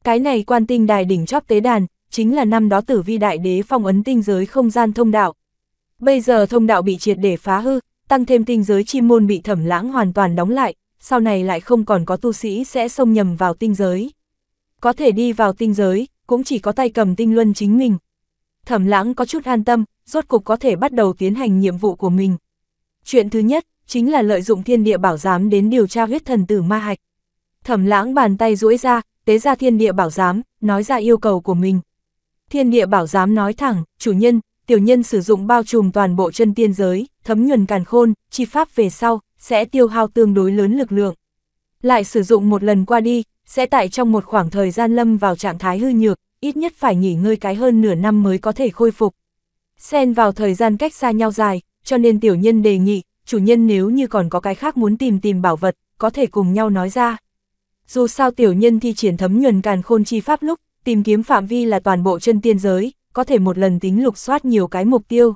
[SPEAKER 1] Cái này quan tinh đài đỉnh chóp tế đàn, chính là năm đó tử vi đại đế phong ấn tinh giới không gian thông đạo. Bây giờ thông đạo bị triệt để phá hư, tăng thêm tinh giới chi môn bị thẩm lãng hoàn toàn đóng lại, sau này lại không còn có tu sĩ sẽ xông nhầm vào tinh giới. Có thể đi vào tinh giới, cũng chỉ có tay cầm tinh luân chính mình. Thẩm lãng có chút an tâm, rốt cục có thể bắt đầu tiến hành nhiệm vụ của mình. Chuyện thứ nhất, chính là lợi dụng thiên địa bảo giám đến điều tra huyết thần tử ma hạch. Thẩm lãng bàn tay duỗi ra, tế ra thiên địa bảo giám, nói ra yêu cầu của mình. Thiên địa bảo giám nói thẳng, chủ nhân, tiểu nhân sử dụng bao trùm toàn bộ chân tiên giới, thấm nhuần càn khôn, chi pháp về sau, sẽ tiêu hao tương đối lớn lực lượng. Lại sử dụng một lần qua đi, sẽ tại trong một khoảng thời gian lâm vào trạng thái hư nhược, ít nhất phải nghỉ ngơi cái hơn nửa năm mới có thể khôi phục. Xen vào thời gian cách xa nhau dài, cho nên tiểu nhân đề nghị, chủ nhân nếu như còn có cái khác muốn tìm tìm bảo vật, có thể cùng nhau nói ra. Dù sao tiểu nhân thi triển thấm nhuần càn khôn chi pháp lúc, tìm kiếm phạm vi là toàn bộ chân tiên giới, có thể một lần tính lục soát nhiều cái mục tiêu.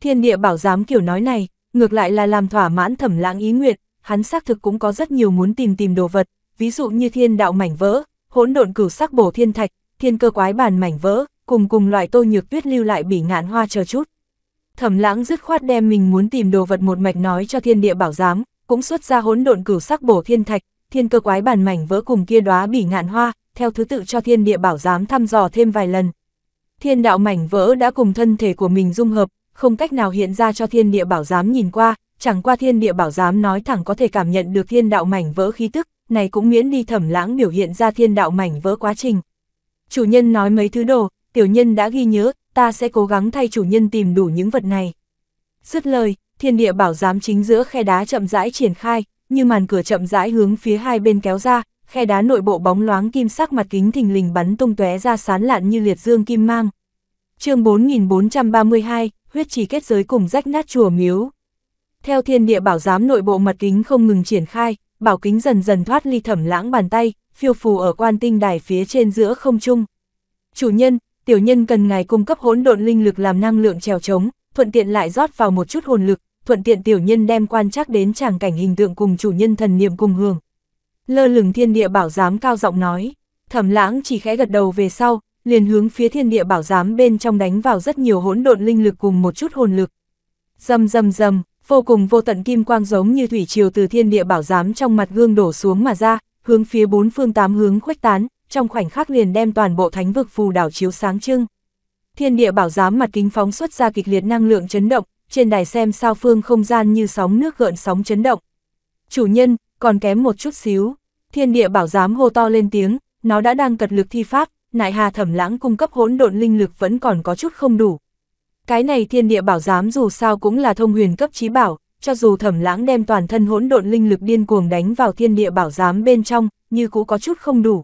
[SPEAKER 1] Thiên địa bảo giám kiểu nói này, ngược lại là làm thỏa mãn thẩm lãng ý nguyện, hắn xác thực cũng có rất nhiều muốn tìm tìm đồ vật, ví dụ như thiên đạo mảnh vỡ, hỗn độn cửu sắc bổ thiên thạch, thiên cơ quái bàn mảnh vỡ, cùng cùng loại tô nhược tuyết lưu lại bỉ ngạn hoa chờ chút. Thẩm lãng dứt khoát đem mình muốn tìm đồ vật một mạch nói cho thiên địa bảo giám, cũng xuất ra hỗn độn cửu sắc bổ thiên thạch, thiên cơ quái bàn mảnh vỡ cùng kia đóa bỉ ngạn hoa, theo thứ tự cho thiên địa bảo giám thăm dò thêm vài lần. Thiên đạo mảnh vỡ đã cùng thân thể của mình dung hợp, không cách nào hiện ra cho thiên địa bảo giám nhìn qua, chẳng qua thiên địa bảo giám nói thẳng có thể cảm nhận được thiên đạo mảnh vỡ khí tức, này cũng miễn đi thẩm lãng biểu hiện ra thiên đạo mảnh vỡ quá trình. Chủ nhân nói mấy thứ đồ, tiểu nhân đã ghi nhớ, ta sẽ cố gắng thay chủ nhân tìm đủ những vật này. Dứt lời, thiên địa bảo giám chính giữa khe đá chậm rãi triển khai, như màn cửa chậm rãi hướng phía hai bên kéo ra, khe đá nội bộ bóng loáng kim sắc mặt kính thình lình bắn tung tóe ra sán lạn như liệt dương kim mang. Chương 4432, huyết trì kết giới cùng rách nát chùa miếu. Theo thiên địa bảo giám nội bộ mặt kính không ngừng triển khai, bảo kính dần dần thoát ly thẩm lãng bàn tay, phiêu phù ở quan tinh đài phía trên giữa không trung. Chủ nhân, tiểu nhân cần ngài cung cấp hỗn độn linh lực làm năng lượng trèo trống, thuận tiện lại rót vào một chút hồn lực, thuận tiện tiểu nhân đem quan chắc đến tràng cảnh hình tượng cùng chủ nhân thần niệm cùng hưởng. Lơ lửng thiên địa bảo giám cao giọng nói, thẩm lãng chỉ khẽ gật đầu về sau, liền hướng phía thiên địa bảo giám bên trong đánh vào rất nhiều hỗn độn linh lực cùng một chút hồn lực. Dầm dầm dầm, vô cùng vô tận kim quang giống như thủy triều từ thiên địa bảo giám trong mặt gương đổ xuống mà ra, hướng phía bốn phương tám hướng khuếch tán, trong khoảnh khắc liền đem toàn bộ thánh vực phù đảo chiếu sáng trưng. Thiên địa bảo giám mặt kính phóng xuất ra kịch liệt năng lượng chấn động, trên đài xem sao phương không gian như sóng nước gợn sóng chấn động. Chủ nhân, còn kém một chút xíu. Thiên địa bảo giám hô to lên tiếng, nó đã đang cật lực thi pháp, nại hà thẩm lãng cung cấp hỗn độn linh lực vẫn còn có chút không đủ, cái này thiên địa bảo giám dù sao cũng là thông huyền cấp trí bảo, cho dù thẩm lãng đem toàn thân hỗn độn linh lực điên cuồng đánh vào thiên địa bảo giám bên trong, như cũ có chút không đủ.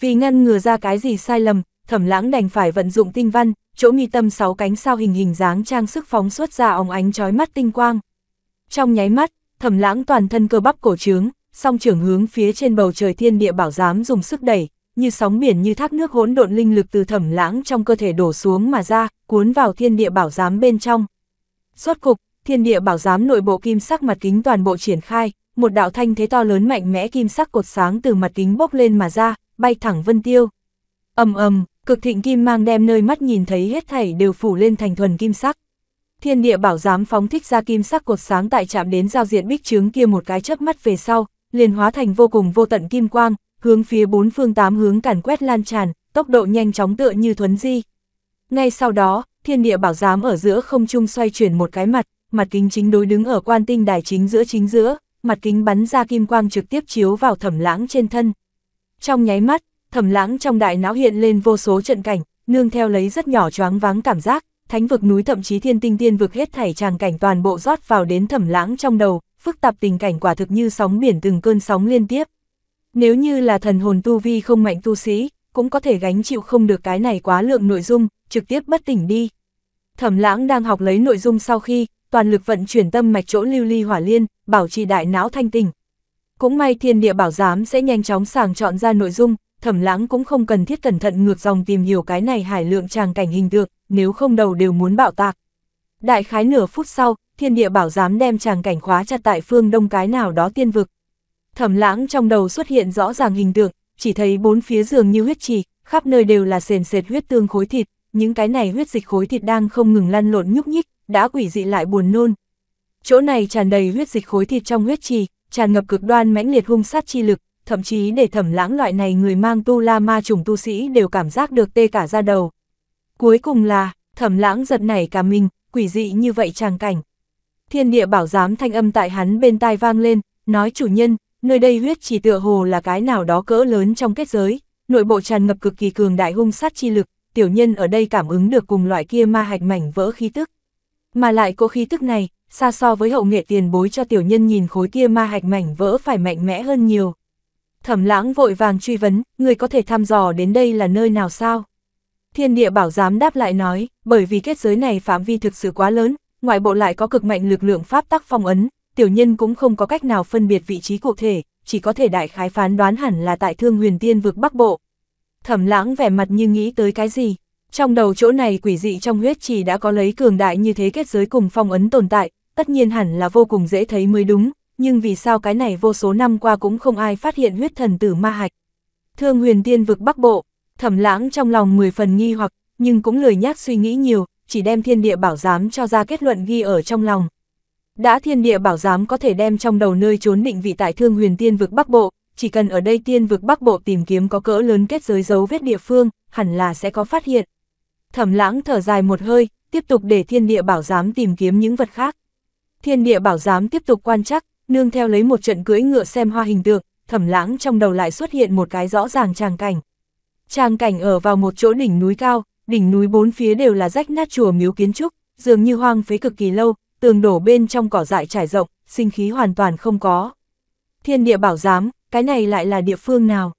[SPEAKER 1] Vì ngăn ngừa ra cái gì sai lầm, thẩm lãng đành phải vận dụng tinh văn, chỗ mi tâm sáu cánh sao hình hình dáng trang sức phóng xuất ra óng ánh chói mắt tinh quang. Trong nháy mắt, thẩm lãng toàn thân cơ bắp cổ trướng, song trưởng hướng phía trên bầu trời thiên địa bảo giám dùng sức đẩy, như sóng biển như thác nước hỗn độn linh lực từ thẩm lãng trong cơ thể đổ xuống mà ra, cuốn vào thiên địa bảo giám bên trong. Rốt cục, thiên địa bảo giám nội bộ kim sắc mặt kính toàn bộ triển khai, một đạo thanh thế to lớn mạnh mẽ kim sắc cột sáng từ mặt kính bốc lên mà ra, bay thẳng vân tiêu. ầm ầm, cực thịnh kim mang đem nơi mắt nhìn thấy hết thảy đều phủ lên thành thuần kim sắc. Thiên địa bảo giám phóng thích ra kim sắc cột sáng tại chạm đến giao diện bích trướng kia một cái chớp mắt về sau, liền hóa thành vô cùng vô tận kim quang, hướng phía bốn phương tám hướng càn quét lan tràn, tốc độ nhanh chóng tựa như thuấn di. Ngay sau đó, thiên địa bảo giám ở giữa không trung xoay chuyển một cái mặt, mặt kính chính đối đứng ở quan tinh đài chính giữa chính giữa, mặt kính bắn ra kim quang trực tiếp chiếu vào thẩm lãng trên thân. Trong nháy mắt, thẩm lãng trong đại não hiện lên vô số trận cảnh, nương theo lấy rất nhỏ choáng váng cảm giác, thánh vực núi thậm chí thiên tinh tiên vực hết thảy tràng cảnh toàn bộ rót vào đến thẩm lãng trong đầu, phức tạp tình cảnh quả thực như sóng biển từng cơn sóng liên tiếp. Nếu như là thần hồn tu vi không mạnh tu sĩ, cũng có thể gánh chịu không được cái này quá lượng nội dung, trực tiếp bất tỉnh đi. Thẩm lãng đang học lấy nội dung sau khi, toàn lực vận chuyển tâm mạch chỗ lưu ly hỏa liên, bảo trì đại não thanh tỉnh. Cũng may thiên địa bảo giám sẽ nhanh chóng sàng chọn ra nội dung, thẩm lãng cũng không cần thiết cẩn thận ngược dòng tìm hiểu cái này hải lượng tràng cảnh hình tượng, nếu không đầu đều muốn bạo tạc. Đại khái nửa phút sau, thiên địa bảo giám đem tràng cảnh khóa chặt tại phương đông cái nào đó tiên vực, Thẩm lãng trong đầu xuất hiện rõ ràng hình tượng, chỉ thấy bốn phía giường như huyết trì, khắp nơi đều là sền sệt huyết tương khối thịt, những cái này huyết dịch khối thịt đang không ngừng lăn lộn nhúc nhích, đã quỷ dị lại buồn nôn. Chỗ này tràn đầy huyết dịch khối thịt trong huyết trì, tràn ngập cực đoan mãnh liệt hung sát chi lực, thậm chí để thẩm lãng loại này người mang tu la ma trùng tu sĩ đều cảm giác được tê cả da đầu. Cuối cùng là, thẩm lãng giật nảy cả mình, quỷ dị như vậy tràng cảnh. Thiên địa bảo giám thanh âm tại hắn bên tai vang lên, nói chủ nhân, nơi đây huyết chỉ tựa hồ là cái nào đó cỡ lớn trong kết giới, nội bộ tràn ngập cực kỳ cường đại hung sát chi lực, tiểu nhân ở đây cảm ứng được cùng loại kia ma hạch mảnh vỡ khí tức. Mà lại cô khí tức này, xa so với hậu nghệ tiền bối cho tiểu nhân nhìn khối kia ma hạch mảnh vỡ phải mạnh mẽ hơn nhiều. Thẩm lãng vội vàng truy vấn, người có thể thăm dò đến đây là nơi nào sao? Thiên địa bảo giám đáp lại nói, bởi vì kết giới này phạm vi thực sự quá lớn, ngoại bộ lại có cực mạnh lực lượng pháp tắc phong ấn, tiểu nhân cũng không có cách nào phân biệt vị trí cụ thể, chỉ có thể đại khái phán đoán hẳn là tại thương huyền tiên vực Bắc Bộ. Thẩm lãng vẻ mặt như nghĩ tới cái gì, trong đầu chỗ này quỷ dị trong huyết chỉ đã có lấy cường đại như thế kết giới cùng phong ấn tồn tại, tất nhiên hẳn là vô cùng dễ thấy mới đúng, nhưng vì sao cái này vô số năm qua cũng không ai phát hiện huyết thần tử ma hạch. Thương huyền tiên vực Bắc Bộ, thẩm lãng trong lòng 10 phần nghi hoặc, nhưng cũng lười nhác suy nghĩ nhiều, chỉ đem thiên địa bảo giám cho ra kết luận ghi ở trong lòng đã thiên địa bảo giám có thể đem trong đầu nơi trốn định vị tại thương huyền tiên vực Bắc Bộ, chỉ cần ở đây tiên vực Bắc Bộ tìm kiếm có cỡ lớn kết giới dấu vết địa phương, hẳn là sẽ có phát hiện. Thẩm lãng thở dài một hơi, tiếp tục để thiên địa bảo giám tìm kiếm những vật khác. Thiên địa bảo giám tiếp tục quan chắc, nương theo lấy một trận cưỡi ngựa xem hoa hình tượng, thẩm lãng trong đầu lại xuất hiện một cái rõ ràng tràng cảnh. Tràng cảnh ở vào một chỗ đỉnh núi cao, đỉnh núi bốn phía đều là rách nát chùa miếu kiến trúc, dường như hoang phế cực kỳ lâu, tường đổ bên trong cỏ dại trải rộng, sinh khí hoàn toàn không có. Thiên địa bảo giám, cái này lại là địa phương nào?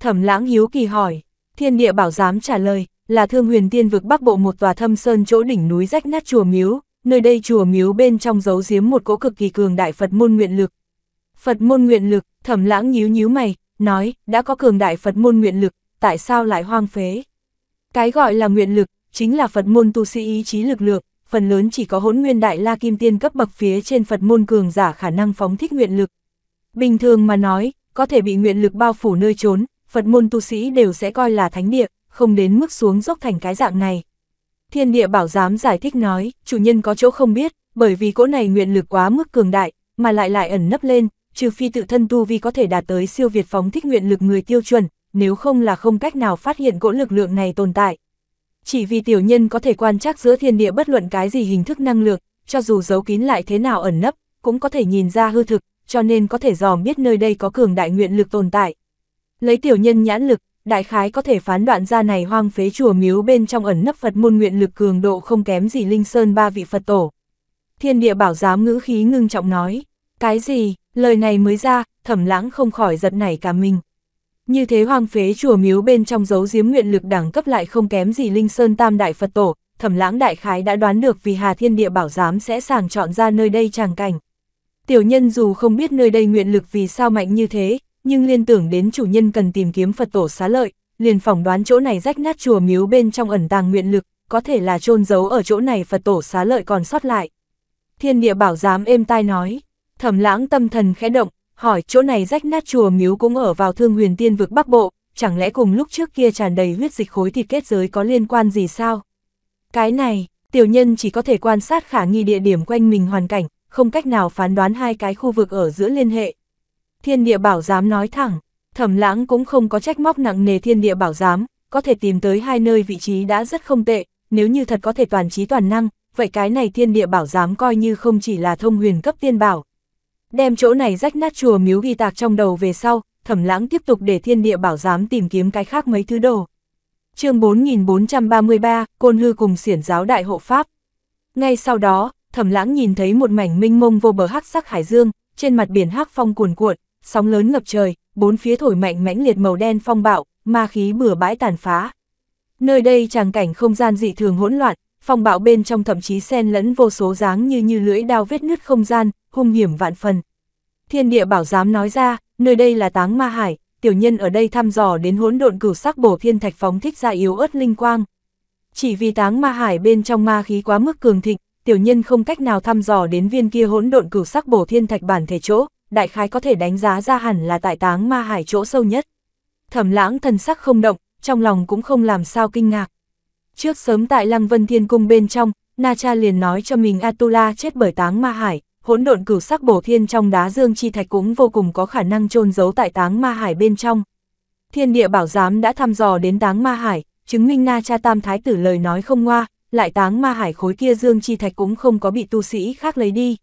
[SPEAKER 1] Thẩm lãng hiếu kỳ hỏi, thiên địa bảo giám trả lời, là thương huyền tiên vực bắc bộ một tòa thâm sơn chỗ đỉnh núi rách nát chùa miếu, nơi đây chùa miếu bên trong giấu giếm một cỗ cực kỳ cường đại Phật môn nguyện lực. Phật môn nguyện lực, thẩm lãng nhíu nhíu mày, nói, đã có cường đại Phật môn nguyện lực, tại sao lại hoang phế? Cái gọi là nguyện lực, chính là Phật môn tu sĩ ý chí lực lượng, phần lớn chỉ có hỗn nguyên đại la kim tiên cấp bậc phía trên Phật môn cường giả khả năng phóng thích nguyện lực. Bình thường mà nói, có thể bị nguyện lực bao phủ nơi trốn, Phật môn tu sĩ đều sẽ coi là thánh địa, không đến mức xuống dốc thành cái dạng này. Thiên địa bảo giám giải thích nói, chủ nhân có chỗ không biết, bởi vì cỗ này nguyện lực quá mức cường đại, mà lại lại ẩn nấp lên, trừ phi tự thân tu vi có thể đạt tới siêu việt phóng thích nguyện lực người tiêu chuẩn, nếu không là không cách nào phát hiện cỗ lực lượng này tồn tại. Chỉ vì tiểu nhân có thể quan trắc giữa thiên địa bất luận cái gì hình thức năng lượng, cho dù giấu kín lại thế nào ẩn nấp, cũng có thể nhìn ra hư thực, cho nên có thể dòm biết nơi đây có cường đại nguyện lực tồn tại. Lấy tiểu nhân nhãn lực, đại khái có thể phán đoạn ra này hoang phế chùa miếu bên trong ẩn nấp Phật môn nguyện lực cường độ không kém gì Linh Sơn ba vị Phật tổ. Thiên địa bảo giám ngữ khí ngưng trọng nói, cái gì, lời này mới ra, thẩm lãng không khỏi giật nảy cả mình. Như thế hoang phế chùa miếu bên trong dấu giếm nguyện lực đẳng cấp lại không kém gì Linh Sơn Tam Đại Phật Tổ, thẩm lãng đại khái đã đoán được vì Hà Thiên Địa Bảo Giám sẽ sàng chọn ra nơi đây tràng cảnh. Tiểu nhân dù không biết nơi đây nguyện lực vì sao mạnh như thế, nhưng liên tưởng đến chủ nhân cần tìm kiếm Phật Tổ xá lợi, liền phỏng đoán chỗ này rách nát chùa miếu bên trong ẩn tàng nguyện lực, có thể là chôn giấu ở chỗ này Phật Tổ xá lợi còn sót lại. Thiên Địa Bảo Giám êm tai nói, thẩm lãng tâm thần khẽ động, hỏi chỗ này rách nát chùa miếu cũng ở vào thương huyền tiên vực Bắc Bộ, chẳng lẽ cùng lúc trước kia tràn đầy huyết dịch khối thịt kết giới có liên quan gì sao? Cái này, tiểu nhân chỉ có thể quan sát khả nghi địa điểm quanh mình hoàn cảnh, không cách nào phán đoán hai cái khu vực ở giữa liên hệ. Thiên địa bảo giám nói thẳng, thẩm lãng cũng không có trách móc nặng nề thiên địa bảo giám, có thể tìm tới hai nơi vị trí đã rất không tệ, nếu như thật có thể toàn trí toàn năng, vậy cái này thiên địa bảo giám coi như không chỉ là thông huyền cấp tiên bảo, Đem chỗ này rách nát chùa miếu ghi tạc trong đầu về sau, thẩm lãng tiếp tục để thiên địa bảo giám tìm kiếm cái khác mấy thứ đồ. chương 4433, Côn Hư cùng xiển giáo đại hộ Pháp. Ngay sau đó, thẩm lãng nhìn thấy một mảnh minh mông vô bờ hắc sắc hải dương, trên mặt biển hắc phong cuồn cuộn, sóng lớn ngập trời, bốn phía thổi mạnh mãnh liệt màu đen phong bạo, ma khí bừa bãi tàn phá. Nơi đây tràng cảnh không gian dị thường hỗn loạn, phong bạo bên trong thậm chí xen lẫn vô số dáng như như lưỡi đao vết nứt không gian, hung hiểm vạn phần. Thiên địa bảo dám nói ra, nơi đây là táng ma hải, tiểu nhân ở đây thăm dò đến hỗn độn cửu sắc bổ thiên thạch phóng thích ra yếu ớt linh quang. Chỉ vì táng ma hải bên trong ma khí quá mức cường thịnh, tiểu nhân không cách nào thăm dò đến viên kia hỗn độn cửu sắc bổ thiên thạch bản thể chỗ, đại khái có thể đánh giá ra hẳn là tại táng ma hải chỗ sâu nhất. Thẩm lãng thần sắc không động, trong lòng cũng không làm sao kinh ngạc. Trước sớm tại Lăng Vân Thiên Cung bên trong, Na Cha liền nói cho mình Atula chết bởi táng ma hải, hỗn độn cửu sắc bổ thiên trong đá dương chi thạch cũng vô cùng có khả năng chôn giấu tại táng ma hải bên trong. Thiên địa bảo giám đã thăm dò đến táng ma hải, chứng minh Na Cha Tam Thái tử lời nói không ngoa, lại táng ma hải khối kia dương chi thạch cũng không có bị tu sĩ khác lấy đi.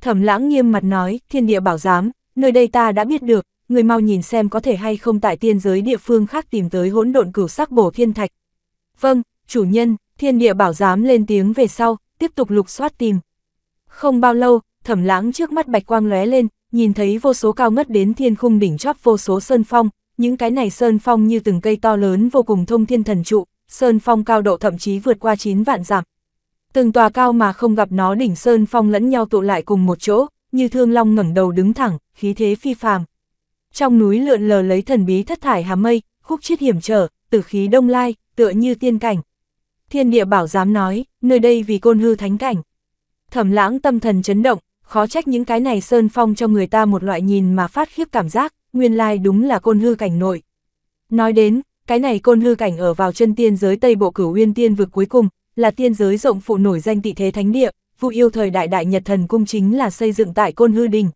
[SPEAKER 1] Thẩm lãng nghiêm mặt nói, thiên địa bảo giám, nơi đây ta đã biết được, người mau nhìn xem có thể hay không tại tiên giới địa phương khác tìm tới hỗn độn cửu sắc bổ thiên thạch. Vâng, chủ nhân, thiên địa bảo dám lên tiếng về sau, tiếp tục lục soát tìm. Không bao lâu, thẩm lãng trước mắt bạch quang lóe lên, nhìn thấy vô số cao ngất đến thiên khung đỉnh chóp vô số sơn phong, những cái này sơn phong như từng cây to lớn vô cùng thông thiên thần trụ, sơn phong cao độ thậm chí vượt qua 9 vạn dặm. Từng tòa cao mà không gặp nó đỉnh sơn phong lẫn nhau tụ lại cùng một chỗ, như thương long ngẩng đầu đứng thẳng, khí thế phi phàm. Trong núi lượn lờ lấy thần bí thất thải hàm mây, khúc chiết hiểm trở, tử khí đông lai, tựa như tiên cảnh thiên địa bảo dám nói, nơi đây vì côn hư thánh cảnh. Thẩm lãng tâm thần chấn động, khó trách những cái này sơn phong cho người ta một loại nhìn mà phát khiếp cảm giác, nguyên lai đúng là côn hư cảnh nội. Nói đến, cái này côn hư cảnh ở vào chân tiên giới Tây Bộ Cửu Uyên Tiên vực cuối cùng, là tiên giới rộng phụ nổi danh tị thế thánh địa, vụ yêu thời đại đại Nhật thần cung chính là xây dựng tại côn hư đình.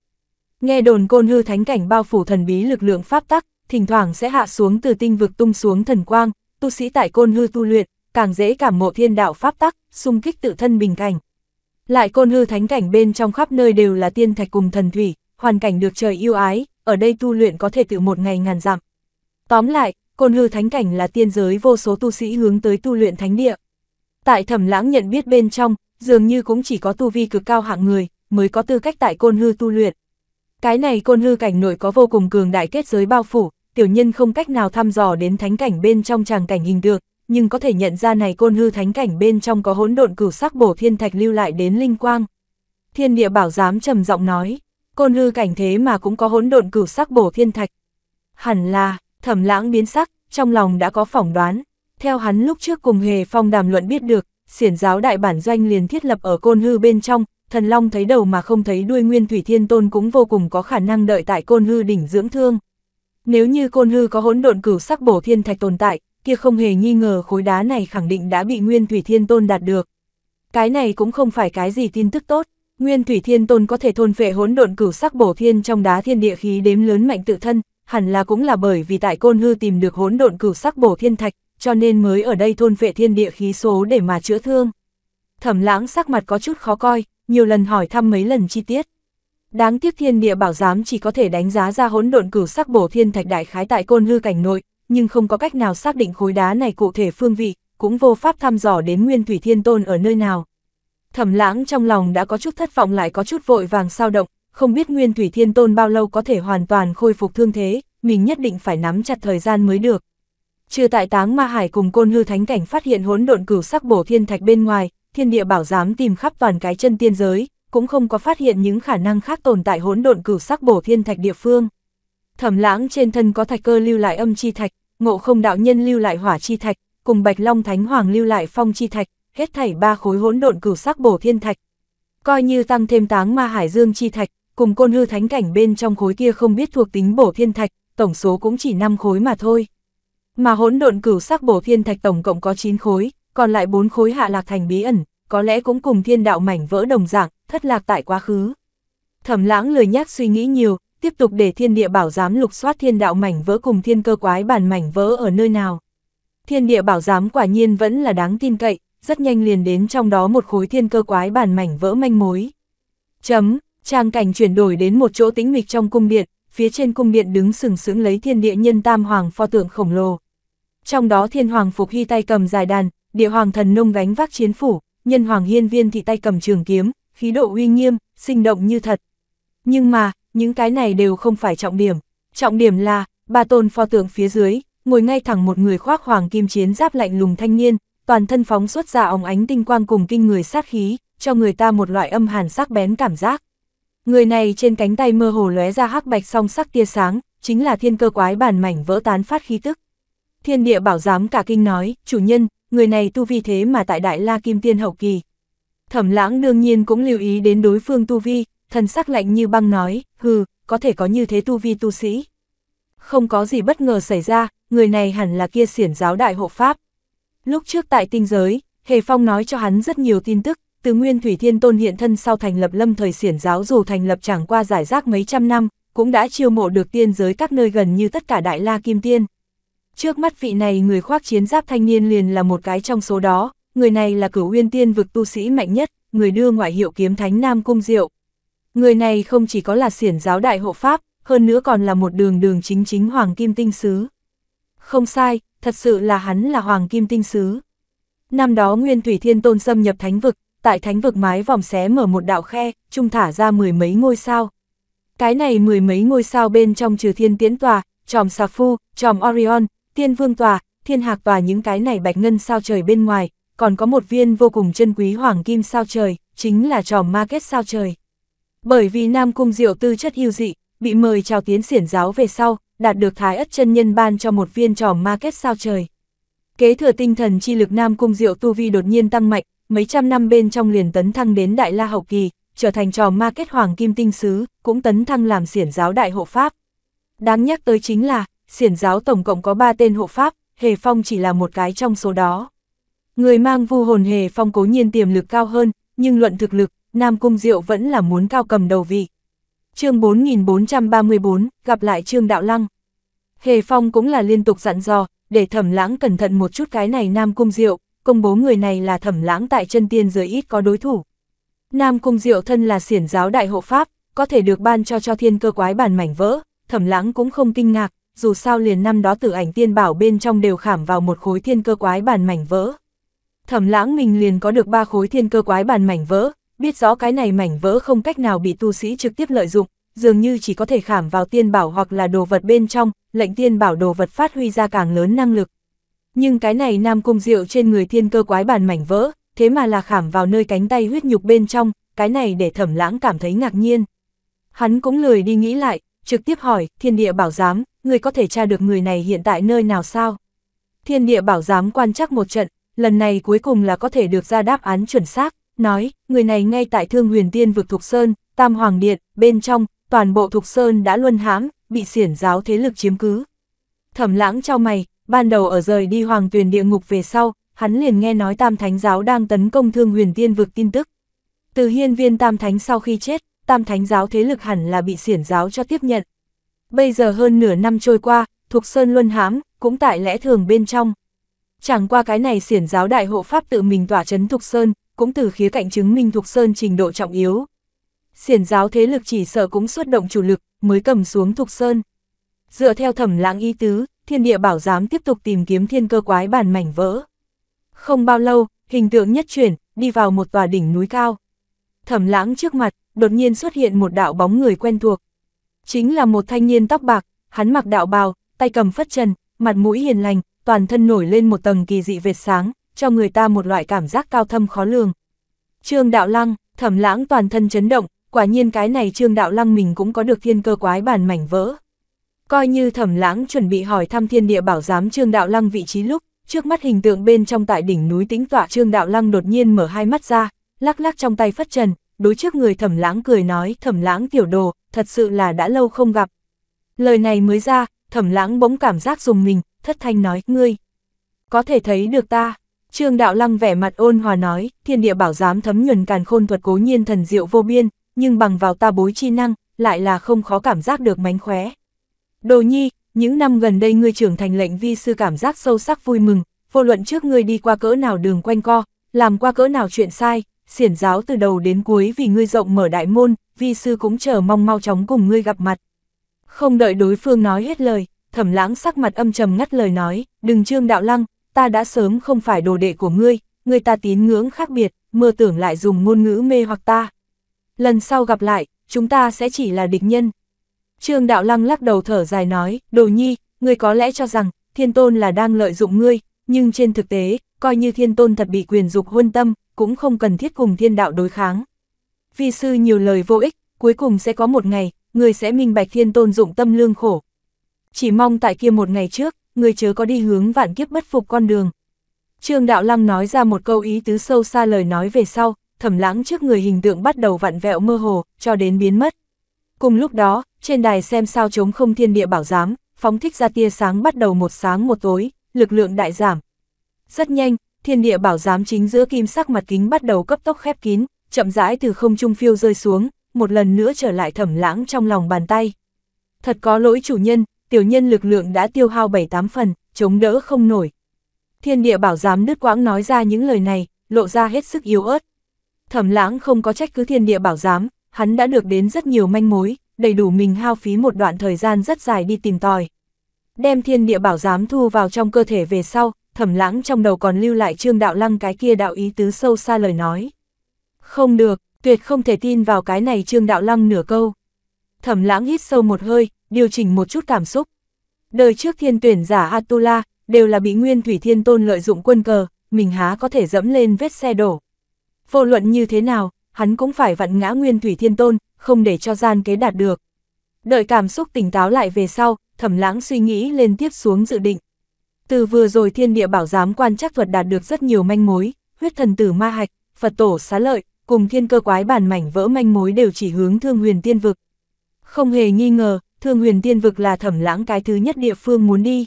[SPEAKER 1] Nghe đồn côn hư thánh cảnh bao phủ thần bí lực lượng pháp tắc, thỉnh thoảng sẽ hạ xuống từ tinh vực tung xuống thần quang, tu sĩ tại côn hư tu luyện, càng dễ cảm ngộ thiên đạo pháp tắc, xung kích tự thân bình cảnh. Lại côn hư thánh cảnh bên trong khắp nơi đều là tiên thạch cùng thần thủy, hoàn cảnh được trời yêu ái, ở đây tu luyện có thể tự một ngày ngàn dặm. Tóm lại, côn hư thánh cảnh là tiên giới vô số tu sĩ hướng tới tu luyện thánh địa. Tại thẩm lãng nhận biết bên trong, dường như cũng chỉ có tu vi cực cao hạng người, mới có tư cách tại côn hư tu luyện. Cái này côn hư cảnh nội có vô cùng cường đại kết giới bao phủ, tiểu nhân không cách nào thăm dò đến thánh cảnh bên trong tràng cảnh hình được, nhưng có thể nhận ra này côn hư thánh cảnh bên trong có hỗn độn cửu sắc bổ thiên thạch lưu lại đến linh quang. Thiên địa bảo giám trầm giọng nói, côn hư cảnh thế mà cũng có hỗn độn cửu sắc bổ thiên thạch. Hẳn là, thẩm lãng biến sắc, trong lòng đã có phỏng đoán. Theo hắn lúc trước cùng Hề Phong đàm luận biết được, xiển giáo đại bản doanh liền thiết lập ở côn hư bên trong, thần long thấy đầu mà không thấy đuôi nguyên thủy thiên tôn cũng vô cùng có khả năng đợi tại côn hư đỉnh dưỡng thương. Nếu như côn hư có hỗn độn cửu sắc bổ thiên thạch tồn tại, kia không hề nghi ngờ khối đá này khẳng định đã bị Nguyên Thủy Thiên Tôn đạt được. Cái này cũng không phải cái gì tin tức tốt, Nguyên Thủy Thiên Tôn có thể thôn phệ hỗn độn cửu sắc bổ thiên trong đá thiên địa khí đếm lớn mạnh tự thân, hẳn là cũng là bởi vì tại Côn Hư tìm được hỗn độn cửu sắc bổ thiên thạch, cho nên mới ở đây thôn phệ thiên địa khí số để mà chữa thương. Thẩm Lãng sắc mặt có chút khó coi, nhiều lần hỏi thăm mấy lần chi tiết. Đáng tiếc thiên địa bảo giám chỉ có thể đánh giá ra hỗn độn cửu sắc bổ thiên thạch đại khái tại Côn Hư cảnh nội, nhưng không có cách nào xác định khối đá này cụ thể phương vị, cũng vô pháp thăm dò đến nguyên thủy thiên tôn ở nơi nào. Thẩm lãng trong lòng đã có chút thất vọng lại có chút vội vàng sao động, không biết nguyên thủy thiên tôn bao lâu có thể hoàn toàn khôi phục thương thế, mình nhất định phải nắm chặt thời gian mới được. Chưa tại táng ma hải cùng côn hư thánh cảnh phát hiện hỗn độn cửu sắc bổ thiên thạch bên ngoài, thiên địa bảo giám tìm khắp toàn cái chân tiên giới, cũng không có phát hiện những khả năng khác tồn tại hỗn độn cửu sắc bổ thiên thạch địa phương. Thẩm lãng trên thân có thạch cơ lưu lại âm chi thạch, ngộ không đạo nhân lưu lại hỏa chi thạch, cùng bạch long thánh hoàng lưu lại phong chi thạch, hết thảy ba khối hỗn độn cửu sắc bổ thiên thạch. Coi như tăng thêm táng ma hải dương chi thạch, cùng côn hư thánh cảnh bên trong khối kia không biết thuộc tính bổ thiên thạch, tổng số cũng chỉ 5 khối mà thôi. Mà hỗn độn cửu sắc bổ thiên thạch tổng cộng có 9 khối, còn lại 4 khối hạ lạc thành bí ẩn, có lẽ cũng cùng thiên đạo mảnh vỡ đồng dạng, thất lạc tại quá khứ. Thẩm lãng lười nhác suy nghĩ nhiều, tiếp tục để thiên địa bảo giám lục soát thiên đạo mảnh vỡ cùng thiên cơ quái bản mảnh vỡ ở nơi nào. Thiên địa bảo giám quả nhiên vẫn là đáng tin cậy, rất nhanh liền đến trong đó một khối thiên cơ quái bản mảnh vỡ manh mối. Chấm, trang cảnh chuyển đổi đến một chỗ tĩnh mịch trong cung điện, phía trên cung điện đứng sừng sững lấy thiên địa nhân tam hoàng pho tượng khổng lồ. Trong đó thiên hoàng phục hy tay cầm dài đàn, địa hoàng thần nông gánh vác chiến phủ, nhân hoàng hiên viên thì tay cầm trường kiếm, khí độ uy nghiêm, sinh động như thật. Nhưng mà, những cái này đều không phải trọng điểm. Trọng điểm là, ba tôn pho tượng phía dưới, ngồi ngay thẳng một người khoác hoàng kim chiến giáp lạnh lùng thanh niên, toàn thân phóng xuất ra óng ánh tinh quang cùng kinh người sát khí, cho người ta một loại âm hàn sắc bén cảm giác. Người này trên cánh tay mơ hồ lóe ra hắc bạch song sắc tia sáng, chính là thiên cơ quái bản mảnh vỡ tán phát khí tức. Thiên địa bảo giám cả kinh nói, chủ nhân, người này tu vi thế mà tại đại la kim tiên hậu kỳ. Thẩm lãng đương nhiên cũng lưu ý đến đối phương tu vi, thần sắc lạnh như băng nói, hừ, có thể có như thế tu vi tu sĩ. Không có gì bất ngờ xảy ra, người này hẳn là kia siển giáo đại hộ Pháp. Lúc trước tại tinh giới, Hề Phong nói cho hắn rất nhiều tin tức, từ Nguyên Thủy Thiên Tôn hiện thân sau thành lập lâm thời siển giáo dù thành lập chẳng qua giải rác mấy trăm năm, cũng đã chiêu mộ được tiên giới các nơi gần như tất cả đại la kim tiên. Trước mắt vị này người khoác chiến giáp thanh niên liền là một cái trong số đó, người này là cửu uyên tiên vực tu sĩ mạnh nhất, người đưa ngoại hiệu kiếm thánh Nam Cung Diệu, Người này không chỉ có là xiển giáo đại hộ pháp, hơn nữa còn là một đường đường chính chính Hoàng Kim Tinh Sứ. Không sai, thật sự là hắn là Hoàng Kim Tinh Sứ. Năm đó Nguyên Thủy Thiên Tôn xâm nhập Thánh Vực, tại Thánh Vực mái vòng xé mở một đạo khe, trung thả ra mười mấy ngôi sao. Cái này mười mấy ngôi sao bên trong trừ Thiên tiến Tòa, Tròm Sà Phu, Tròm Orion, Tiên Vương Tòa, Thiên Hạc Tòa những cái này bạch ngân sao trời bên ngoài, còn có một viên vô cùng chân quý Hoàng Kim sao trời, chính là Tròm Ma Kết sao trời. Bởi vì Nam Cung Diệu tư chất yêu dị, bị mời chào tiến xiển giáo về sau, đạt được thái ất chân nhân ban cho một viên tròm ma kết sao trời. Kế thừa tinh thần chi lực Nam Cung Diệu tu vi đột nhiên tăng mạnh, mấy trăm năm bên trong liền tấn thăng đến Đại La Hậu Kỳ, trở thành tròm ma kết hoàng kim tinh sứ, cũng tấn thăng làm xiển giáo đại hộ pháp. Đáng nhắc tới chính là, xiển giáo tổng cộng có ba tên hộ pháp, Hề Phong chỉ là một cái trong số đó. Người mang vu hồn Hề Phong cố nhiên tiềm lực cao hơn, nhưng luận thực lực, Nam Cung Diệu vẫn là muốn cao cầm đầu vị. chương 4434, gặp lại Trương Đạo Lăng. Hề Phong cũng là liên tục dặn dò, để thẩm lãng cẩn thận một chút cái này Nam Cung Diệu, công bố người này là thẩm lãng tại chân tiên giới ít có đối thủ. Nam Cung Diệu thân là siển giáo đại hộ Pháp, có thể được ban cho cho thiên cơ quái bản mảnh vỡ, thẩm lãng cũng không kinh ngạc, dù sao liền năm đó tử ảnh tiên bảo bên trong đều khảm vào một khối thiên cơ quái bản mảnh vỡ. Thẩm lãng mình liền có được ba khối thiên cơ quái bản mảnh vỡ, biết rõ cái này mảnh vỡ không cách nào bị tu sĩ trực tiếp lợi dụng, dường như chỉ có thể khảm vào tiên bảo hoặc là đồ vật bên trong, lệnh tiên bảo đồ vật phát huy ra càng lớn năng lực. Nhưng cái này nam cung diệu trên người thiên cơ quái bàn mảnh vỡ, thế mà là khảm vào nơi cánh tay huyết nhục bên trong, cái này để thẩm lãng cảm thấy ngạc nhiên. Hắn cũng lười đi nghĩ lại, trực tiếp hỏi, thiên địa bảo giám, người có thể tra được người này hiện tại nơi nào sao? Thiên địa bảo giám quan chắc một trận, lần này cuối cùng là có thể được ra đáp án chuẩn xác, nói, người này ngay tại thương huyền tiên vực Thục Sơn, Tam Hoàng Điện, bên trong, toàn bộ Thục Sơn đã luân hãm, bị xiển giáo thế lực chiếm cứ. Thẩm lãng cho mày, ban đầu ở rời đi hoàng tuyển địa ngục về sau, hắn liền nghe nói Tam Thánh giáo đang tấn công thương huyền tiên vực tin tức. Từ hiên viên Tam Thánh sau khi chết, Tam Thánh giáo thế lực hẳn là bị xiển giáo cho tiếp nhận. Bây giờ hơn nửa năm trôi qua, Thục Sơn luân hãm, cũng tại lẽ thường bên trong. Chẳng qua cái này xiển giáo đại hộ pháp tự mình tỏa chấn Thục Sơn, cũng từ khía cạnh chứng minh thuộc sơn trình độ trọng yếu. Xiển giáo thế lực chỉ sợ cũng xuất động chủ lực, mới cầm xuống thuộc sơn. Dựa theo thẩm lãng y tứ, thiên địa bảo giám tiếp tục tìm kiếm thiên cơ quái bản mảnh vỡ. Không bao lâu, hình tượng nhất chuyển, đi vào một tòa đỉnh núi cao. Thẩm lãng trước mặt, đột nhiên xuất hiện một đạo bóng người quen thuộc. Chính là một thanh niên tóc bạc, hắn mặc đạo bào, tay cầm phất trần, mặt mũi hiền lành, toàn thân nổi lên một tầng kỳ dị vệt sáng, cho người ta một loại cảm giác cao thâm khó lường. Trương Đạo Lăng, thẩm lãng toàn thân chấn động, quả nhiên cái này Trương Đạo Lăng mình cũng có được thiên cơ quái bản mảnh vỡ. Coi như thẩm lãng chuẩn bị hỏi thăm thiên địa bảo giám Trương Đạo Lăng vị trí lúc, trước mắt hình tượng bên trong tại đỉnh núi tĩnh tọa Trương Đạo Lăng đột nhiên mở hai mắt ra, lắc lắc trong tay phất trần, đối trước người thẩm lãng cười nói thẩm lãng tiểu đồ, thật sự là đã lâu không gặp. Lời này mới ra, thẩm lãng bỗng cảm giác dùng mình, thất thanh nói, ngươi, có thể thấy được ta. Trương Đạo Lăng vẻ mặt ôn hòa nói, thiên địa bảo giám thấm nhuần càn khôn thuật cố nhiên thần diệu vô biên, nhưng bằng vào ta bối chi năng, lại là không khó cảm giác được mánh khóe. Đồ nhi, những năm gần đây ngươi trưởng thành lệnh vi sư cảm giác sâu sắc vui mừng, vô luận trước ngươi đi qua cỡ nào đường quanh co, làm qua cỡ nào chuyện sai, xiển giáo từ đầu đến cuối vì ngươi rộng mở đại môn, vi sư cũng chờ mong mau chóng cùng ngươi gặp mặt. Không đợi đối phương nói hết lời, thẩm lãng sắc mặt âm trầm ngắt lời nói, đừng trương đạo lăng, ta đã sớm không phải đồ đệ của ngươi, ngươi ta tín ngưỡng khác biệt, mơ tưởng lại dùng ngôn ngữ mê hoặc ta. Lần sau gặp lại, chúng ta sẽ chỉ là địch nhân. Trương Đạo Lăng lắc đầu thở dài nói, đồ nhi, ngươi có lẽ cho rằng, thiên tôn là đang lợi dụng ngươi, nhưng trên thực tế, coi như thiên tôn thật bị quyền dục huân tâm, cũng không cần thiết cùng thiên đạo đối kháng. Vi sư nhiều lời vô ích, cuối cùng sẽ có một ngày, ngươi sẽ minh bạch thiên tôn dụng tâm lương khổ. Chỉ mong tại kia một ngày trước, người chớ có đi hướng vạn kiếp bất phục con đường. Trương Đạo Lăng nói ra một câu ý tứ sâu xa lời nói về sau, thẩm lãng trước người hình tượng bắt đầu vặn vẹo mơ hồ, cho đến biến mất. Cùng lúc đó, trên đài xem sao chống không thiên địa bảo giám, phóng thích ra tia sáng bắt đầu một sáng một tối, lực lượng đại giảm. Rất nhanh, thiên địa bảo giám chính giữa kim sắc mặt kính bắt đầu cấp tốc khép kín, chậm rãi từ không trung phiêu rơi xuống, một lần nữa trở lại thẩm lãng trong lòng bàn tay. Thật có lỗi chủ nhân, tiểu nhân lực lượng đã tiêu hao bảy tám phần, chống đỡ không nổi. Thiên địa bảo giám đứt quãng nói ra những lời này, lộ ra hết sức yếu ớt. Thẩm lãng không có trách cứ thiên địa bảo giám, hắn đã được đến rất nhiều manh mối, đầy đủ mình hao phí một đoạn thời gian rất dài đi tìm tòi. Đem thiên địa bảo giám thu vào trong cơ thể về sau, thẩm lãng trong đầu còn lưu lại trương đạo lăng cái kia đạo ý tứ sâu xa lời nói. Không được, tuyệt không thể tin vào cái này trương đạo lăng nửa câu. Thẩm lãng hít sâu một hơi, điều chỉnh một chút cảm xúc. Đời trước thiên tuyển giả Atula, đều là bị nguyên thủy thiên tôn lợi dụng quân cờ, mình há có thể dẫm lên vết xe đổ. Vô luận như thế nào, hắn cũng phải vặn ngã nguyên thủy thiên tôn, không để cho gian kế đạt được. Đợi cảm xúc tỉnh táo lại về sau, thẩm lãng suy nghĩ lên tiếp xuống dự định. Từ vừa rồi thiên địa bảo giám quan chắc thuật đạt được rất nhiều manh mối, huyết thần tử ma hạch, Phật tổ xá lợi, cùng thiên cơ quái bản mảnh vỡ manh mối đều chỉ hướng thương huyền tiên vực. Không hề nghi ngờ, thương huyền tiên vực là thẩm lãng cái thứ nhất địa phương muốn đi.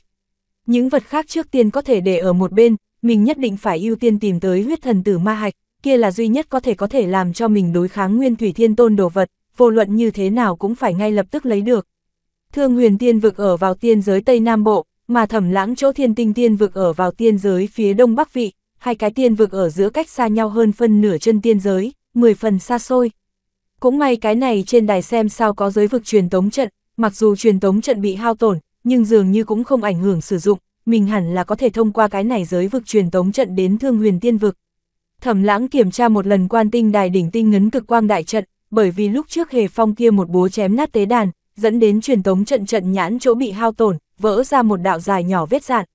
[SPEAKER 1] Những vật khác trước tiên có thể để ở một bên, mình nhất định phải ưu tiên tìm tới huyết thần tử ma hạch, kia là duy nhất có thể có thể làm cho mình đối kháng nguyên thủy thiên tôn đồ vật, vô luận như thế nào cũng phải ngay lập tức lấy được. Thương huyền tiên vực ở vào tiên giới Tây Nam Bộ, mà thẩm lãng chỗ thiên tinh tiên vực ở vào tiên giới phía Đông Bắc Vị, hai cái tiên vực ở giữa cách xa nhau hơn phân nửa chân tiên giới, 10 phần xa xôi. Cũng may cái này trên đài xem sao có giới vực truyền tống trận, Mặc dù truyền tống trận bị hao tổn, nhưng dường như cũng không ảnh hưởng sử dụng, mình hẳn là có thể thông qua cái này giới vực truyền tống trận đến thương huyền tiên vực. Thẩm lãng kiểm tra một lần quan tinh đài đỉnh tinh ngấn cực quang đại trận, bởi vì lúc trước hề phong kia một búa chém nát tế đàn, dẫn đến truyền tống trận trận nhãn chỗ bị hao tổn, vỡ ra một đạo dài nhỏ vết dạn.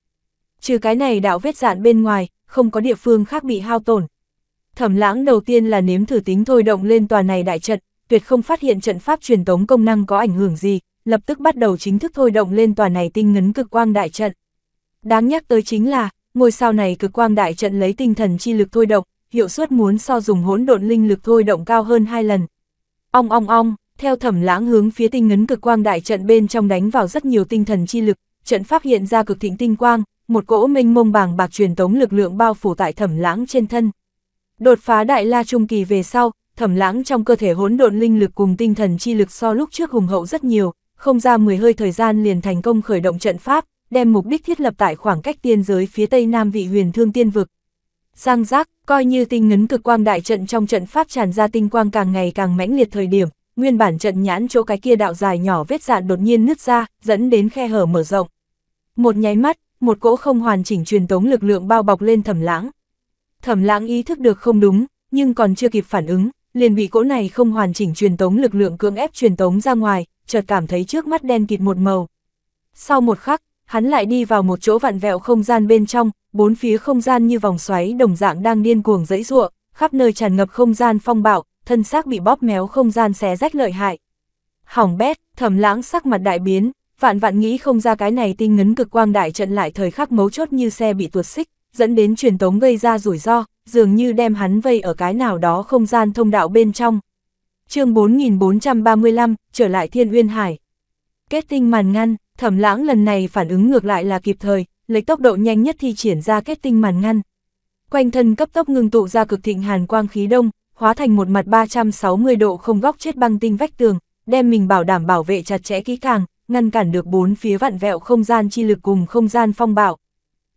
[SPEAKER 1] Trừ cái này đạo vết dạn bên ngoài, không có địa phương khác bị hao tổn. Thẩm lãng đầu tiên là nếm thử tính thôi động lên tòa này đại trận, tuyệt không phát hiện trận pháp truyền tống công năng có ảnh hưởng gì, lập tức bắt đầu chính thức thôi động lên tòa này tinh ngấn cực quang đại trận. Đáng nhắc tới chính là, ngôi sao này cực quang đại trận lấy tinh thần chi lực thôi động, hiệu suất muốn so dùng hỗn độn linh lực thôi động cao hơn hai lần. Ong ong ong, theo thẩm lãng hướng phía tinh ngấn cực quang đại trận bên trong đánh vào rất nhiều tinh thần chi lực, trận phát hiện ra cực thịnh tinh quang, một cỗ minh mông bàng bạc truyền tống lực lượng bao phủ tại thẩm lãng trên thân. Đột phá đại la trung kỳ về sau, thẩm lãng trong cơ thể hỗn độn linh lực cùng tinh thần chi lực so lúc trước hùng hậu rất nhiều, không ra 10 hơi thời gian liền thành công khởi động trận pháp, đem mục đích thiết lập tại khoảng cách tiên giới phía tây nam vị huyền thương tiên vực. giang giác, coi như tinh ngấn cực quang đại trận trong trận pháp tràn ra tinh quang càng ngày càng mãnh liệt thời điểm, nguyên bản trận nhãn chỗ cái kia đạo dài nhỏ vết dạn đột nhiên nứt ra, dẫn đến khe hở mở rộng. Một nháy mắt, một cỗ không hoàn chỉnh truyền tống lực lượng bao bọc lên thẩm lãng. Thẩm lãng ý thức được không đúng, nhưng còn chưa kịp phản ứng, liền bị cỗ này không hoàn chỉnh truyền tống lực lượng cưỡng ép truyền tống ra ngoài, chợt cảm thấy trước mắt đen kịt một màu. Sau một khắc, hắn lại đi vào một chỗ vặn vẹo không gian bên trong, bốn phía không gian như vòng xoáy đồng dạng đang điên cuồng dẫy giụa, khắp nơi tràn ngập không gian phong bạo, thân xác bị bóp méo không gian xé rách lợi hại. Hỏng bét, thẩm lãng sắc mặt đại biến, vạn vạn nghĩ không ra cái này tinh ngấn cực quang đại trận lại thời khắc mấu chốt như xe bị tuột xích, dẫn đến truyền tống gây ra rủi ro, dường như đem hắn vây ở cái nào đó không gian thông đạo bên trong, chương 4435, trở lại thiên uyên hải. Kết tinh màn ngăn, thẩm lãng lần này phản ứng ngược lại là kịp thời, lấy tốc độ nhanh nhất thi triển ra kết tinh màn ngăn. Quanh thân cấp tốc ngưng tụ ra cực thịnh hàn quang khí đông, hóa thành một mặt 360 độ không góc chết băng tinh vách tường, đem mình bảo đảm bảo vệ chặt chẽ kỹ càng, ngăn cản được bốn phía vạn vẹo không gian chi lực cùng không gian phong bạo.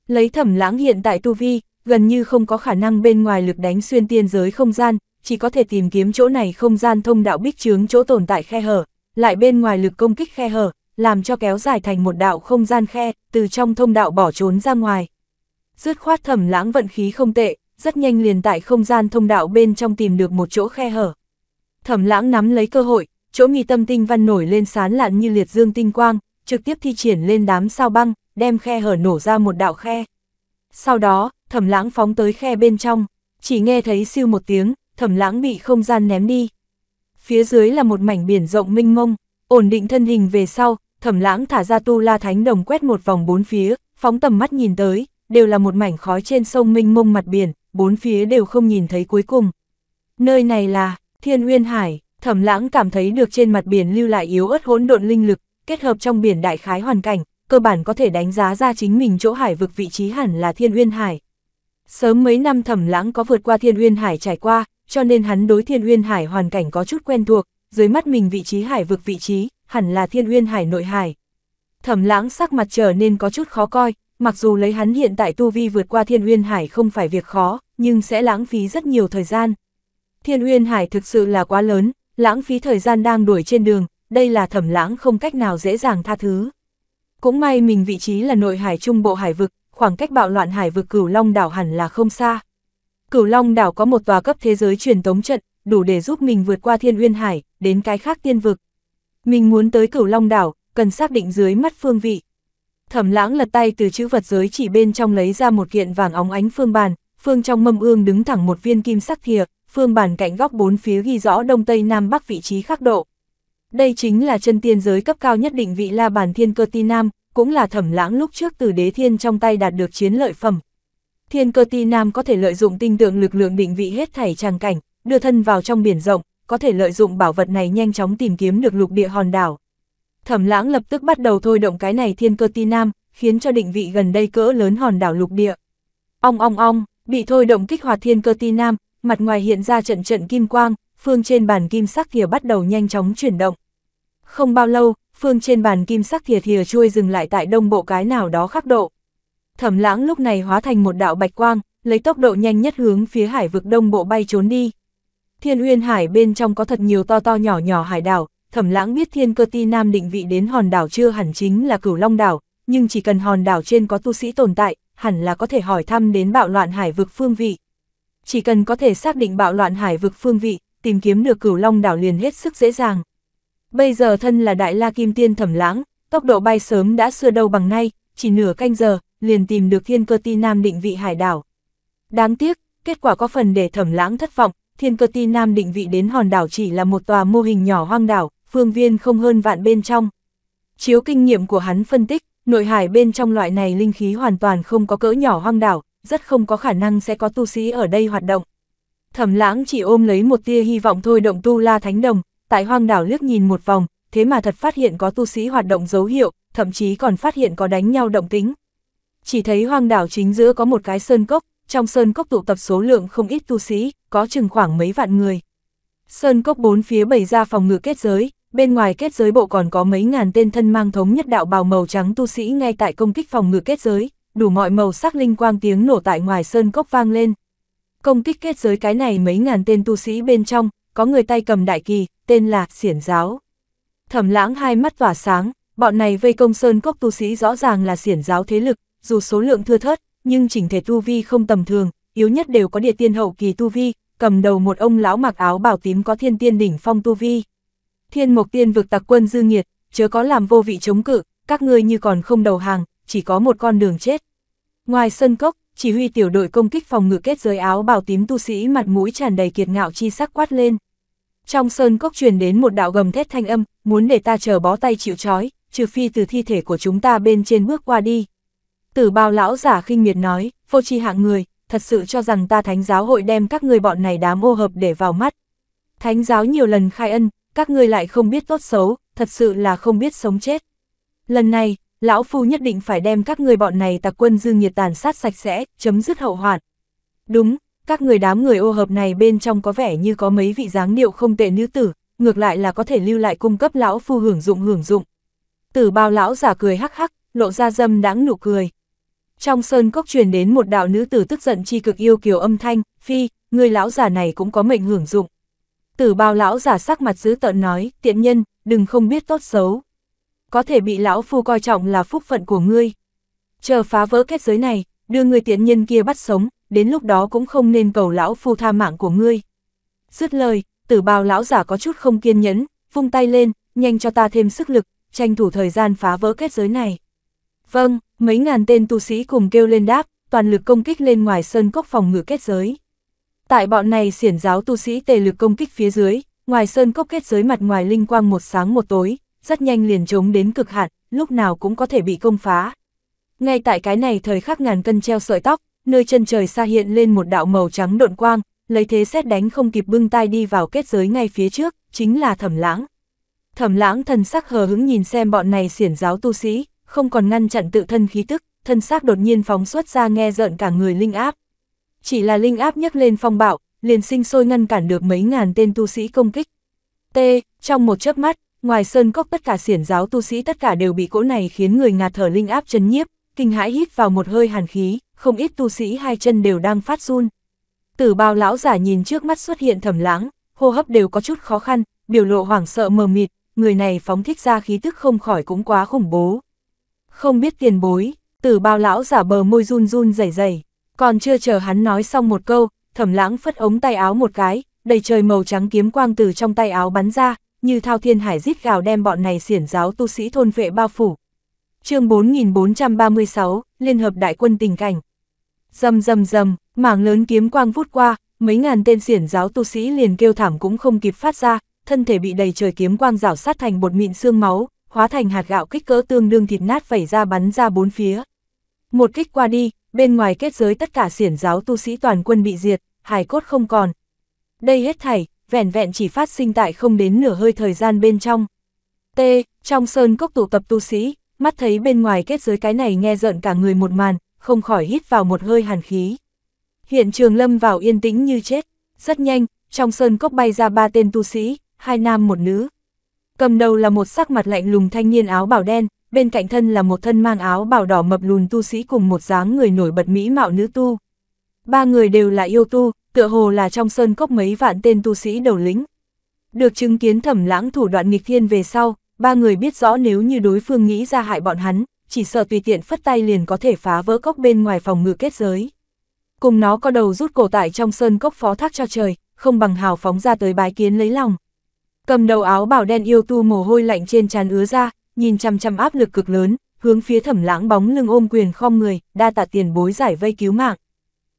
[SPEAKER 1] Lấy thẩm lãng hiện tại tu vi, gần như không có khả năng bên ngoài lực đánh xuyên tiên giới không gian, chỉ có thể tìm kiếm chỗ này không gian thông đạo bích trướng chỗ tồn tại khe hở, lại bên ngoài lực công kích khe hở, làm cho kéo dài thành một đạo không gian khe, từ trong thông đạo bỏ trốn ra ngoài. Dứt khoát thẩm lãng vận khí không tệ, rất nhanh liền tại không gian thông đạo bên trong tìm được một chỗ khe hở. Thẩm lãng nắm lấy cơ hội, chỗ nghi tâm tinh văn nổi lên sán lạn như liệt dương tinh quang, trực tiếp thi triển lên đám sao băng, đem khe hở nổ ra một đạo khe. Sau đó, thẩm lãng phóng tới khe bên trong, chỉ nghe thấy siêu một tiếng, thẩm lãng bị không gian ném đi. Phía dưới là một mảnh biển rộng minh mông, ổn định thân hình về sau, thẩm lãng thả ra tu la thánh đồng quét một vòng bốn phía, phóng tầm mắt nhìn tới, đều là một mảnh khói trên sông minh mông mặt biển, bốn phía đều không nhìn thấy cuối cùng. Nơi này là Thiên Nguyên Hải, Thẩm Lãng cảm thấy được trên mặt biển lưu lại yếu ớt hỗn độn linh lực, kết hợp trong biển đại khái hoàn cảnh, cơ bản có thể đánh giá ra chính mình chỗ hải vực vị trí hẳn là Thiên Nguyên Hải. Sớm mấy năm Thẩm Lãng có vượt qua Thiên Nguyên Hải trải qua, cho nên hắn đối thiên uyên hải hoàn cảnh có chút quen thuộc, dưới mắt mình vị trí hải vực vị trí, hẳn là thiên uyên hải nội hải. Thẩm lãng sắc mặt trở nên có chút khó coi, mặc dù lấy hắn hiện tại tu vi vượt qua thiên uyên hải không phải việc khó, nhưng sẽ lãng phí rất nhiều thời gian. Thiên uyên hải thực sự là quá lớn, lãng phí thời gian đang đuổi trên đường, đây là thẩm lãng không cách nào dễ dàng tha thứ. Cũng may mình vị trí là nội hải trung bộ hải vực, khoảng cách bạo loạn hải vực cửu long đảo hẳn là không xa, Cửu Long đảo có một tòa cấp thế giới truyền tống trận, đủ để giúp mình vượt qua thiên uyên hải, đến cái khác tiên vực. Mình muốn tới Cửu Long đảo, cần xác định dưới mắt phương vị. Thẩm lãng lật tay từ chữ vật giới chỉ bên trong lấy ra một kiện vàng óng ánh phương bàn, phương trong mâm ương đứng thẳng một viên kim sắc thìa, phương bàn cạnh góc bốn phía ghi rõ đông tây nam bắc vị trí khắc độ. Đây chính là chân tiên giới cấp cao nhất định vị la bàn thiên cơ ti nam, cũng là thẩm lãng lúc trước từ đế thiên trong tay đạt được chiến lợi phẩm, Thiên cơ ti nam có thể lợi dụng tinh tượng lực lượng định vị hết thảy tràng cảnh, đưa thân vào trong biển rộng, có thể lợi dụng bảo vật này nhanh chóng tìm kiếm được lục địa hòn đảo. Thẩm lãng lập tức bắt đầu thôi động cái này thiên cơ ti nam, khiến cho định vị gần đây cỡ lớn hòn đảo lục địa. Ong ong ong, bị thôi động kích hoạt thiên cơ ti nam, mặt ngoài hiện ra trận trận kim quang, phương trên bàn kim sắc thìa bắt đầu nhanh chóng chuyển động. Không bao lâu, phương trên bàn kim sắc thìa thìa chui dừng lại tại đông bộ cái nào đó khắc độ thẩm lãng lúc này hóa thành một đạo bạch quang, lấy tốc độ nhanh nhất hướng phía hải vực đông bộ bay trốn đi. Thiên uyên hải bên trong có thật nhiều to to nhỏ nhỏ hải đảo, thẩm lãng biết thiên cơ ti nam định vị đến hòn đảo chưa hẳn chính là cửu long đảo, nhưng chỉ cần hòn đảo trên có tu sĩ tồn tại, hẳn là có thể hỏi thăm đến bạo loạn hải vực phương vị. Chỉ cần có thể xác định bạo loạn hải vực phương vị, tìm kiếm được cửu long đảo liền hết sức dễ dàng. Bây giờ thân là đại la kim tiên thẩm lãng, tốc độ bay sớm đã xưa đâu bằng nay, chỉ nửa canh giờ, liền tìm được thiên cơ ti nam định vị hải đảo. Đáng tiếc, kết quả có phần để thẩm lãng thất vọng, thiên cơ ti nam định vị đến hòn đảo chỉ là một tòa mô hình nhỏ hoang đảo, phương viên không hơn vạn bên trong. Chiếu kinh nghiệm của hắn phân tích, nội hải bên trong loại này linh khí hoàn toàn không có cỡ nhỏ hoang đảo, rất không có khả năng sẽ có tu sĩ ở đây hoạt động. Thẩm lãng chỉ ôm lấy một tia hy vọng thôi động tu la thánh đồng, tại hoang đảo liếc nhìn một vòng, thế mà thật phát hiện có tu sĩ hoạt động dấu hiệu, thậm chí còn phát hiện có đánh nhau động tính, chỉ thấy hoang đảo chính giữa có một cái sơn cốc, trong sơn cốc tụ tập số lượng không ít tu sĩ, có chừng khoảng mấy vạn người. Sơn cốc bốn phía bày ra phòng ngự kết giới, bên ngoài kết giới bộ còn có mấy ngàn tên thân mang thống nhất đạo bào màu trắng tu sĩ ngay tại công kích phòng ngự kết giới, đủ mọi màu sắc linh quang tiếng nổ tại ngoài sơn cốc vang lên. Công kích kết giới cái này mấy ngàn tên tu sĩ bên trong, có người tay cầm đại kỳ, tên là Xiển Giáo. Thẩm lãng hai mắt tỏa sáng, bọn này vây công sơn cốc tu sĩ rõ ràng là Xiển Giáo thế lực, dù số lượng thưa thớt, nhưng chỉnh thể tu vi không tầm thường, yếu nhất đều có địa tiên hậu kỳ tu vi, cầm đầu một ông lão mặc áo bảo tím có thiên tiên đỉnh phong tu vi. Thiên mộc tiên vực tặc quân dư nghiệt, chớ có làm vô vị chống cự, các ngươi như còn không đầu hàng, chỉ có một con đường chết. Ngoài sân cốc, chỉ huy tiểu đội công kích phòng ngự kết giới áo bào tím tu sĩ mặt mũi tràn đầy kiệt ngạo chi sắc quát lên. Trong sơn cốc truyền đến một đạo gầm thét thanh âm, muốn để ta chờ bó tay chịu trói, trừ phi từ thi thể của chúng ta bên trên bước qua đi. Tử bao lão giả khinh miệt nói, vô tri hạng người, thật sự cho rằng ta thánh giáo hội đem các người bọn này đám ô hợp để vào mắt. Thánh giáo nhiều lần khai ân, các ngươi lại không biết tốt xấu, thật sự là không biết sống chết. Lần này, lão phu nhất định phải đem các người bọn này tạc quân dư nghiệt tàn sát sạch sẽ, chấm dứt hậu hoạn. Đúng, các người đám người ô hợp này bên trong có vẻ như có mấy vị dáng điệu không tệ nữ tử, ngược lại là có thể lưu lại cung cấp lão phu hưởng dụng hưởng dụng. Tử bao lão giả cười hắc hắc, lộ ra dâm đáng nụ cười. Trong sơn cốc truyền đến một đạo nữ tử tức giận chi cực yêu kiều âm thanh, phi, người lão giả này cũng có mệnh hưởng dụng. Tử bao lão giả sắc mặt dữ tợn nói, tiện nhân, đừng không biết tốt xấu. Có thể bị lão phu coi trọng là phúc phận của ngươi. Chờ phá vỡ kết giới này, đưa người tiện nhân kia bắt sống, đến lúc đó cũng không nên cầu lão phu tha mạng của ngươi. Dứt lời, tử bào lão giả có chút không kiên nhẫn, vung tay lên, nhanh cho ta thêm sức lực, tranh thủ thời gian phá vỡ kết giới này. Vâng, mấy ngàn tên tu sĩ cùng kêu lên đáp, toàn lực công kích lên ngoài sơn cốc phòng ngự kết giới. Tại bọn này xiển giáo tu sĩ tề lực công kích phía dưới, ngoài sơn cốc kết giới mặt ngoài linh quang một sáng một tối, rất nhanh liền chống đến cực hạn, lúc nào cũng có thể bị công phá. Ngay tại cái này thời khắc ngàn cân treo sợi tóc, nơi chân trời xa hiện lên một đạo màu trắng độn quang, lấy thế xét đánh không kịp bưng tay đi vào kết giới ngay phía trước, chính là thẩm lãng. Thẩm lãng thần sắc hờ hững nhìn xem bọn này xiển giáo tu sĩ, không còn ngăn chặn tự thân khí tức, thân xác đột nhiên phóng xuất ra nghe rợn cả người linh áp. Chỉ là linh áp nhấc lên phong bạo, liền sinh sôi ngăn cản được mấy ngàn tên tu sĩ công kích. T, trong một chớp mắt, ngoài sơn cốc tất cả xiển giáo tu sĩ tất cả đều bị cỗ này khiến người ngạt thở linh áp chấn nhiếp, kinh hãi hít vào một hơi hàn khí, không ít tu sĩ hai chân đều đang phát run. Tử bao lão giả nhìn trước mắt xuất hiện thầm lãng, hô hấp đều có chút khó khăn, biểu lộ hoảng sợ mờ mịt, người này phóng thích ra khí tức không khỏi cũng quá khủng bố không biết tiền bối, tử bao lão giả bờ môi run run rẩy rẩy còn chưa chờ hắn nói xong một câu, thẩm lãng phất ống tay áo một cái, đầy trời màu trắng kiếm quang từ trong tay áo bắn ra, như thao thiên hải giết gào đem bọn này xiển giáo tu sĩ thôn vệ bao phủ. chương 4436, Liên hợp đại quân tình cảnh. Dầm dầm dầm, mảng lớn kiếm quang vút qua, mấy ngàn tên xiển giáo tu sĩ liền kêu thảm cũng không kịp phát ra, thân thể bị đầy trời kiếm quang rảo sát thành bột mịn xương máu, hóa thành hạt gạo kích cỡ tương đương thịt nát vẩy ra bắn ra bốn phía. Một kích qua đi, bên ngoài kết giới tất cả xiển giáo tu sĩ toàn quân bị diệt, hài cốt không còn. Đây hết thảy, vẻn vẹn chỉ phát sinh tại không đến nửa hơi thời gian bên trong. T, trong sơn cốc tụ tập tu sĩ, mắt thấy bên ngoài kết giới cái này nghe giận cả người một màn, không khỏi hít vào một hơi hàn khí. Hiện trường lâm vào yên tĩnh như chết, rất nhanh, trong sơn cốc bay ra ba tên tu sĩ, hai nam một nữ, cầm đầu là một sắc mặt lạnh lùng thanh niên áo bảo đen, bên cạnh thân là một thân mang áo bảo đỏ mập lùn tu sĩ cùng một dáng người nổi bật mỹ mạo nữ tu. Ba người đều là yêu tu, tựa hồ là trong sơn cốc mấy vạn tên tu sĩ đầu lĩnh. Được chứng kiến thẩm lãng thủ đoạn nghịch thiên về sau, ba người biết rõ nếu như đối phương nghĩ ra hại bọn hắn, chỉ sợ tùy tiện phất tay liền có thể phá vỡ cốc bên ngoài phòng ngự kết giới. Cùng nó có đầu rút cổ tại trong sơn cốc phó thác cho trời, không bằng hào phóng ra tới bái kiến lấy lòng. Cầm đầu áo bảo đen yêu tu mồ hôi lạnh trên trán ứa ra, nhìn chăm chăm áp lực cực lớn, hướng phía thẩm lãng bóng lưng ôm quyền khom người, đa tạ tiền bối giải vây cứu mạng.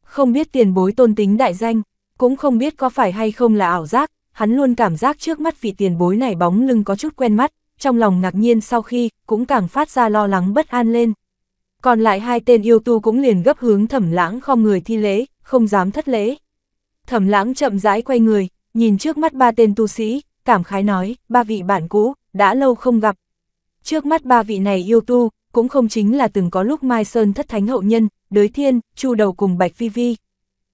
[SPEAKER 1] Không biết tiền bối tôn tính đại danh, cũng không biết có phải hay không là ảo giác, hắn luôn cảm giác trước mắt vị tiền bối này bóng lưng có chút quen mắt, trong lòng ngạc nhiên sau khi, cũng càng phát ra lo lắng bất an lên. Còn lại hai tên yêu tu cũng liền gấp hướng thẩm lãng khom người thi lễ, không dám thất lễ. Thẩm lãng chậm rãi quay người, nhìn trước mắt ba tên tu sĩ, cảm khái nói, ba vị bạn cũ, đã lâu không gặp. Trước mắt ba vị này yêu tu, cũng không chính là từng có lúc Mai Sơn thất thánh hậu nhân, đới thiên, chu đầu cùng Bạch Phi Vi.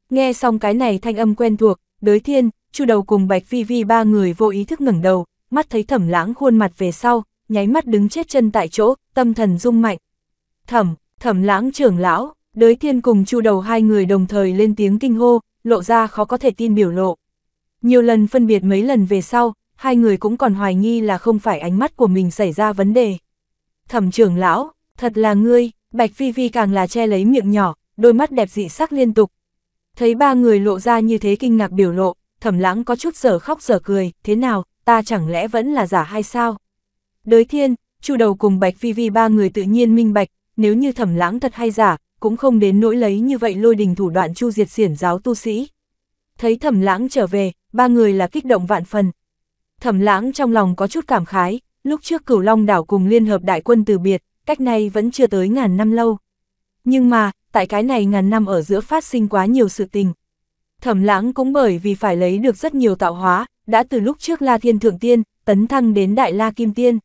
[SPEAKER 1] Nghe xong cái này thanh âm quen thuộc, đới thiên, chu đầu cùng Bạch Phi Vi ba người vô ý thức ngẩng đầu, mắt thấy thẩm lãng khuôn mặt về sau, nháy mắt đứng chết chân tại chỗ, tâm thần rung mạnh. Thẩm, thẩm lãng trưởng lão, đới thiên cùng chu đầu hai người đồng thời lên tiếng kinh hô, lộ ra khó có thể tin biểu lộ. Nhiều lần phân biệt mấy lần về sau, hai người cũng còn hoài nghi là không phải ánh mắt của mình xảy ra vấn đề. Thẩm trưởng lão, thật là ngươi, Bạch Phi Phi càng là che lấy miệng nhỏ, đôi mắt đẹp dị sắc liên tục. Thấy ba người lộ ra như thế kinh ngạc biểu lộ, thẩm lãng có chút sở khóc sở cười, thế nào, ta chẳng lẽ vẫn là giả hay sao? Đới thiên, chu đầu cùng Bạch Phi Phi ba người tự nhiên minh bạch, nếu như thẩm lãng thật hay giả, cũng không đến nỗi lấy như vậy lôi đình thủ đoạn chu diệt xiển giáo tu sĩ. Thấy thẩm lãng trở về, ba người là kích động vạn phần, Thẩm lãng trong lòng có chút cảm khái, lúc trước cửu long đảo cùng liên hợp đại quân từ biệt, cách nay vẫn chưa tới ngàn năm lâu. Nhưng mà, tại cái này ngàn năm ở giữa phát sinh quá nhiều sự tình. Thẩm lãng cũng bởi vì phải lấy được rất nhiều tạo hóa, đã từ lúc trước La Thiên Thượng Tiên, tấn thăng đến Đại La Kim Tiên.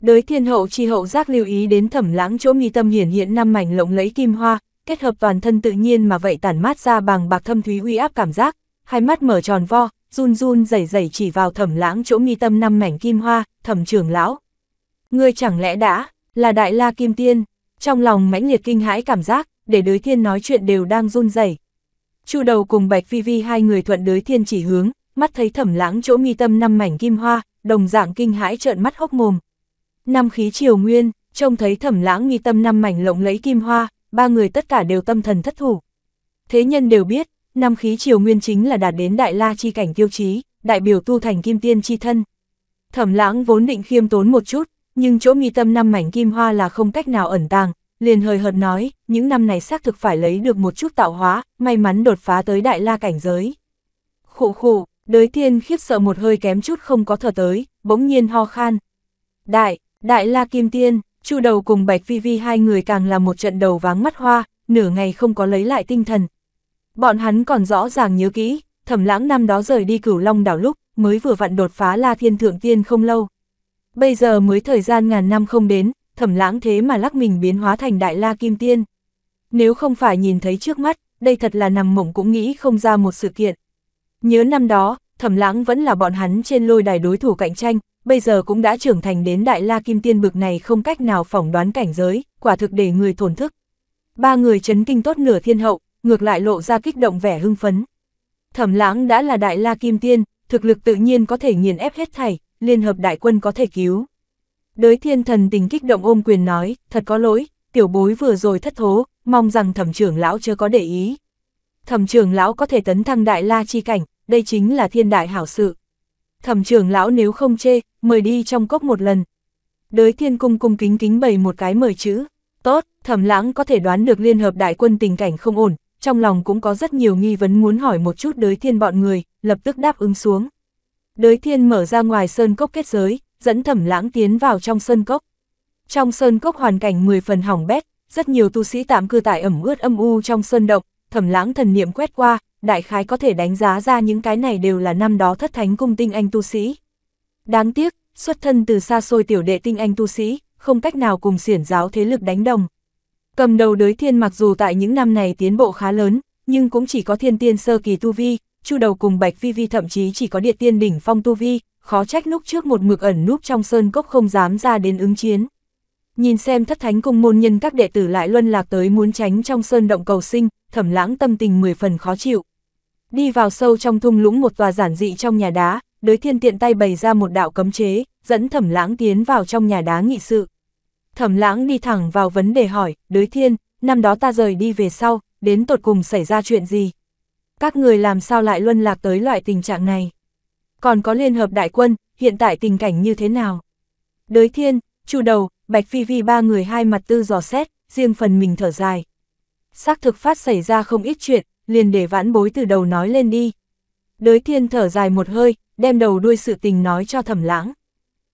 [SPEAKER 1] Đới thiên hậu chi hậu giác lưu ý đến thẩm lãng chỗ nghi tâm hiển hiện năm mảnh lộng lấy kim hoa, kết hợp toàn thân tự nhiên mà vậy tản mát ra bằng bạc thâm thúy uy áp cảm giác, hai mắt mở tròn vo, run run rẩy rẩy chỉ vào thẩm lãng chỗ mi tâm năm mảnh kim hoa, thẩm trưởng lão. Ngươi chẳng lẽ đã, là đại la kim tiên, trong lòng mãnh liệt kinh hãi cảm giác, để đới thiên nói chuyện đều đang run rẩy. Chu đầu cùng Bạch vi Vi hai người thuận đới thiên chỉ hướng, mắt thấy thẩm lãng chỗ mi tâm năm mảnh kim hoa, đồng dạng kinh hãi trợn mắt hốc mồm. Năm khí triều nguyên, trông thấy thẩm lãng mi tâm năm mảnh lộng lấy kim hoa, ba người tất cả đều tâm thần thất thủ. Thế nhân đều biết, năm khí triều nguyên chính là đạt đến đại la chi cảnh tiêu chí, đại biểu tu thành kim tiên chi thân. Thẩm lãng vốn định khiêm tốn một chút, nhưng chỗ nghi tâm năm mảnh kim hoa là không cách nào ẩn tàng, liền hơi hợt nói, những năm này xác thực phải lấy được một chút tạo hóa, may mắn đột phá tới đại la cảnh giới. Khụ khụ, đới tiên khiếp sợ một hơi kém chút không có thở tới, bỗng nhiên ho khan. Đại, đại la kim tiên, chu đầu cùng bạch vi vi hai người càng là một trận đầu váng mắt hoa, nửa ngày không có lấy lại tinh thần, Bọn hắn còn rõ ràng nhớ kỹ, thẩm lãng năm đó rời đi cửu long đảo lúc, mới vừa vặn đột phá la thiên thượng tiên không lâu. Bây giờ mới thời gian ngàn năm không đến, thẩm lãng thế mà lắc mình biến hóa thành đại la kim tiên. Nếu không phải nhìn thấy trước mắt, đây thật là nằm mộng cũng nghĩ không ra một sự kiện. Nhớ năm đó, thẩm lãng vẫn là bọn hắn trên lôi đài đối thủ cạnh tranh, bây giờ cũng đã trưởng thành đến đại la kim tiên bực này không cách nào phỏng đoán cảnh giới, quả thực để người thổn thức. Ba người chấn kinh tốt nửa thiên hậu, ngược lại lộ ra kích động vẻ hưng phấn. Thẩm lãng đã là đại la kim tiên, thực lực tự nhiên có thể nghiền ép hết thảy, liên hợp đại quân có thể cứu. Đới thiên thần tình kích động ôm quyền nói, thật có lỗi, tiểu bối vừa rồi thất thố, mong rằng thẩm trưởng lão chưa có để ý. Thẩm trưởng lão có thể tấn thăng đại la chi cảnh, đây chính là thiên đại hảo sự. Thẩm trưởng lão nếu không chê, mời đi trong cốc một lần. Đới thiên cung cung kính kính bày một cái mời chữ. Tốt, thẩm lãng có thể đoán được liên hợp đại quân tình cảnh không ổn, trong lòng cũng có rất nhiều nghi vấn muốn hỏi một chút đới thiên bọn người, lập tức đáp ứng xuống. Đới thiên mở ra ngoài sơn cốc kết giới, dẫn thẩm lãng tiến vào trong sơn cốc. Trong sơn cốc hoàn cảnh 10 phần hỏng bét, rất nhiều tu sĩ tạm cư tại ẩm ướt âm u trong sơn động, thẩm lãng thần niệm quét qua, đại khái có thể đánh giá ra những cái này đều là năm đó thất thánh cung tinh anh tu sĩ. Đáng tiếc, xuất thân từ xa xôi tiểu đệ tinh anh tu sĩ, không cách nào cùng xiển giáo thế lực đánh đồng. Cầm đầu đới thiên mặc dù tại những năm này tiến bộ khá lớn, nhưng cũng chỉ có thiên tiên sơ kỳ tu vi, chu đầu cùng bạch vi vi thậm chí chỉ có địa tiên đỉnh phong tu vi, khó trách lúc trước một mực ẩn núp trong sơn cốc không dám ra đến ứng chiến. Nhìn xem thất thánh cùng môn nhân các đệ tử lại luân lạc tới muốn tránh trong sơn động cầu sinh, thẩm lãng tâm tình mười phần khó chịu. Đi vào sâu trong thung lũng một tòa giản dị trong nhà đá, đới thiên tiện tay bày ra một đạo cấm chế, dẫn thẩm lãng tiến vào trong nhà đá nghị sự. Thẩm lãng đi thẳng vào vấn đề hỏi, đới thiên, năm đó ta rời đi về sau, đến tột cùng xảy ra chuyện gì? Các người làm sao lại luân lạc tới loại tình trạng này? Còn có Liên Hợp Đại quân, hiện tại tình cảnh như thế nào? Đới thiên, chu đầu, Bạch Phi Vi ba người hai mặt tư dò xét, riêng phần mình thở dài. Xác thực phát xảy ra không ít chuyện, liền để vãn bối từ đầu nói lên đi. Đới thiên thở dài một hơi, đem đầu đuôi sự tình nói cho thẩm lãng.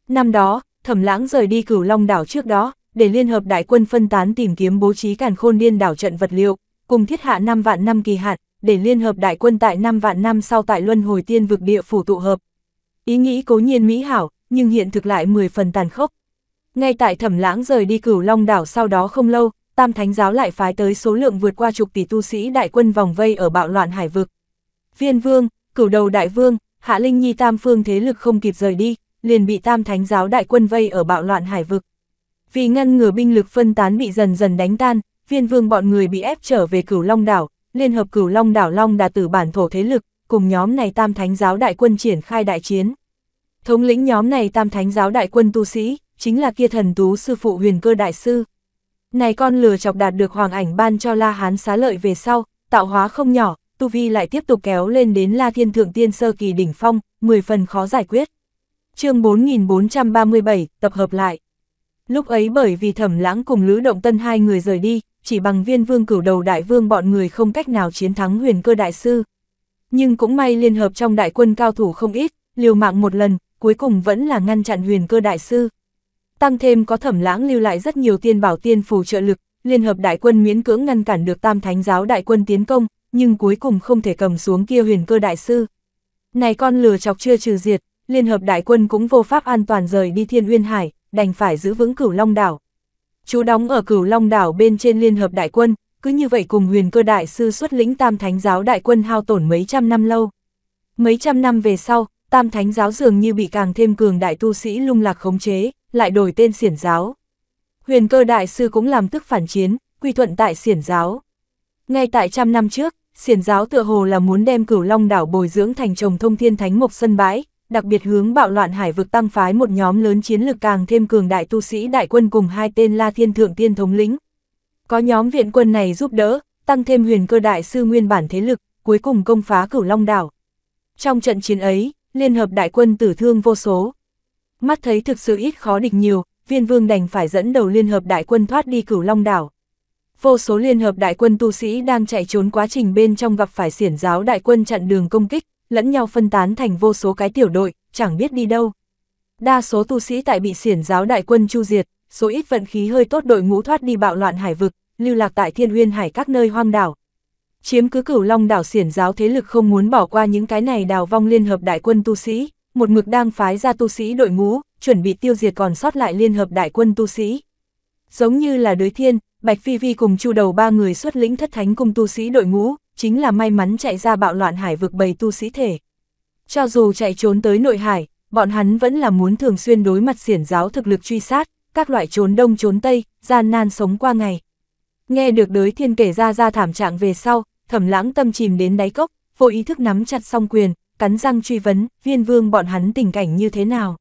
[SPEAKER 1] Năm đó, thẩm lãng rời đi cửu long đảo trước đó, để liên hợp đại quân phân tán tìm kiếm bố trí càn khôn điên đảo trận vật liệu, cùng thiết hạ năm vạn năm kỳ hạn, để liên hợp đại quân tại năm vạn năm sau tại luân hồi tiên vực địa phủ tụ hợp. Ý nghĩ cố nhiên mỹ hảo, nhưng hiện thực lại 10 phần tàn khốc. Ngay tại thẩm lãng rời đi cửu long đảo sau đó không lâu, tam thánh giáo lại phái tới số lượng vượt qua chục tỷ tu sĩ đại quân vòng vây ở bạo loạn hải vực. Viên vương, cửu đầu đại vương, hạ linh nhi tam phương thế lực không kịp rời đi, liền bị tam thánh giáo đại quân vây ở bạo loạn hải vực. Vì ngăn ngừa binh lực phân tán bị dần dần đánh tan, viên vương bọn người bị ép trở về cửu Long Đảo, Liên hợp cửu Long Đảo Long đà từ bản thổ thế lực, cùng nhóm này tam thánh giáo đại quân triển khai đại chiến. Thống lĩnh nhóm này tam thánh giáo đại quân tu sĩ, chính là kia thần tú sư phụ huyền cơ đại sư. Này con lừa chọc đạt được hoàng ảnh ban cho La Hán xá lợi về sau, tạo hóa không nhỏ, Tu Vi lại tiếp tục kéo lên đến La Thiên Thượng Tiên Sơ Kỳ Đỉnh Phong, 10 phần khó giải quyết chương 4437, tập hợp lại. Lúc ấy bởi vì thẩm lãng cùng Lữ Động Tân hai người rời đi, chỉ bằng viên vương cửu đầu đại vương bọn người không cách nào chiến thắng huyền cơ đại sư. Nhưng cũng may liên hợp trong đại quân cao thủ không ít, liều mạng một lần, cuối cùng vẫn là ngăn chặn huyền cơ đại sư. Tăng thêm có thẩm lãng lưu lại rất nhiều tiên bảo tiên phù trợ lực, liên hợp đại quân miễn cưỡng ngăn cản được tam thánh giáo đại quân tiến công, nhưng cuối cùng không thể cầm xuống kia huyền cơ đại sư. Này con lừa chọc chưa trừ diệt, Liên hợp đại quân cũng vô pháp an toàn rời đi Thiên Uyên Hải, đành phải giữ vững Cửu Long Đảo. Chú đóng ở Cửu Long Đảo bên trên Liên hợp đại quân, cứ như vậy cùng huyền cơ đại sư xuất lĩnh Tam Thánh giáo đại quân hao tổn mấy trăm năm lâu. Mấy trăm năm về sau, Tam Thánh giáo dường như bị càng thêm cường đại tu sĩ lung lạc khống chế, lại đổi tên xiển giáo. Huyền cơ đại sư cũng làm tức phản chiến, quy thuận tại xiển giáo. Ngay tại trăm năm trước, xiển giáo tựa hồ là muốn đem cửu long đảo bồi dưỡng thành trồng thông thiên thánh mộc sân bãi, đặc biệt hướng bạo loạn hải vực tăng phái một nhóm lớn chiến lực càng thêm cường đại tu sĩ đại quân cùng hai tên La Thiên Thượng Tiên thống lĩnh. Có nhóm viện quân này giúp đỡ, tăng thêm huyền cơ đại sư nguyên bản thế lực, cuối cùng công phá cửu long đảo. Trong trận chiến ấy, Liên hợp đại quân tử thương vô số. Mắt thấy thực sự ít khó địch nhiều, viên vương đành phải dẫn đầu Liên hợp đại quân thoát đi cửu long đảo. Vô số Liên hợp đại quân tu sĩ đang chạy trốn quá trình bên trong gặp phải xiển giáo đại quân chặn đường công kích, lẫn nhau phân tán thành vô số cái tiểu đội, chẳng biết đi đâu. Đa số tu sĩ tại bị xiển giáo đại quân chu diệt, số ít vận khí hơi tốt đội ngũ thoát đi bạo loạn hải vực, lưu lạc tại thiên huyên hải các nơi hoang đảo. Chiếm cứ cửu long đảo xiển giáo thế lực không muốn bỏ qua những cái này đào vong liên hợp đại quân tu sĩ, một mực đang phái ra tu sĩ đội ngũ, chuẩn bị tiêu diệt còn sót lại liên hợp đại quân tu sĩ. Giống như là đối thiên, Bạch Phi phi cùng chu đầu ba người xuất lĩnh thất thánh cung tu sĩ đội ngũ, chính là may mắn chạy ra bạo loạn hải vực bầy tu sĩ thể. Cho dù chạy trốn tới nội hải, bọn hắn vẫn là muốn thường xuyên đối mặt xiển giáo thực lực truy sát, các loại trốn đông trốn tây, gian nan sống qua ngày. Nghe được đới thiên kể ra ra thảm trạng về sau, thẩm lãng tâm chìm đến đáy cốc, vô ý thức nắm chặt song quyền, cắn răng truy vấn, viên vương bọn hắn tình cảnh như thế nào.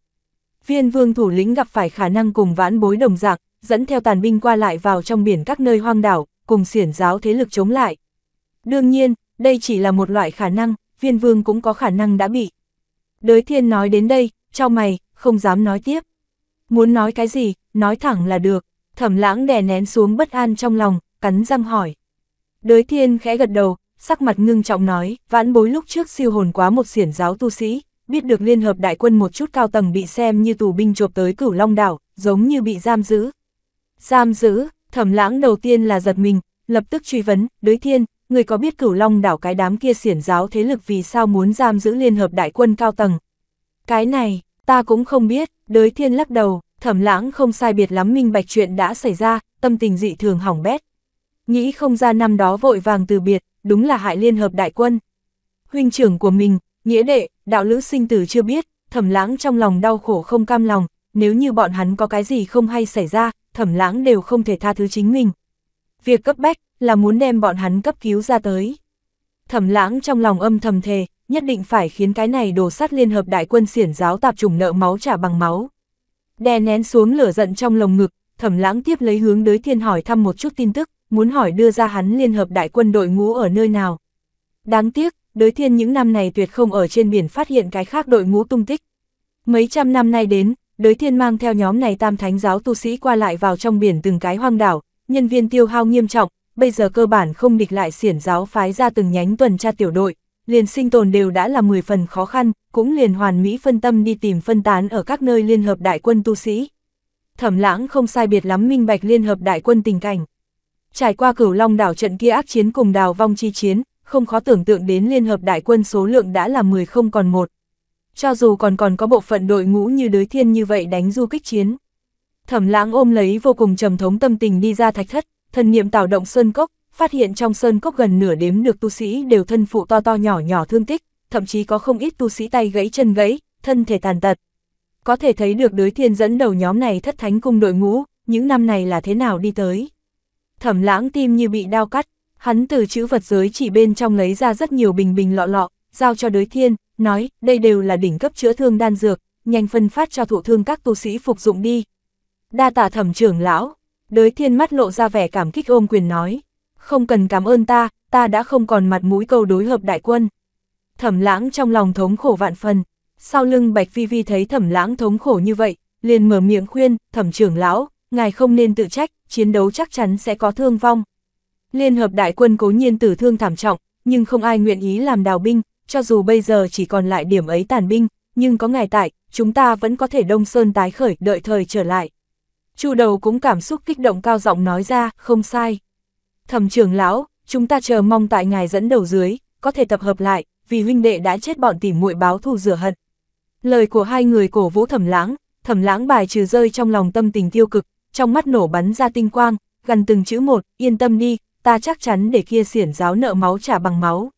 [SPEAKER 1] Viên vương thủ lĩnh gặp phải khả năng cùng vãn bối đồng dạng, dẫn theo tàn binh qua lại vào trong biển các nơi hoang đảo, cùng xiển giáo thế lực chống lại, Đương nhiên, đây chỉ là một loại khả năng, viên vương cũng có khả năng đã bị. Đới thiên nói đến đây, cho mày, không dám nói tiếp. Muốn nói cái gì, nói thẳng là được, thẩm lãng đè nén xuống bất an trong lòng, cắn răng hỏi. Đới thiên khẽ gật đầu, sắc mặt ngưng trọng nói, vãn bối lúc trước siêu hồn quá một xiển giáo tu sĩ, biết được Liên Hợp Đại quân một chút cao tầng bị xem như tù binh chộp tới cửu long đảo, giống như bị giam giữ. Giam giữ, thẩm lãng đầu tiên là giật mình, lập tức truy vấn, đới thiên, người có biết cửu long đảo cái đám kia xiển giáo thế lực vì sao muốn giam giữ liên hợp đại quân cao tầng? Cái này, ta cũng không biết, đới thiên lắc đầu, thẩm lãng không sai biệt lắm minh bạch chuyện đã xảy ra, tâm tình dị thường hỏng bét. Nghĩ không ra năm đó vội vàng từ biệt, đúng là hại liên hợp đại quân. Huynh trưởng của mình, nghĩa đệ, đạo lữ sinh tử chưa biết, thẩm lãng trong lòng đau khổ không cam lòng, nếu như bọn hắn có cái gì không hay xảy ra, thẩm lãng đều không thể tha thứ chính mình. Việc cấp bách, là muốn đem bọn hắn cấp cứu ra tới. Thẩm lãng trong lòng âm thầm thề, nhất định phải khiến cái này đổ sát liên hợp đại quân xiển giáo tạp trùng nợ máu trả bằng máu. Đè nén xuống lửa giận trong lồng ngực, thẩm lãng tiếp lấy hướng đới thiên hỏi thăm một chút tin tức, muốn hỏi đưa ra hắn liên hợp đại quân đội ngũ ở nơi nào. Đáng tiếc, đới thiên những năm này tuyệt không ở trên biển phát hiện cái khác đội ngũ tung tích. Mấy trăm năm nay đến, đới thiên mang theo nhóm này tam thánh giáo tu sĩ qua lại vào trong biển từng cái hoang đảo, nhân viên tiêu hao nghiêm trọng, bây giờ cơ bản không địch lại xiển giáo phái ra từng nhánh tuần tra tiểu đội, liền sinh tồn đều đã là 10 phần khó khăn, cũng liền hoàn mỹ phân tâm đi tìm phân tán ở các nơi liên hợp đại quân tu sĩ. Thẩm lãng không sai biệt lắm minh bạch liên hợp đại quân tình cảnh. Trải qua cửu long đảo trận kia ác chiến cùng đào vong chi chiến, không khó tưởng tượng đến liên hợp đại quân số lượng đã là 10 không còn một. Cho dù còn còn có bộ phận đội ngũ như đối thiên như vậy đánh du kích chiến. Thẩm lãng ôm lấy vô cùng trầm thống tâm tình đi ra thạch thất, thần niệm tạo động sơn cốc, phát hiện trong sơn cốc gần nửa đếm được tu sĩ đều thân phụ to to nhỏ nhỏ thương tích, thậm chí có không ít tu sĩ tay gãy chân gãy, thân thể tàn tật. Có thể thấy được đối thiên dẫn đầu nhóm này thất thánh cung đội ngũ, những năm này là thế nào đi tới. Thẩm lãng tim như bị đau cắt, hắn từ chữ vật giới chỉ bên trong lấy ra rất nhiều bình bình lọ lọ, giao cho đối thiên, nói đây đều là đỉnh cấp chữa thương đan dược, nhanh phân phát cho thụ thương các tu sĩ phục dụng đi. Đa tạ thẩm trưởng lão, đới thiên mắt lộ ra vẻ cảm kích ôm quyền nói, không cần cảm ơn ta, ta đã không còn mặt mũi câu đối hợp đại quân. Thẩm lãng trong lòng thống khổ vạn phần, sau lưng Bạch Vi Vi thấy thẩm lãng thống khổ như vậy, liền mở miệng khuyên, thẩm trưởng lão, ngài không nên tự trách, chiến đấu chắc chắn sẽ có thương vong. Liên hợp đại quân cố nhiên tử thương thảm trọng, nhưng không ai nguyện ý làm đào binh, cho dù bây giờ chỉ còn lại điểm ấy tàn binh, nhưng có ngài tại, chúng ta vẫn có thể đông sơn tái khởi, đợi thời trở lại. Chu đầu cũng cảm xúc kích động cao giọng nói ra, không sai. Thẩm trưởng lão, chúng ta chờ mong tại ngài dẫn đầu dưới, có thể tập hợp lại, vì huynh đệ đã chết bọn tỉ muội báo thù rửa hận. Lời của hai người cổ vũ thẩm lãng, thẩm lãng bài trừ rơi trong lòng tâm tình tiêu cực, trong mắt nổ bắn ra tinh quang, gần từng chữ một, yên tâm đi, ta chắc chắn để kia xiển giáo nợ máu trả bằng máu.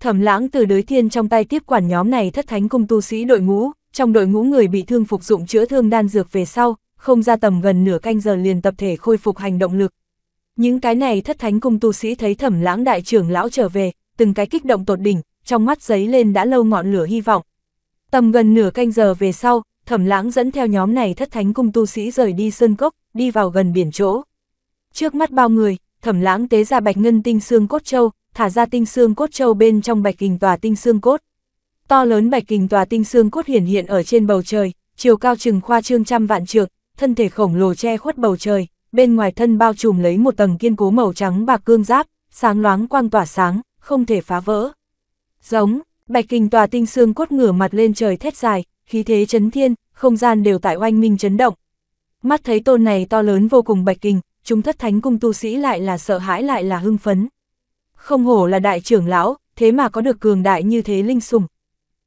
[SPEAKER 1] Thẩm lãng từ đối thiên trong tay tiếp quản nhóm này thất thánh cung tu sĩ đội ngũ, trong đội ngũ người bị thương phục dụng chữa thương đan dược về sau, không ra tầm gần nửa canh giờ liền tập thể khôi phục hành động lực. Những cái này thất thánh cung tu sĩ thấy thẩm lãng đại trưởng lão trở về, từng cái kích động tột đỉnh, trong mắt giấy lên đã lâu ngọn lửa hy vọng. Tầm gần nửa canh giờ về sau, thẩm lãng dẫn theo nhóm này thất thánh cung tu sĩ rời đi sơn cốc, đi vào gần biển chỗ. Trước mắt bao người, thẩm lãng tế ra bạch ngân tinh xương cốt châu, thả ra tinh xương cốt châu bên trong bạch kình tòa tinh xương cốt. To lớn bạch kình tòa tinh xương cốt hiển hiện ở trên bầu trời, chiều cao chừng khoa trương trăm vạn trượng, thân thể khổng lồ che khuất bầu trời, bên ngoài thân bao trùm lấy một tầng kiên cố màu trắng bạc cương giáp, sáng loáng quang tỏa sáng, không thể phá vỡ. Giống, bạch kình tòa tinh xương cốt ngửa mặt lên trời thét dài, khí thế chấn thiên, không gian đều tại oanh minh chấn động. Mắt thấy tôn này to lớn vô cùng bạch kình, chúng thất thánh cung tu sĩ lại là sợ hãi lại là hưng phấn. Không hổ là đại trưởng lão, thế mà có được cường đại như thế linh sùng.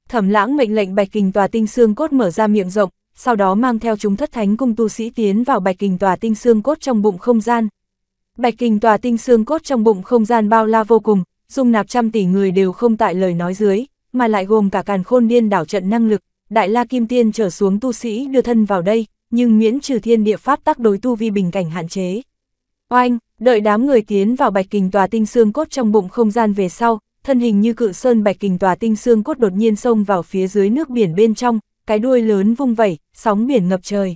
[SPEAKER 1] Thẩm lãng mệnh lệnh bạch kình tòa tinh xương cốt mở ra miệng rộng, sau đó mang theo chúng thất thánh cung tu sĩ tiến vào bạch kình tòa tinh xương cốt trong bụng không gian. Bạch kình tòa tinh xương cốt trong bụng không gian bao la vô cùng, dung nạp trăm tỷ người đều không tại lời nói dưới, mà lại gồm cả càn khôn điên đảo trận năng lực, đại la kim tiên trở xuống tu sĩ đưa thân vào đây, nhưng miễn trừ thiên địa pháp tác đối tu vi bình cảnh hạn chế. Oanh, đợi đám người tiến vào bạch kình tòa tinh xương cốt trong bụng không gian về sau, thân hình như cự sơn bạch kình tòa tinh xương cốt đột nhiên xông vào phía dưới nước biển bên trong, cái đuôi lớn vung vẩy, sóng biển ngập trời.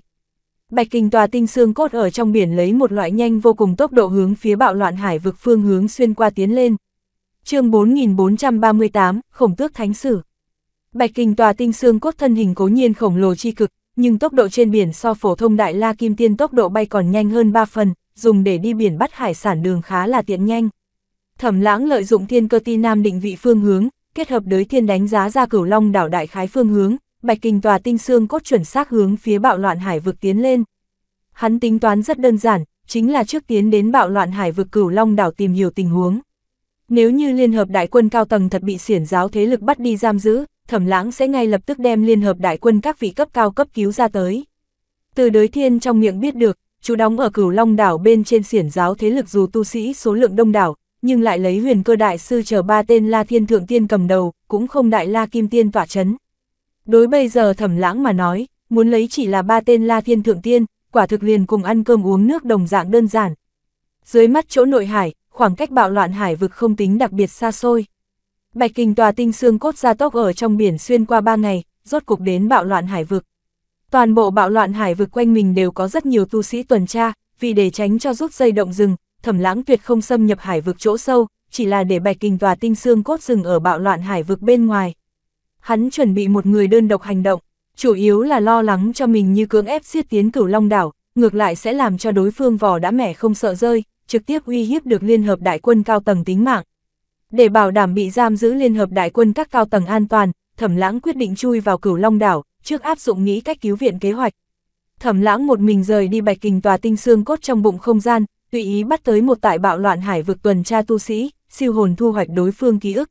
[SPEAKER 1] Bạch Kình tòa tinh xương cốt ở trong biển lấy một loại nhanh vô cùng tốc độ hướng phía bạo loạn hải vực phương hướng xuyên qua tiến lên. chương 4438, Khổng Tước Thánh Sử Bạch Kình tòa tinh xương cốt thân hình cố nhiên khổng lồ chi cực, nhưng tốc độ trên biển so phổ thông đại la kim tiên tốc độ bay còn nhanh hơn 3 phần, dùng để đi biển bắt hải sản đường khá là tiện nhanh. Thẩm lãng lợi dụng thiên cơ ti nam định vị phương hướng, kết hợp đới thiên đánh giá ra cửu long đảo đại khái phương hướng, Bạch Kình tòa tinh xương cốt chuẩn xác hướng phía bạo loạn hải vực tiến lên. Hắn tính toán rất đơn giản, chính là trước tiến đến bạo loạn hải vực cửu long đảo tìm hiểu tình huống. Nếu như Liên Hợp Đại quân cao tầng thật bị xiển giáo thế lực bắt đi giam giữ, thẩm lãng sẽ ngay lập tức đem Liên Hợp Đại quân các vị cấp cao cấp cứu ra tới. Từ đới thiên trong miệng biết được, chú đóng ở cửu long đảo bên trên xiển giáo thế lực dù tu sĩ số lượng đông đảo, nhưng lại lấy huyền cơ đại sư chờ ba tên la thiên thượng tiên cầm đầu, cũng không đại la kim tiên tỏa chấn. Đối bây giờ thẩm lãng mà nói, muốn lấy chỉ là ba tên la thiên thượng tiên, quả thực liền cùng ăn cơm uống nước đồng dạng đơn giản. Dưới mắt chỗ nội hải, khoảng cách bạo loạn hải vực không tính đặc biệt xa xôi. Bạch Kình tòa tinh xương cốt ra tốc ở trong biển xuyên qua ba ngày, rốt cục đến bạo loạn hải vực. Toàn bộ bạo loạn hải vực quanh mình đều có rất nhiều tu sĩ tuần tra, vì để tránh cho rút dây động rừng, thẩm lãng tuyệt không xâm nhập hải vực chỗ sâu, chỉ là để bạch kình tòa tinh xương cốt rừng ở bạo loạn hải vực bên ngoài hắn chuẩn bị một người đơn độc hành động, chủ yếu là lo lắng cho mình như cưỡng ép siết tiến cửu long đảo, ngược lại sẽ làm cho đối phương vò đã mẻ không sợ rơi, trực tiếp uy hiếp được Liên Hợp Đại quân cao tầng tính mạng. Để bảo đảm bị giam giữ Liên Hợp Đại quân các cao tầng an toàn, Thẩm Lãng quyết định chui vào cửu long đảo, trước áp dụng nghĩ cách cứu viện kế hoạch. Thẩm Lãng một mình rời đi bạch kình tòa tinh xương cốt trong bụng không gian, tùy ý bắt tới một tại bạo loạn hải vực tuần tra tu sĩ, siêu hồn thu hoạch đối phương ký ức.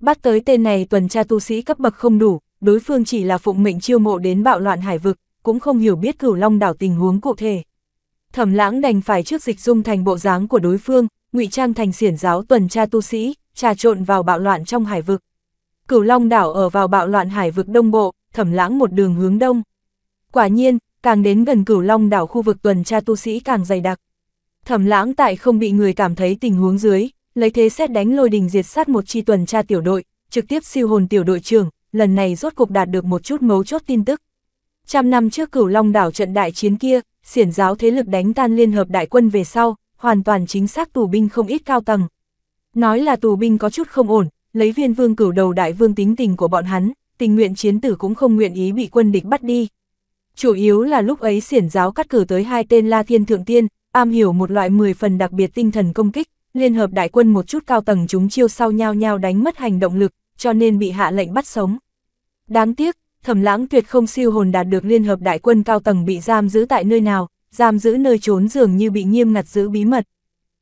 [SPEAKER 1] Bắt tới tên này tuần tra tu sĩ cấp bậc không đủ, đối phương chỉ là phụng mệnh chiêu mộ đến bạo loạn hải vực, cũng không hiểu biết cửu long đảo tình huống cụ thể. Thẩm lãng đành phải trước dịch dung thành bộ dáng của đối phương, ngụy trang thành xiển giáo tuần tra tu sĩ, trà trộn vào bạo loạn trong hải vực. Cửu long đảo ở vào bạo loạn hải vực đông bộ, thẩm lãng một đường hướng đông. Quả nhiên, càng đến gần cửu long đảo khu vực tuần tra tu sĩ càng dày đặc. Thẩm lãng tại không bị người cảm thấy tình huống dưới, lấy thế xét đánh lôi đình diệt sát một chi tuần tra tiểu đội, trực tiếp siêu hồn tiểu đội trưởng, lần này rốt cục đạt được một chút mấu chốt tin tức. Trăm năm trước cửu long đảo trận đại chiến kia, xiển giáo thế lực đánh tan liên hợp đại quân về sau, hoàn toàn chính xác tù binh không ít cao tầng. Nói là tù binh có chút không ổn, lấy viên vương cửu đầu đại vương tính tình của bọn hắn, tình nguyện chiến tử cũng không nguyện ý bị quân địch bắt đi. Chủ yếu là lúc ấy xiển giáo cắt cử tới hai tên La Thiên Thượng Tiên, am hiểu một loại 10 phần đặc biệt tinh thần công kích, Liên hợp đại quân một chút cao tầng chúng chiêu sau nhau nhau đánh mất hành động lực, cho nên bị hạ lệnh bắt sống. Đáng tiếc, thẩm lãng tuyệt không siêu hồn đạt được liên hợp đại quân cao tầng bị giam giữ tại nơi nào, giam giữ nơi trốn dường như bị nghiêm ngặt giữ bí mật.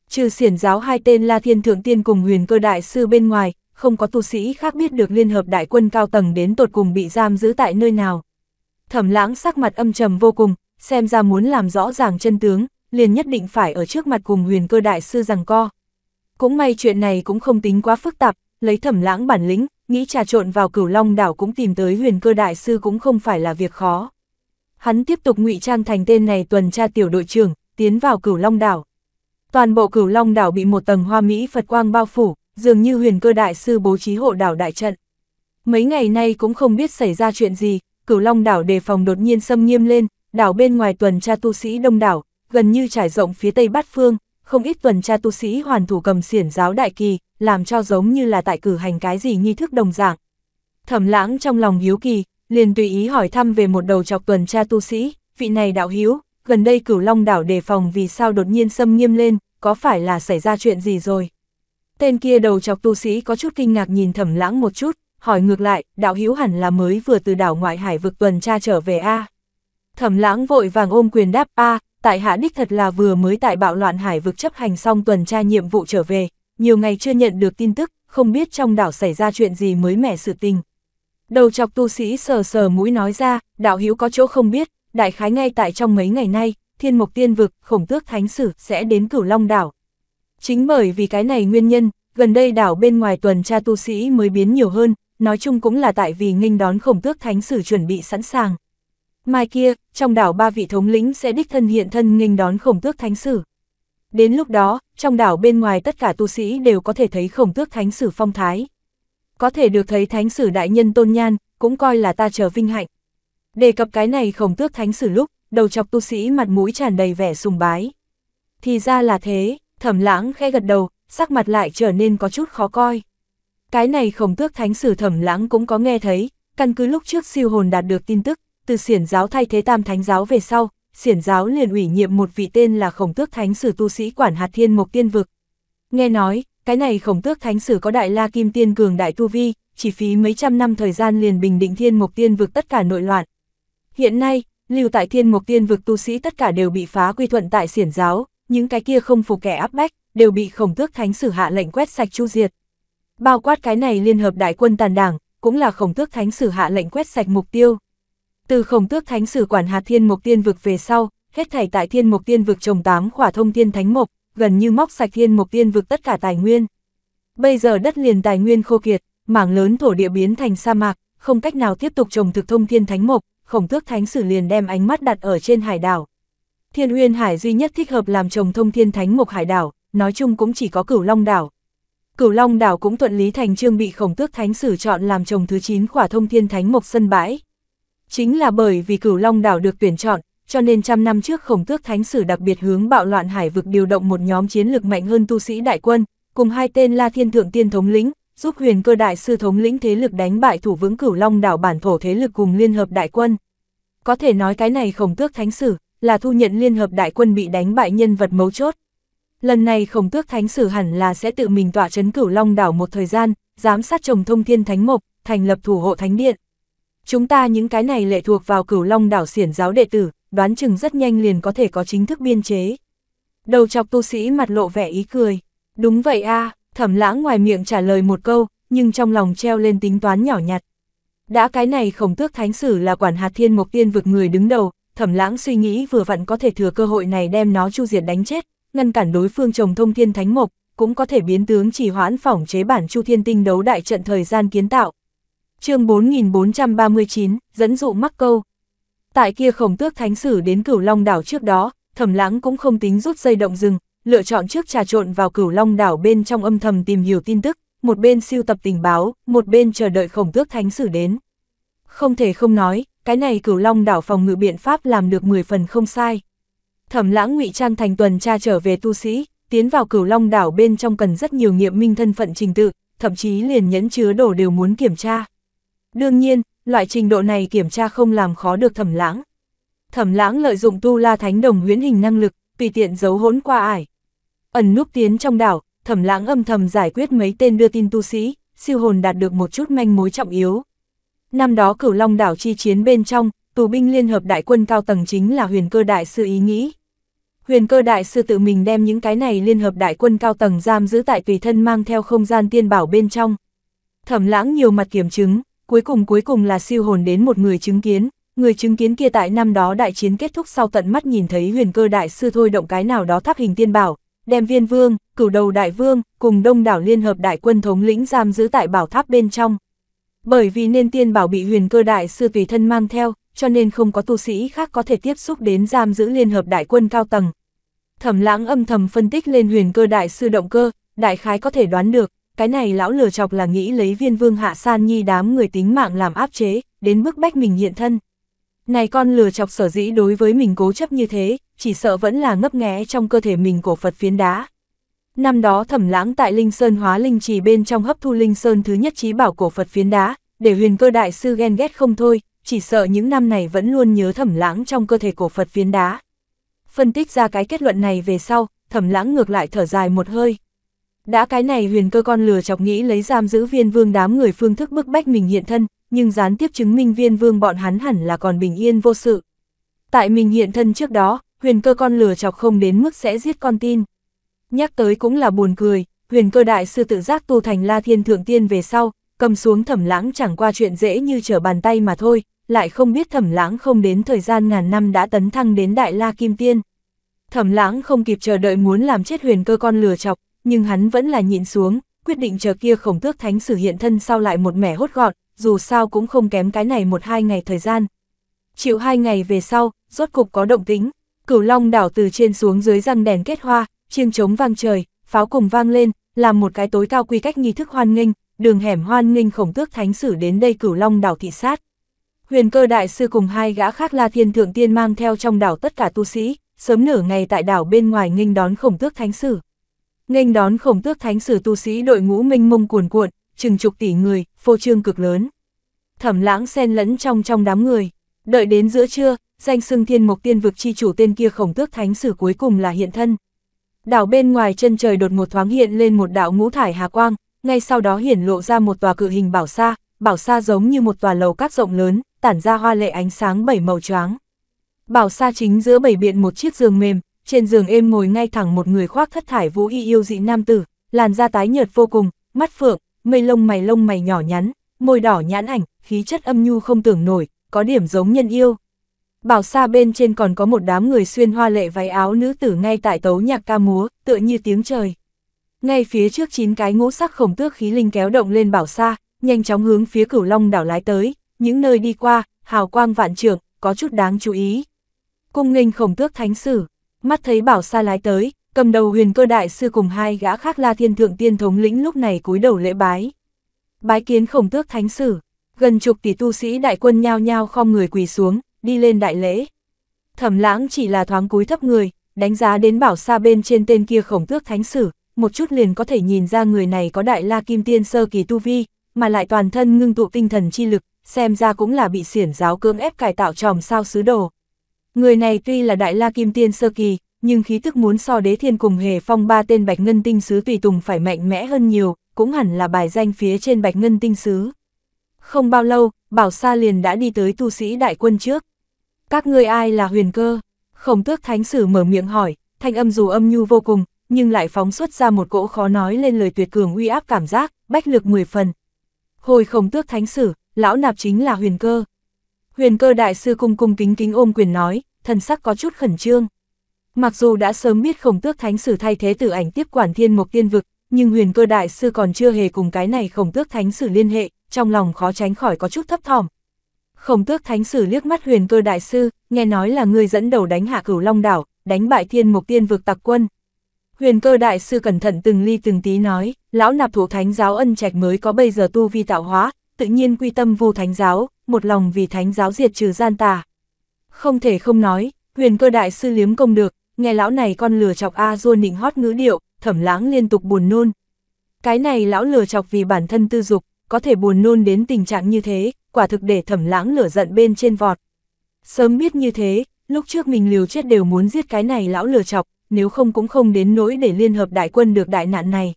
[SPEAKER 1] Trừ xiển giáo hai tên La Thiên Thượng Tiên cùng huyền cơ đại sư bên ngoài, không có tu sĩ khác biết được liên hợp đại quân cao tầng đến tột cùng bị giam giữ tại nơi nào. Thẩm lãng sắc mặt âm trầm vô cùng, xem ra muốn làm rõ ràng chân tướng, liền nhất định phải ở trước mặt cùng huyền cơ đại sư rằng co. Cũng may chuyện này cũng không tính quá phức tạp, lấy thẩm lãng bản lĩnh, nghĩ trà trộn vào cửu long đảo cũng tìm tới huyền cơ đại sư cũng không phải là việc khó. Hắn tiếp tục ngụy trang thành tên này tuần tra tiểu đội trưởng, tiến vào cửu long đảo. Toàn bộ cửu long đảo bị một tầng hoa Mỹ Phật quang bao phủ, dường như huyền cơ đại sư bố trí hộ đảo đại trận. Mấy ngày nay cũng không biết xảy ra chuyện gì, cửu long đảo đề phòng đột nhiên xâm nghiêm lên, đảo bên ngoài tuần tra tu sĩ đông đảo, gần như trải rộng phía tây bát phương, không ít tuần tra tu sĩ hoàn thủ cầm xiển giáo đại kỳ, làm cho giống như là tại cử hành cái gì nghi thức đồng dạng. Thẩm lãng trong lòng hiếu kỳ, liền tùy ý hỏi thăm về một đầu chọc tuần tra tu sĩ, vị này đạo hiếu, gần đây cửu long đảo đề phòng vì sao đột nhiên xâm nghiêm lên, có phải là xảy ra chuyện gì rồi? Tên kia đầu chọc tu sĩ có chút kinh ngạc nhìn thẩm lãng một chút, hỏi ngược lại, đạo hiếu hẳn là mới vừa từ đảo ngoại hải vực tuần tra trở về A. À? Thẩm lãng vội vàng ôm quyền đáp a tại hạ đích thật là vừa mới tại bạo loạn hải vực chấp hành xong tuần tra nhiệm vụ trở về, nhiều ngày chưa nhận được tin tức, không biết trong đảo xảy ra chuyện gì mới mẻ sự tình. Đầu chọc tu sĩ sờ sờ mũi nói ra, đạo hữu có chỗ không biết, đại khái ngay tại trong mấy ngày nay, thiên mục tiên vực, khổng tước thánh sử sẽ đến cửu long đảo. Chính bởi vì cái này nguyên nhân, gần đây đảo bên ngoài tuần tra tu sĩ mới biến nhiều hơn, nói chung cũng là tại vì nghênh đón khổng tước thánh sử chuẩn bị sẵn sàng. Mai kia, trong đảo ba vị thống lĩnh sẽ đích thân hiện thân nghênh đón khổng tước thánh sử. Đến lúc đó, trong đảo bên ngoài tất cả tu sĩ đều có thể thấy khổng tước thánh sử phong thái. Có thể được thấy thánh sử đại nhân tôn nhan, cũng coi là ta chờ vinh hạnh. Đề cập cái này khổng tước thánh sử lúc, đầu chọc tu sĩ mặt mũi tràn đầy vẻ sùng bái. Thì ra là thế, thẩm lãng khẽ gật đầu, sắc mặt lại trở nên có chút khó coi. Cái này khổng tước thánh sử thẩm lãng cũng có nghe thấy, căn cứ lúc trước siêu hồn đạt được tin tức, từ xiển giáo thay thế tam thánh giáo về sau, xiển giáo liền ủy nhiệm một vị tên là khổng tước thánh sử tu sĩ quản hạt thiên Mục tiên vực. Nghe nói, cái này khổng tước thánh sử có đại la kim tiên cường đại tu vi, chỉ phí mấy trăm năm thời gian liền bình định thiên Mục tiên vực tất cả nội loạn. Hiện nay, lưu tại thiên Mục tiên vực tu sĩ tất cả đều bị phá quy thuận tại xiển giáo, những cái kia không phục kẻ áp bách, đều bị khổng tước thánh sử hạ lệnh quét sạch chu diệt. Bao quát cái này liên hợp đại quân tàn đảng, cũng là khổng tước thánh sử hạ lệnh quét sạch mục tiêu. Từ khổng tước thánh sử quản hạt thiên mục tiên vực về sau, hết thảy tại thiên mục tiên vực trồng tám khỏa thông tiên thánh mục gần như móc sạch thiên mục tiên vực tất cả tài nguyên. Bây giờ đất liền tài nguyên khô kiệt, mảng lớn thổ địa biến thành sa mạc, không cách nào tiếp tục trồng thực thông thiên thánh mục khổng tước thánh sử liền đem ánh mắt đặt ở trên hải đảo. Thiên uyên hải duy nhất thích hợp làm trồng thông thiên thánh mục hải đảo, nói chung cũng chỉ có cửu long đảo. Cửu long đảo cũng thuận lý thành trương bị khổng tước thánh sử chọn làm trồng thứ 9 khỏa thông thiên thánh mục sân bãi. Chính là bởi vì cửu long đảo được tuyển chọn, cho nên trăm năm trước khổng tước thánh sử đặc biệt hướng bạo loạn hải vực điều động một nhóm chiến lực mạnh hơn tu sĩ đại quân, cùng hai tên la thiên thượng tiên thống lĩnh, giúp huyền cơ đại sư thống lĩnh thế lực đánh bại thủ vững cửu long đảo bản thổ thế lực cùng liên hợp đại quân. Có thể nói cái này khổng tước thánh sử là thu nhận liên hợp đại quân bị đánh bại nhân vật mấu chốt. Lần này khổng tước thánh sử hẳn là sẽ tự mình tỏa chấn cửu long đảo một thời gian, giám sát trồng thông thiên thánh mộc, thành lập thủ hộ thánh điện. Chúng ta những cái này lệ thuộc vào cửu long đảo xiển giáo đệ tử, đoán chừng rất nhanh liền có thể có chính thức biên chế. Đầu chọc tu sĩ mặt lộ vẻ ý cười. Đúng vậy a thẩm lãng ngoài miệng trả lời một câu, nhưng trong lòng treo lên tính toán nhỏ nhặt. Đã cái này khổng tước thánh sử là quản hạt thiên mộc tiên vực người đứng đầu, thẩm lãng suy nghĩ vừa vặn có thể thừa cơ hội này đem nó chu diệt đánh chết, ngăn cản đối phương trồng thông thiên thánh mục cũng có thể biến tướng chỉ hoãn phỏng chế bản chu thiên tinh đấu đại trận thời gian kiến tạo, chương 4439, dẫn dụ mắc câu. Tại kia khổng tước thánh sử đến cửu long đảo trước đó, thẩm lãng cũng không tính rút dây động rừng, lựa chọn trước trà trộn vào cửu long đảo bên trong âm thầm tìm hiểu tin tức, một bên siêu tập tình báo, một bên chờ đợi khổng tước thánh sử đến. Không thể không nói, cái này cửu long đảo phòng ngự biện pháp làm được 10 phần không sai. Thẩm lãng ngụy trang thành tuần tra trở về tu sĩ, tiến vào cửu long đảo bên trong cần rất nhiều nghiệm minh thân phận trình tự, thậm chí liền nhẫn chứa đồ đều muốn kiểm tra. Đương nhiên, loại trình độ này kiểm tra không làm khó được thẩm lãng. Thẩm lãng lợi dụng tu la thánh đồng huyễn hình năng lực, tùy tiện giấu hỗn qua ải. Ẩn núp tiến trong đảo, thẩm lãng âm thầm giải quyết mấy tên đưa tin tu sĩ, siêu hồn đạt được một chút manh mối trọng yếu. Năm đó cửu long đảo chi chiến bên trong, tù binh liên hợp đại quân cao tầng chính là huyền cơ đại sư ý nghĩ. Huyền cơ đại sư tự mình đem những cái này liên hợp đại quân cao tầng giam giữ tại tùy thân mang theo không gian tiên bảo bên trong. Thẩm lãng nhiều mặt kiểm chứng, cuối cùng cuối cùng là siêu hồn đến một người chứng kiến, người chứng kiến kia tại năm đó đại chiến kết thúc sau tận mắt nhìn thấy huyền cơ đại sư thôi động cái nào đó tháp hình tiên bảo, đem viên vương, cửu đầu đại vương, cùng đông đảo liên hợp đại quân thống lĩnh giam giữ tại bảo tháp bên trong. Bởi vì nên tiên bảo bị huyền cơ đại sư tùy thân mang theo, cho nên không có tu sĩ khác có thể tiếp xúc đến giam giữ liên hợp đại quân cao tầng. Thẩm lãng âm thầm phân tích lên huyền cơ đại sư động cơ, đại khái có thể đoán được, cái này lão lừa chọc là nghĩ lấy viên vương hạ san nhi đám người tính mạng làm áp chế, đến bức bách mình hiện thân. Này con lừa chọc sở dĩ đối với mình cố chấp như thế, chỉ sợ vẫn là ngấp nghé trong cơ thể mình của Phật phiến đá. Năm đó thẩm lãng tại Linh Sơn hóa Linh trì bên trong hấp thu Linh Sơn thứ nhất trí bảo cổ Phật phiến đá, để huyền cơ đại sư ghen ghét không thôi, chỉ sợ những năm này vẫn luôn nhớ thẩm lãng trong cơ thể cổ Phật phiến đá. Phân tích ra cái kết luận này về sau, thẩm lãng ngược lại thở dài một hơi. Đã cái này huyền cơ con lừa chọc nghĩ lấy giam giữ viên vương đám người phương thức bức bách mình hiện thân, nhưng gián tiếp chứng minh viên vương bọn hắn hẳn là còn bình yên vô sự. Tại mình hiện thân trước đó, huyền cơ con lừa chọc không đến mức sẽ giết con tin. Nhắc tới cũng là buồn cười, huyền cơ đại sư tự giác tu thành la thiên thượng tiên về sau, cầm xuống thẩm lãng chẳng qua chuyện dễ như trở bàn tay mà thôi, lại không biết thẩm lãng không đến thời gian ngàn năm đã tấn thăng đến đại la kim tiên. Thẩm lãng không kịp chờ đợi muốn làm chết huyền cơ con lừa chọc, nhưng hắn vẫn là nhịn xuống, quyết định chờ kia khổng tước thánh sử hiện thân sau lại một mẻ hốt gọn, dù sao cũng không kém cái này một hai ngày thời gian. Chịu hai ngày về sau, rốt cục có động tính, cửu long đảo từ trên xuống dưới răng đèn kết hoa, chiêng trống vang trời, pháo cùng vang lên, làm một cái tối cao quy cách nghi thức hoan nghênh, đường hẻm hoan nghênh khổng tước thánh sử đến đây cửu long đảo thị sát. Huyền cơ đại sư cùng hai gã khác là thiên thượng tiên mang theo trong đảo tất cả tu sĩ, sớm nửa ngày tại đảo bên ngoài nghênh đón khổng tước thánh sử nghênh đón khổng tước thánh sử tu sĩ đội ngũ minh mông cuồn cuộn, chừng chục tỷ người, phô trương cực lớn. Thẩm lãng xen lẫn trong trong đám người, đợi đến giữa trưa, danh xưng thiên mục tiên vực chi chủ tên kia khổng tước thánh sử cuối cùng là hiện thân. Đảo bên ngoài chân trời đột một thoáng hiện lên một đạo ngũ thải hà quang, ngay sau đó hiển lộ ra một tòa cự hình bảo sa, bảo sa giống như một tòa lầu cát rộng lớn, tản ra hoa lệ ánh sáng bảy màu choáng. Bảo sa chính giữa bảy biện một chiếc giường mềm, trên giường êm ngồi ngay thẳng một người khoác thất thải vũ y yêu dị nam tử, làn da tái nhợt vô cùng, mắt phượng, mây lông mày lông mày nhỏ nhắn, môi đỏ nhãn ảnh, khí chất âm nhu không tưởng nổi, có điểm giống nhân yêu. Bảo xa bên trên còn có một đám người xuyên hoa lệ váy áo nữ tử ngay tại tấu nhạc ca múa, tựa như tiếng trời. Ngay phía trước chín cái ngũ sắc khổng tước khí linh kéo động lên bảo xa, nhanh chóng hướng phía cửu long đảo lái tới, những nơi đi qua, hào quang vạn trường, có chút đáng chú ý. Cung nghênh khổng tước thánh sử mắt thấy bảo xa lái tới, cầm đầu huyền cơ đại sư cùng hai gã khác la thiên thượng tiên thống lĩnh lúc này cúi đầu lễ bái. Bái kiến khổng tước thánh sử, gần chục tỷ tu sĩ đại quân nhao nhao khom người quỳ xuống, đi lên đại lễ. Thẩm lãng chỉ là thoáng cúi thấp người, đánh giá đến bảo xa bên trên tên kia khổng tước thánh sử, một chút liền có thể nhìn ra người này có đại la kim tiên sơ kỳ tu vi, mà lại toàn thân ngưng tụ tinh thần chi lực, xem ra cũng là bị xiển giáo cưỡng ép cải tạo tròm sao sứ đồ, Người này tuy là đại la kim tiên sơ kỳ, nhưng khí tức muốn so đế thiên cùng hề phong ba tên bạch ngân tinh sứ tùy tùng phải mạnh mẽ hơn nhiều, cũng hẳn là bài danh phía trên bạch ngân tinh sứ. Không bao lâu, Bảo Sa liền đã đi tới tu sĩ đại quân trước. Các ngươi ai là huyền cơ? Khổng tước thánh sử mở miệng hỏi, thanh âm dù âm nhu vô cùng, nhưng lại phóng xuất ra một cỗ khó nói lên lời tuyệt cường uy áp cảm giác, bách lực mười phần. Hồi khổng tước thánh sử, lão nạp chính là huyền cơ, Huyền cơ đại sư cung cung kính kính ôm quyền nói, thần sắc có chút khẩn trương. Mặc dù đã sớm biết khổng tước thánh sử thay thế tử ảnh tiếp quản thiên mục tiên vực, nhưng huyền cơ đại sư còn chưa hề cùng cái này khổng tước thánh sử liên hệ, trong lòng khó tránh khỏi có chút thấp thỏm. Khổng tước thánh sử liếc mắt huyền cơ đại sư, nghe nói là người dẫn đầu đánh hạ cửu long đảo, đánh bại thiên mục tiên vực tặc quân. Huyền cơ đại sư cẩn thận từng ly từng tí nói, lão nạp thủ thánh giáo ân trạch mới có bây giờ tu vi tạo hóa, tự nhiên quy tâm vu thánh giáo, một lòng vì thánh giáo diệt trừ gian tà. Không thể không nói, huyền cơ đại sư liếm công được, nghe lão này con lừa chọc A dua nịnh hót ngữ điệu, thẩm lãng liên tục buồn nôn. Cái này lão lừa chọc vì bản thân tư dục, có thể buồn nôn đến tình trạng như thế, quả thực để thẩm lãng lửa giận bên trên vọt. Sớm biết như thế, lúc trước mình liều chết đều muốn giết cái này lão lừa chọc, nếu không cũng không đến nỗi để liên hợp đại quân được đại nạn này.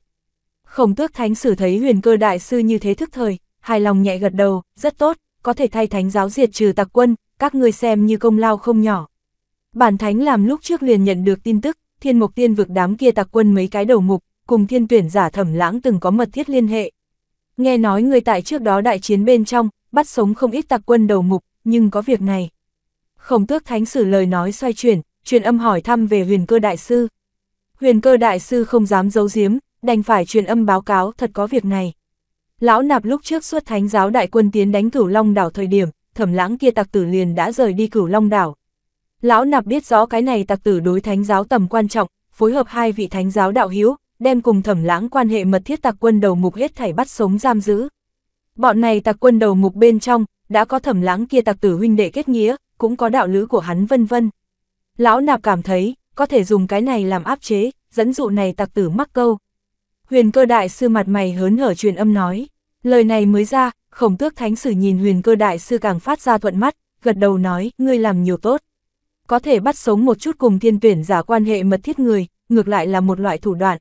[SPEAKER 1] Khổng tước thánh sử thấy huyền cơ đại sư như thế thức thời, hài lòng nhẹ gật đầu, rất tốt, có thể thay thánh giáo diệt trừ tặc quân, các người xem như công lao không nhỏ. Bản thánh làm lúc trước liền nhận được tin tức, thiên mục tiên vực đám kia tặc quân mấy cái đầu mục, cùng thiên tuyển giả thẩm lãng từng có mật thiết liên hệ. Nghe nói người tại trước đó đại chiến bên trong, bắt sống không ít tặc quân đầu mục, nhưng có việc này. Khổng tước thánh sử lời nói xoay chuyển, truyền âm hỏi thăm về huyền cơ đại sư. Huyền cơ đại sư không dám giấu giếm, đành phải truyền âm báo cáo thật có việc này. Lão nạp lúc trước xuất thánh giáo đại quân tiến đánh cửu long đảo thời điểm, thẩm lãng kia tặc tử liền đã rời đi cửu long đảo. Lão nạp biết rõ cái này tặc tử đối thánh giáo tầm quan trọng, phối hợp hai vị thánh giáo đạo hiếu, đem cùng thẩm lãng quan hệ mật thiết tặc quân đầu mục hết thảy bắt sống giam giữ. Bọn này tặc quân đầu mục bên trong, đã có thẩm lãng kia tặc tử huynh đệ kết nghĩa, cũng có đạo lữ của hắn vân vân. Lão nạp cảm thấy, có thể dùng cái này làm áp chế, dẫn dụ này tặc tử mắc câu. Huyền cơ đại sư mặt mày hớn hở truyền âm nói. Lời này mới ra, khổng tước thánh sử nhìn huyền cơ đại sư càng phát ra thuận mắt, gật đầu nói, ngươi làm nhiều tốt. Có thể bắt sống một chút cùng thiên tuyển giả quan hệ mật thiết người, ngược lại là một loại thủ đoạn.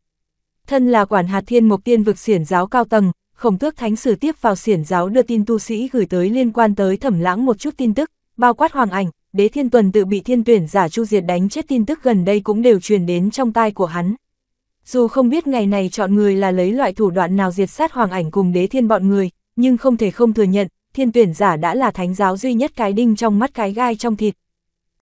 [SPEAKER 1] Thân là quản hạt thiên mộc tiên vực xiển giáo cao tầng, khổng tước thánh sử tiếp vào xiển giáo đưa tin tu sĩ gửi tới liên quan tới thẩm lãng một chút tin tức, bao quát hoàng ảnh, đế thiên tuần tự bị thiên tuyển giả chu diệt đánh chết tin tức gần đây cũng đều truyền đến trong tai của hắn. Dù không biết ngày này chọn người là lấy loại thủ đoạn nào diệt sát hoàng ảnh cùng đế thiên bọn người, nhưng không thể không thừa nhận, thiên tuyển giả đã là thánh giáo duy nhất cái đinh trong mắt cái gai trong thịt,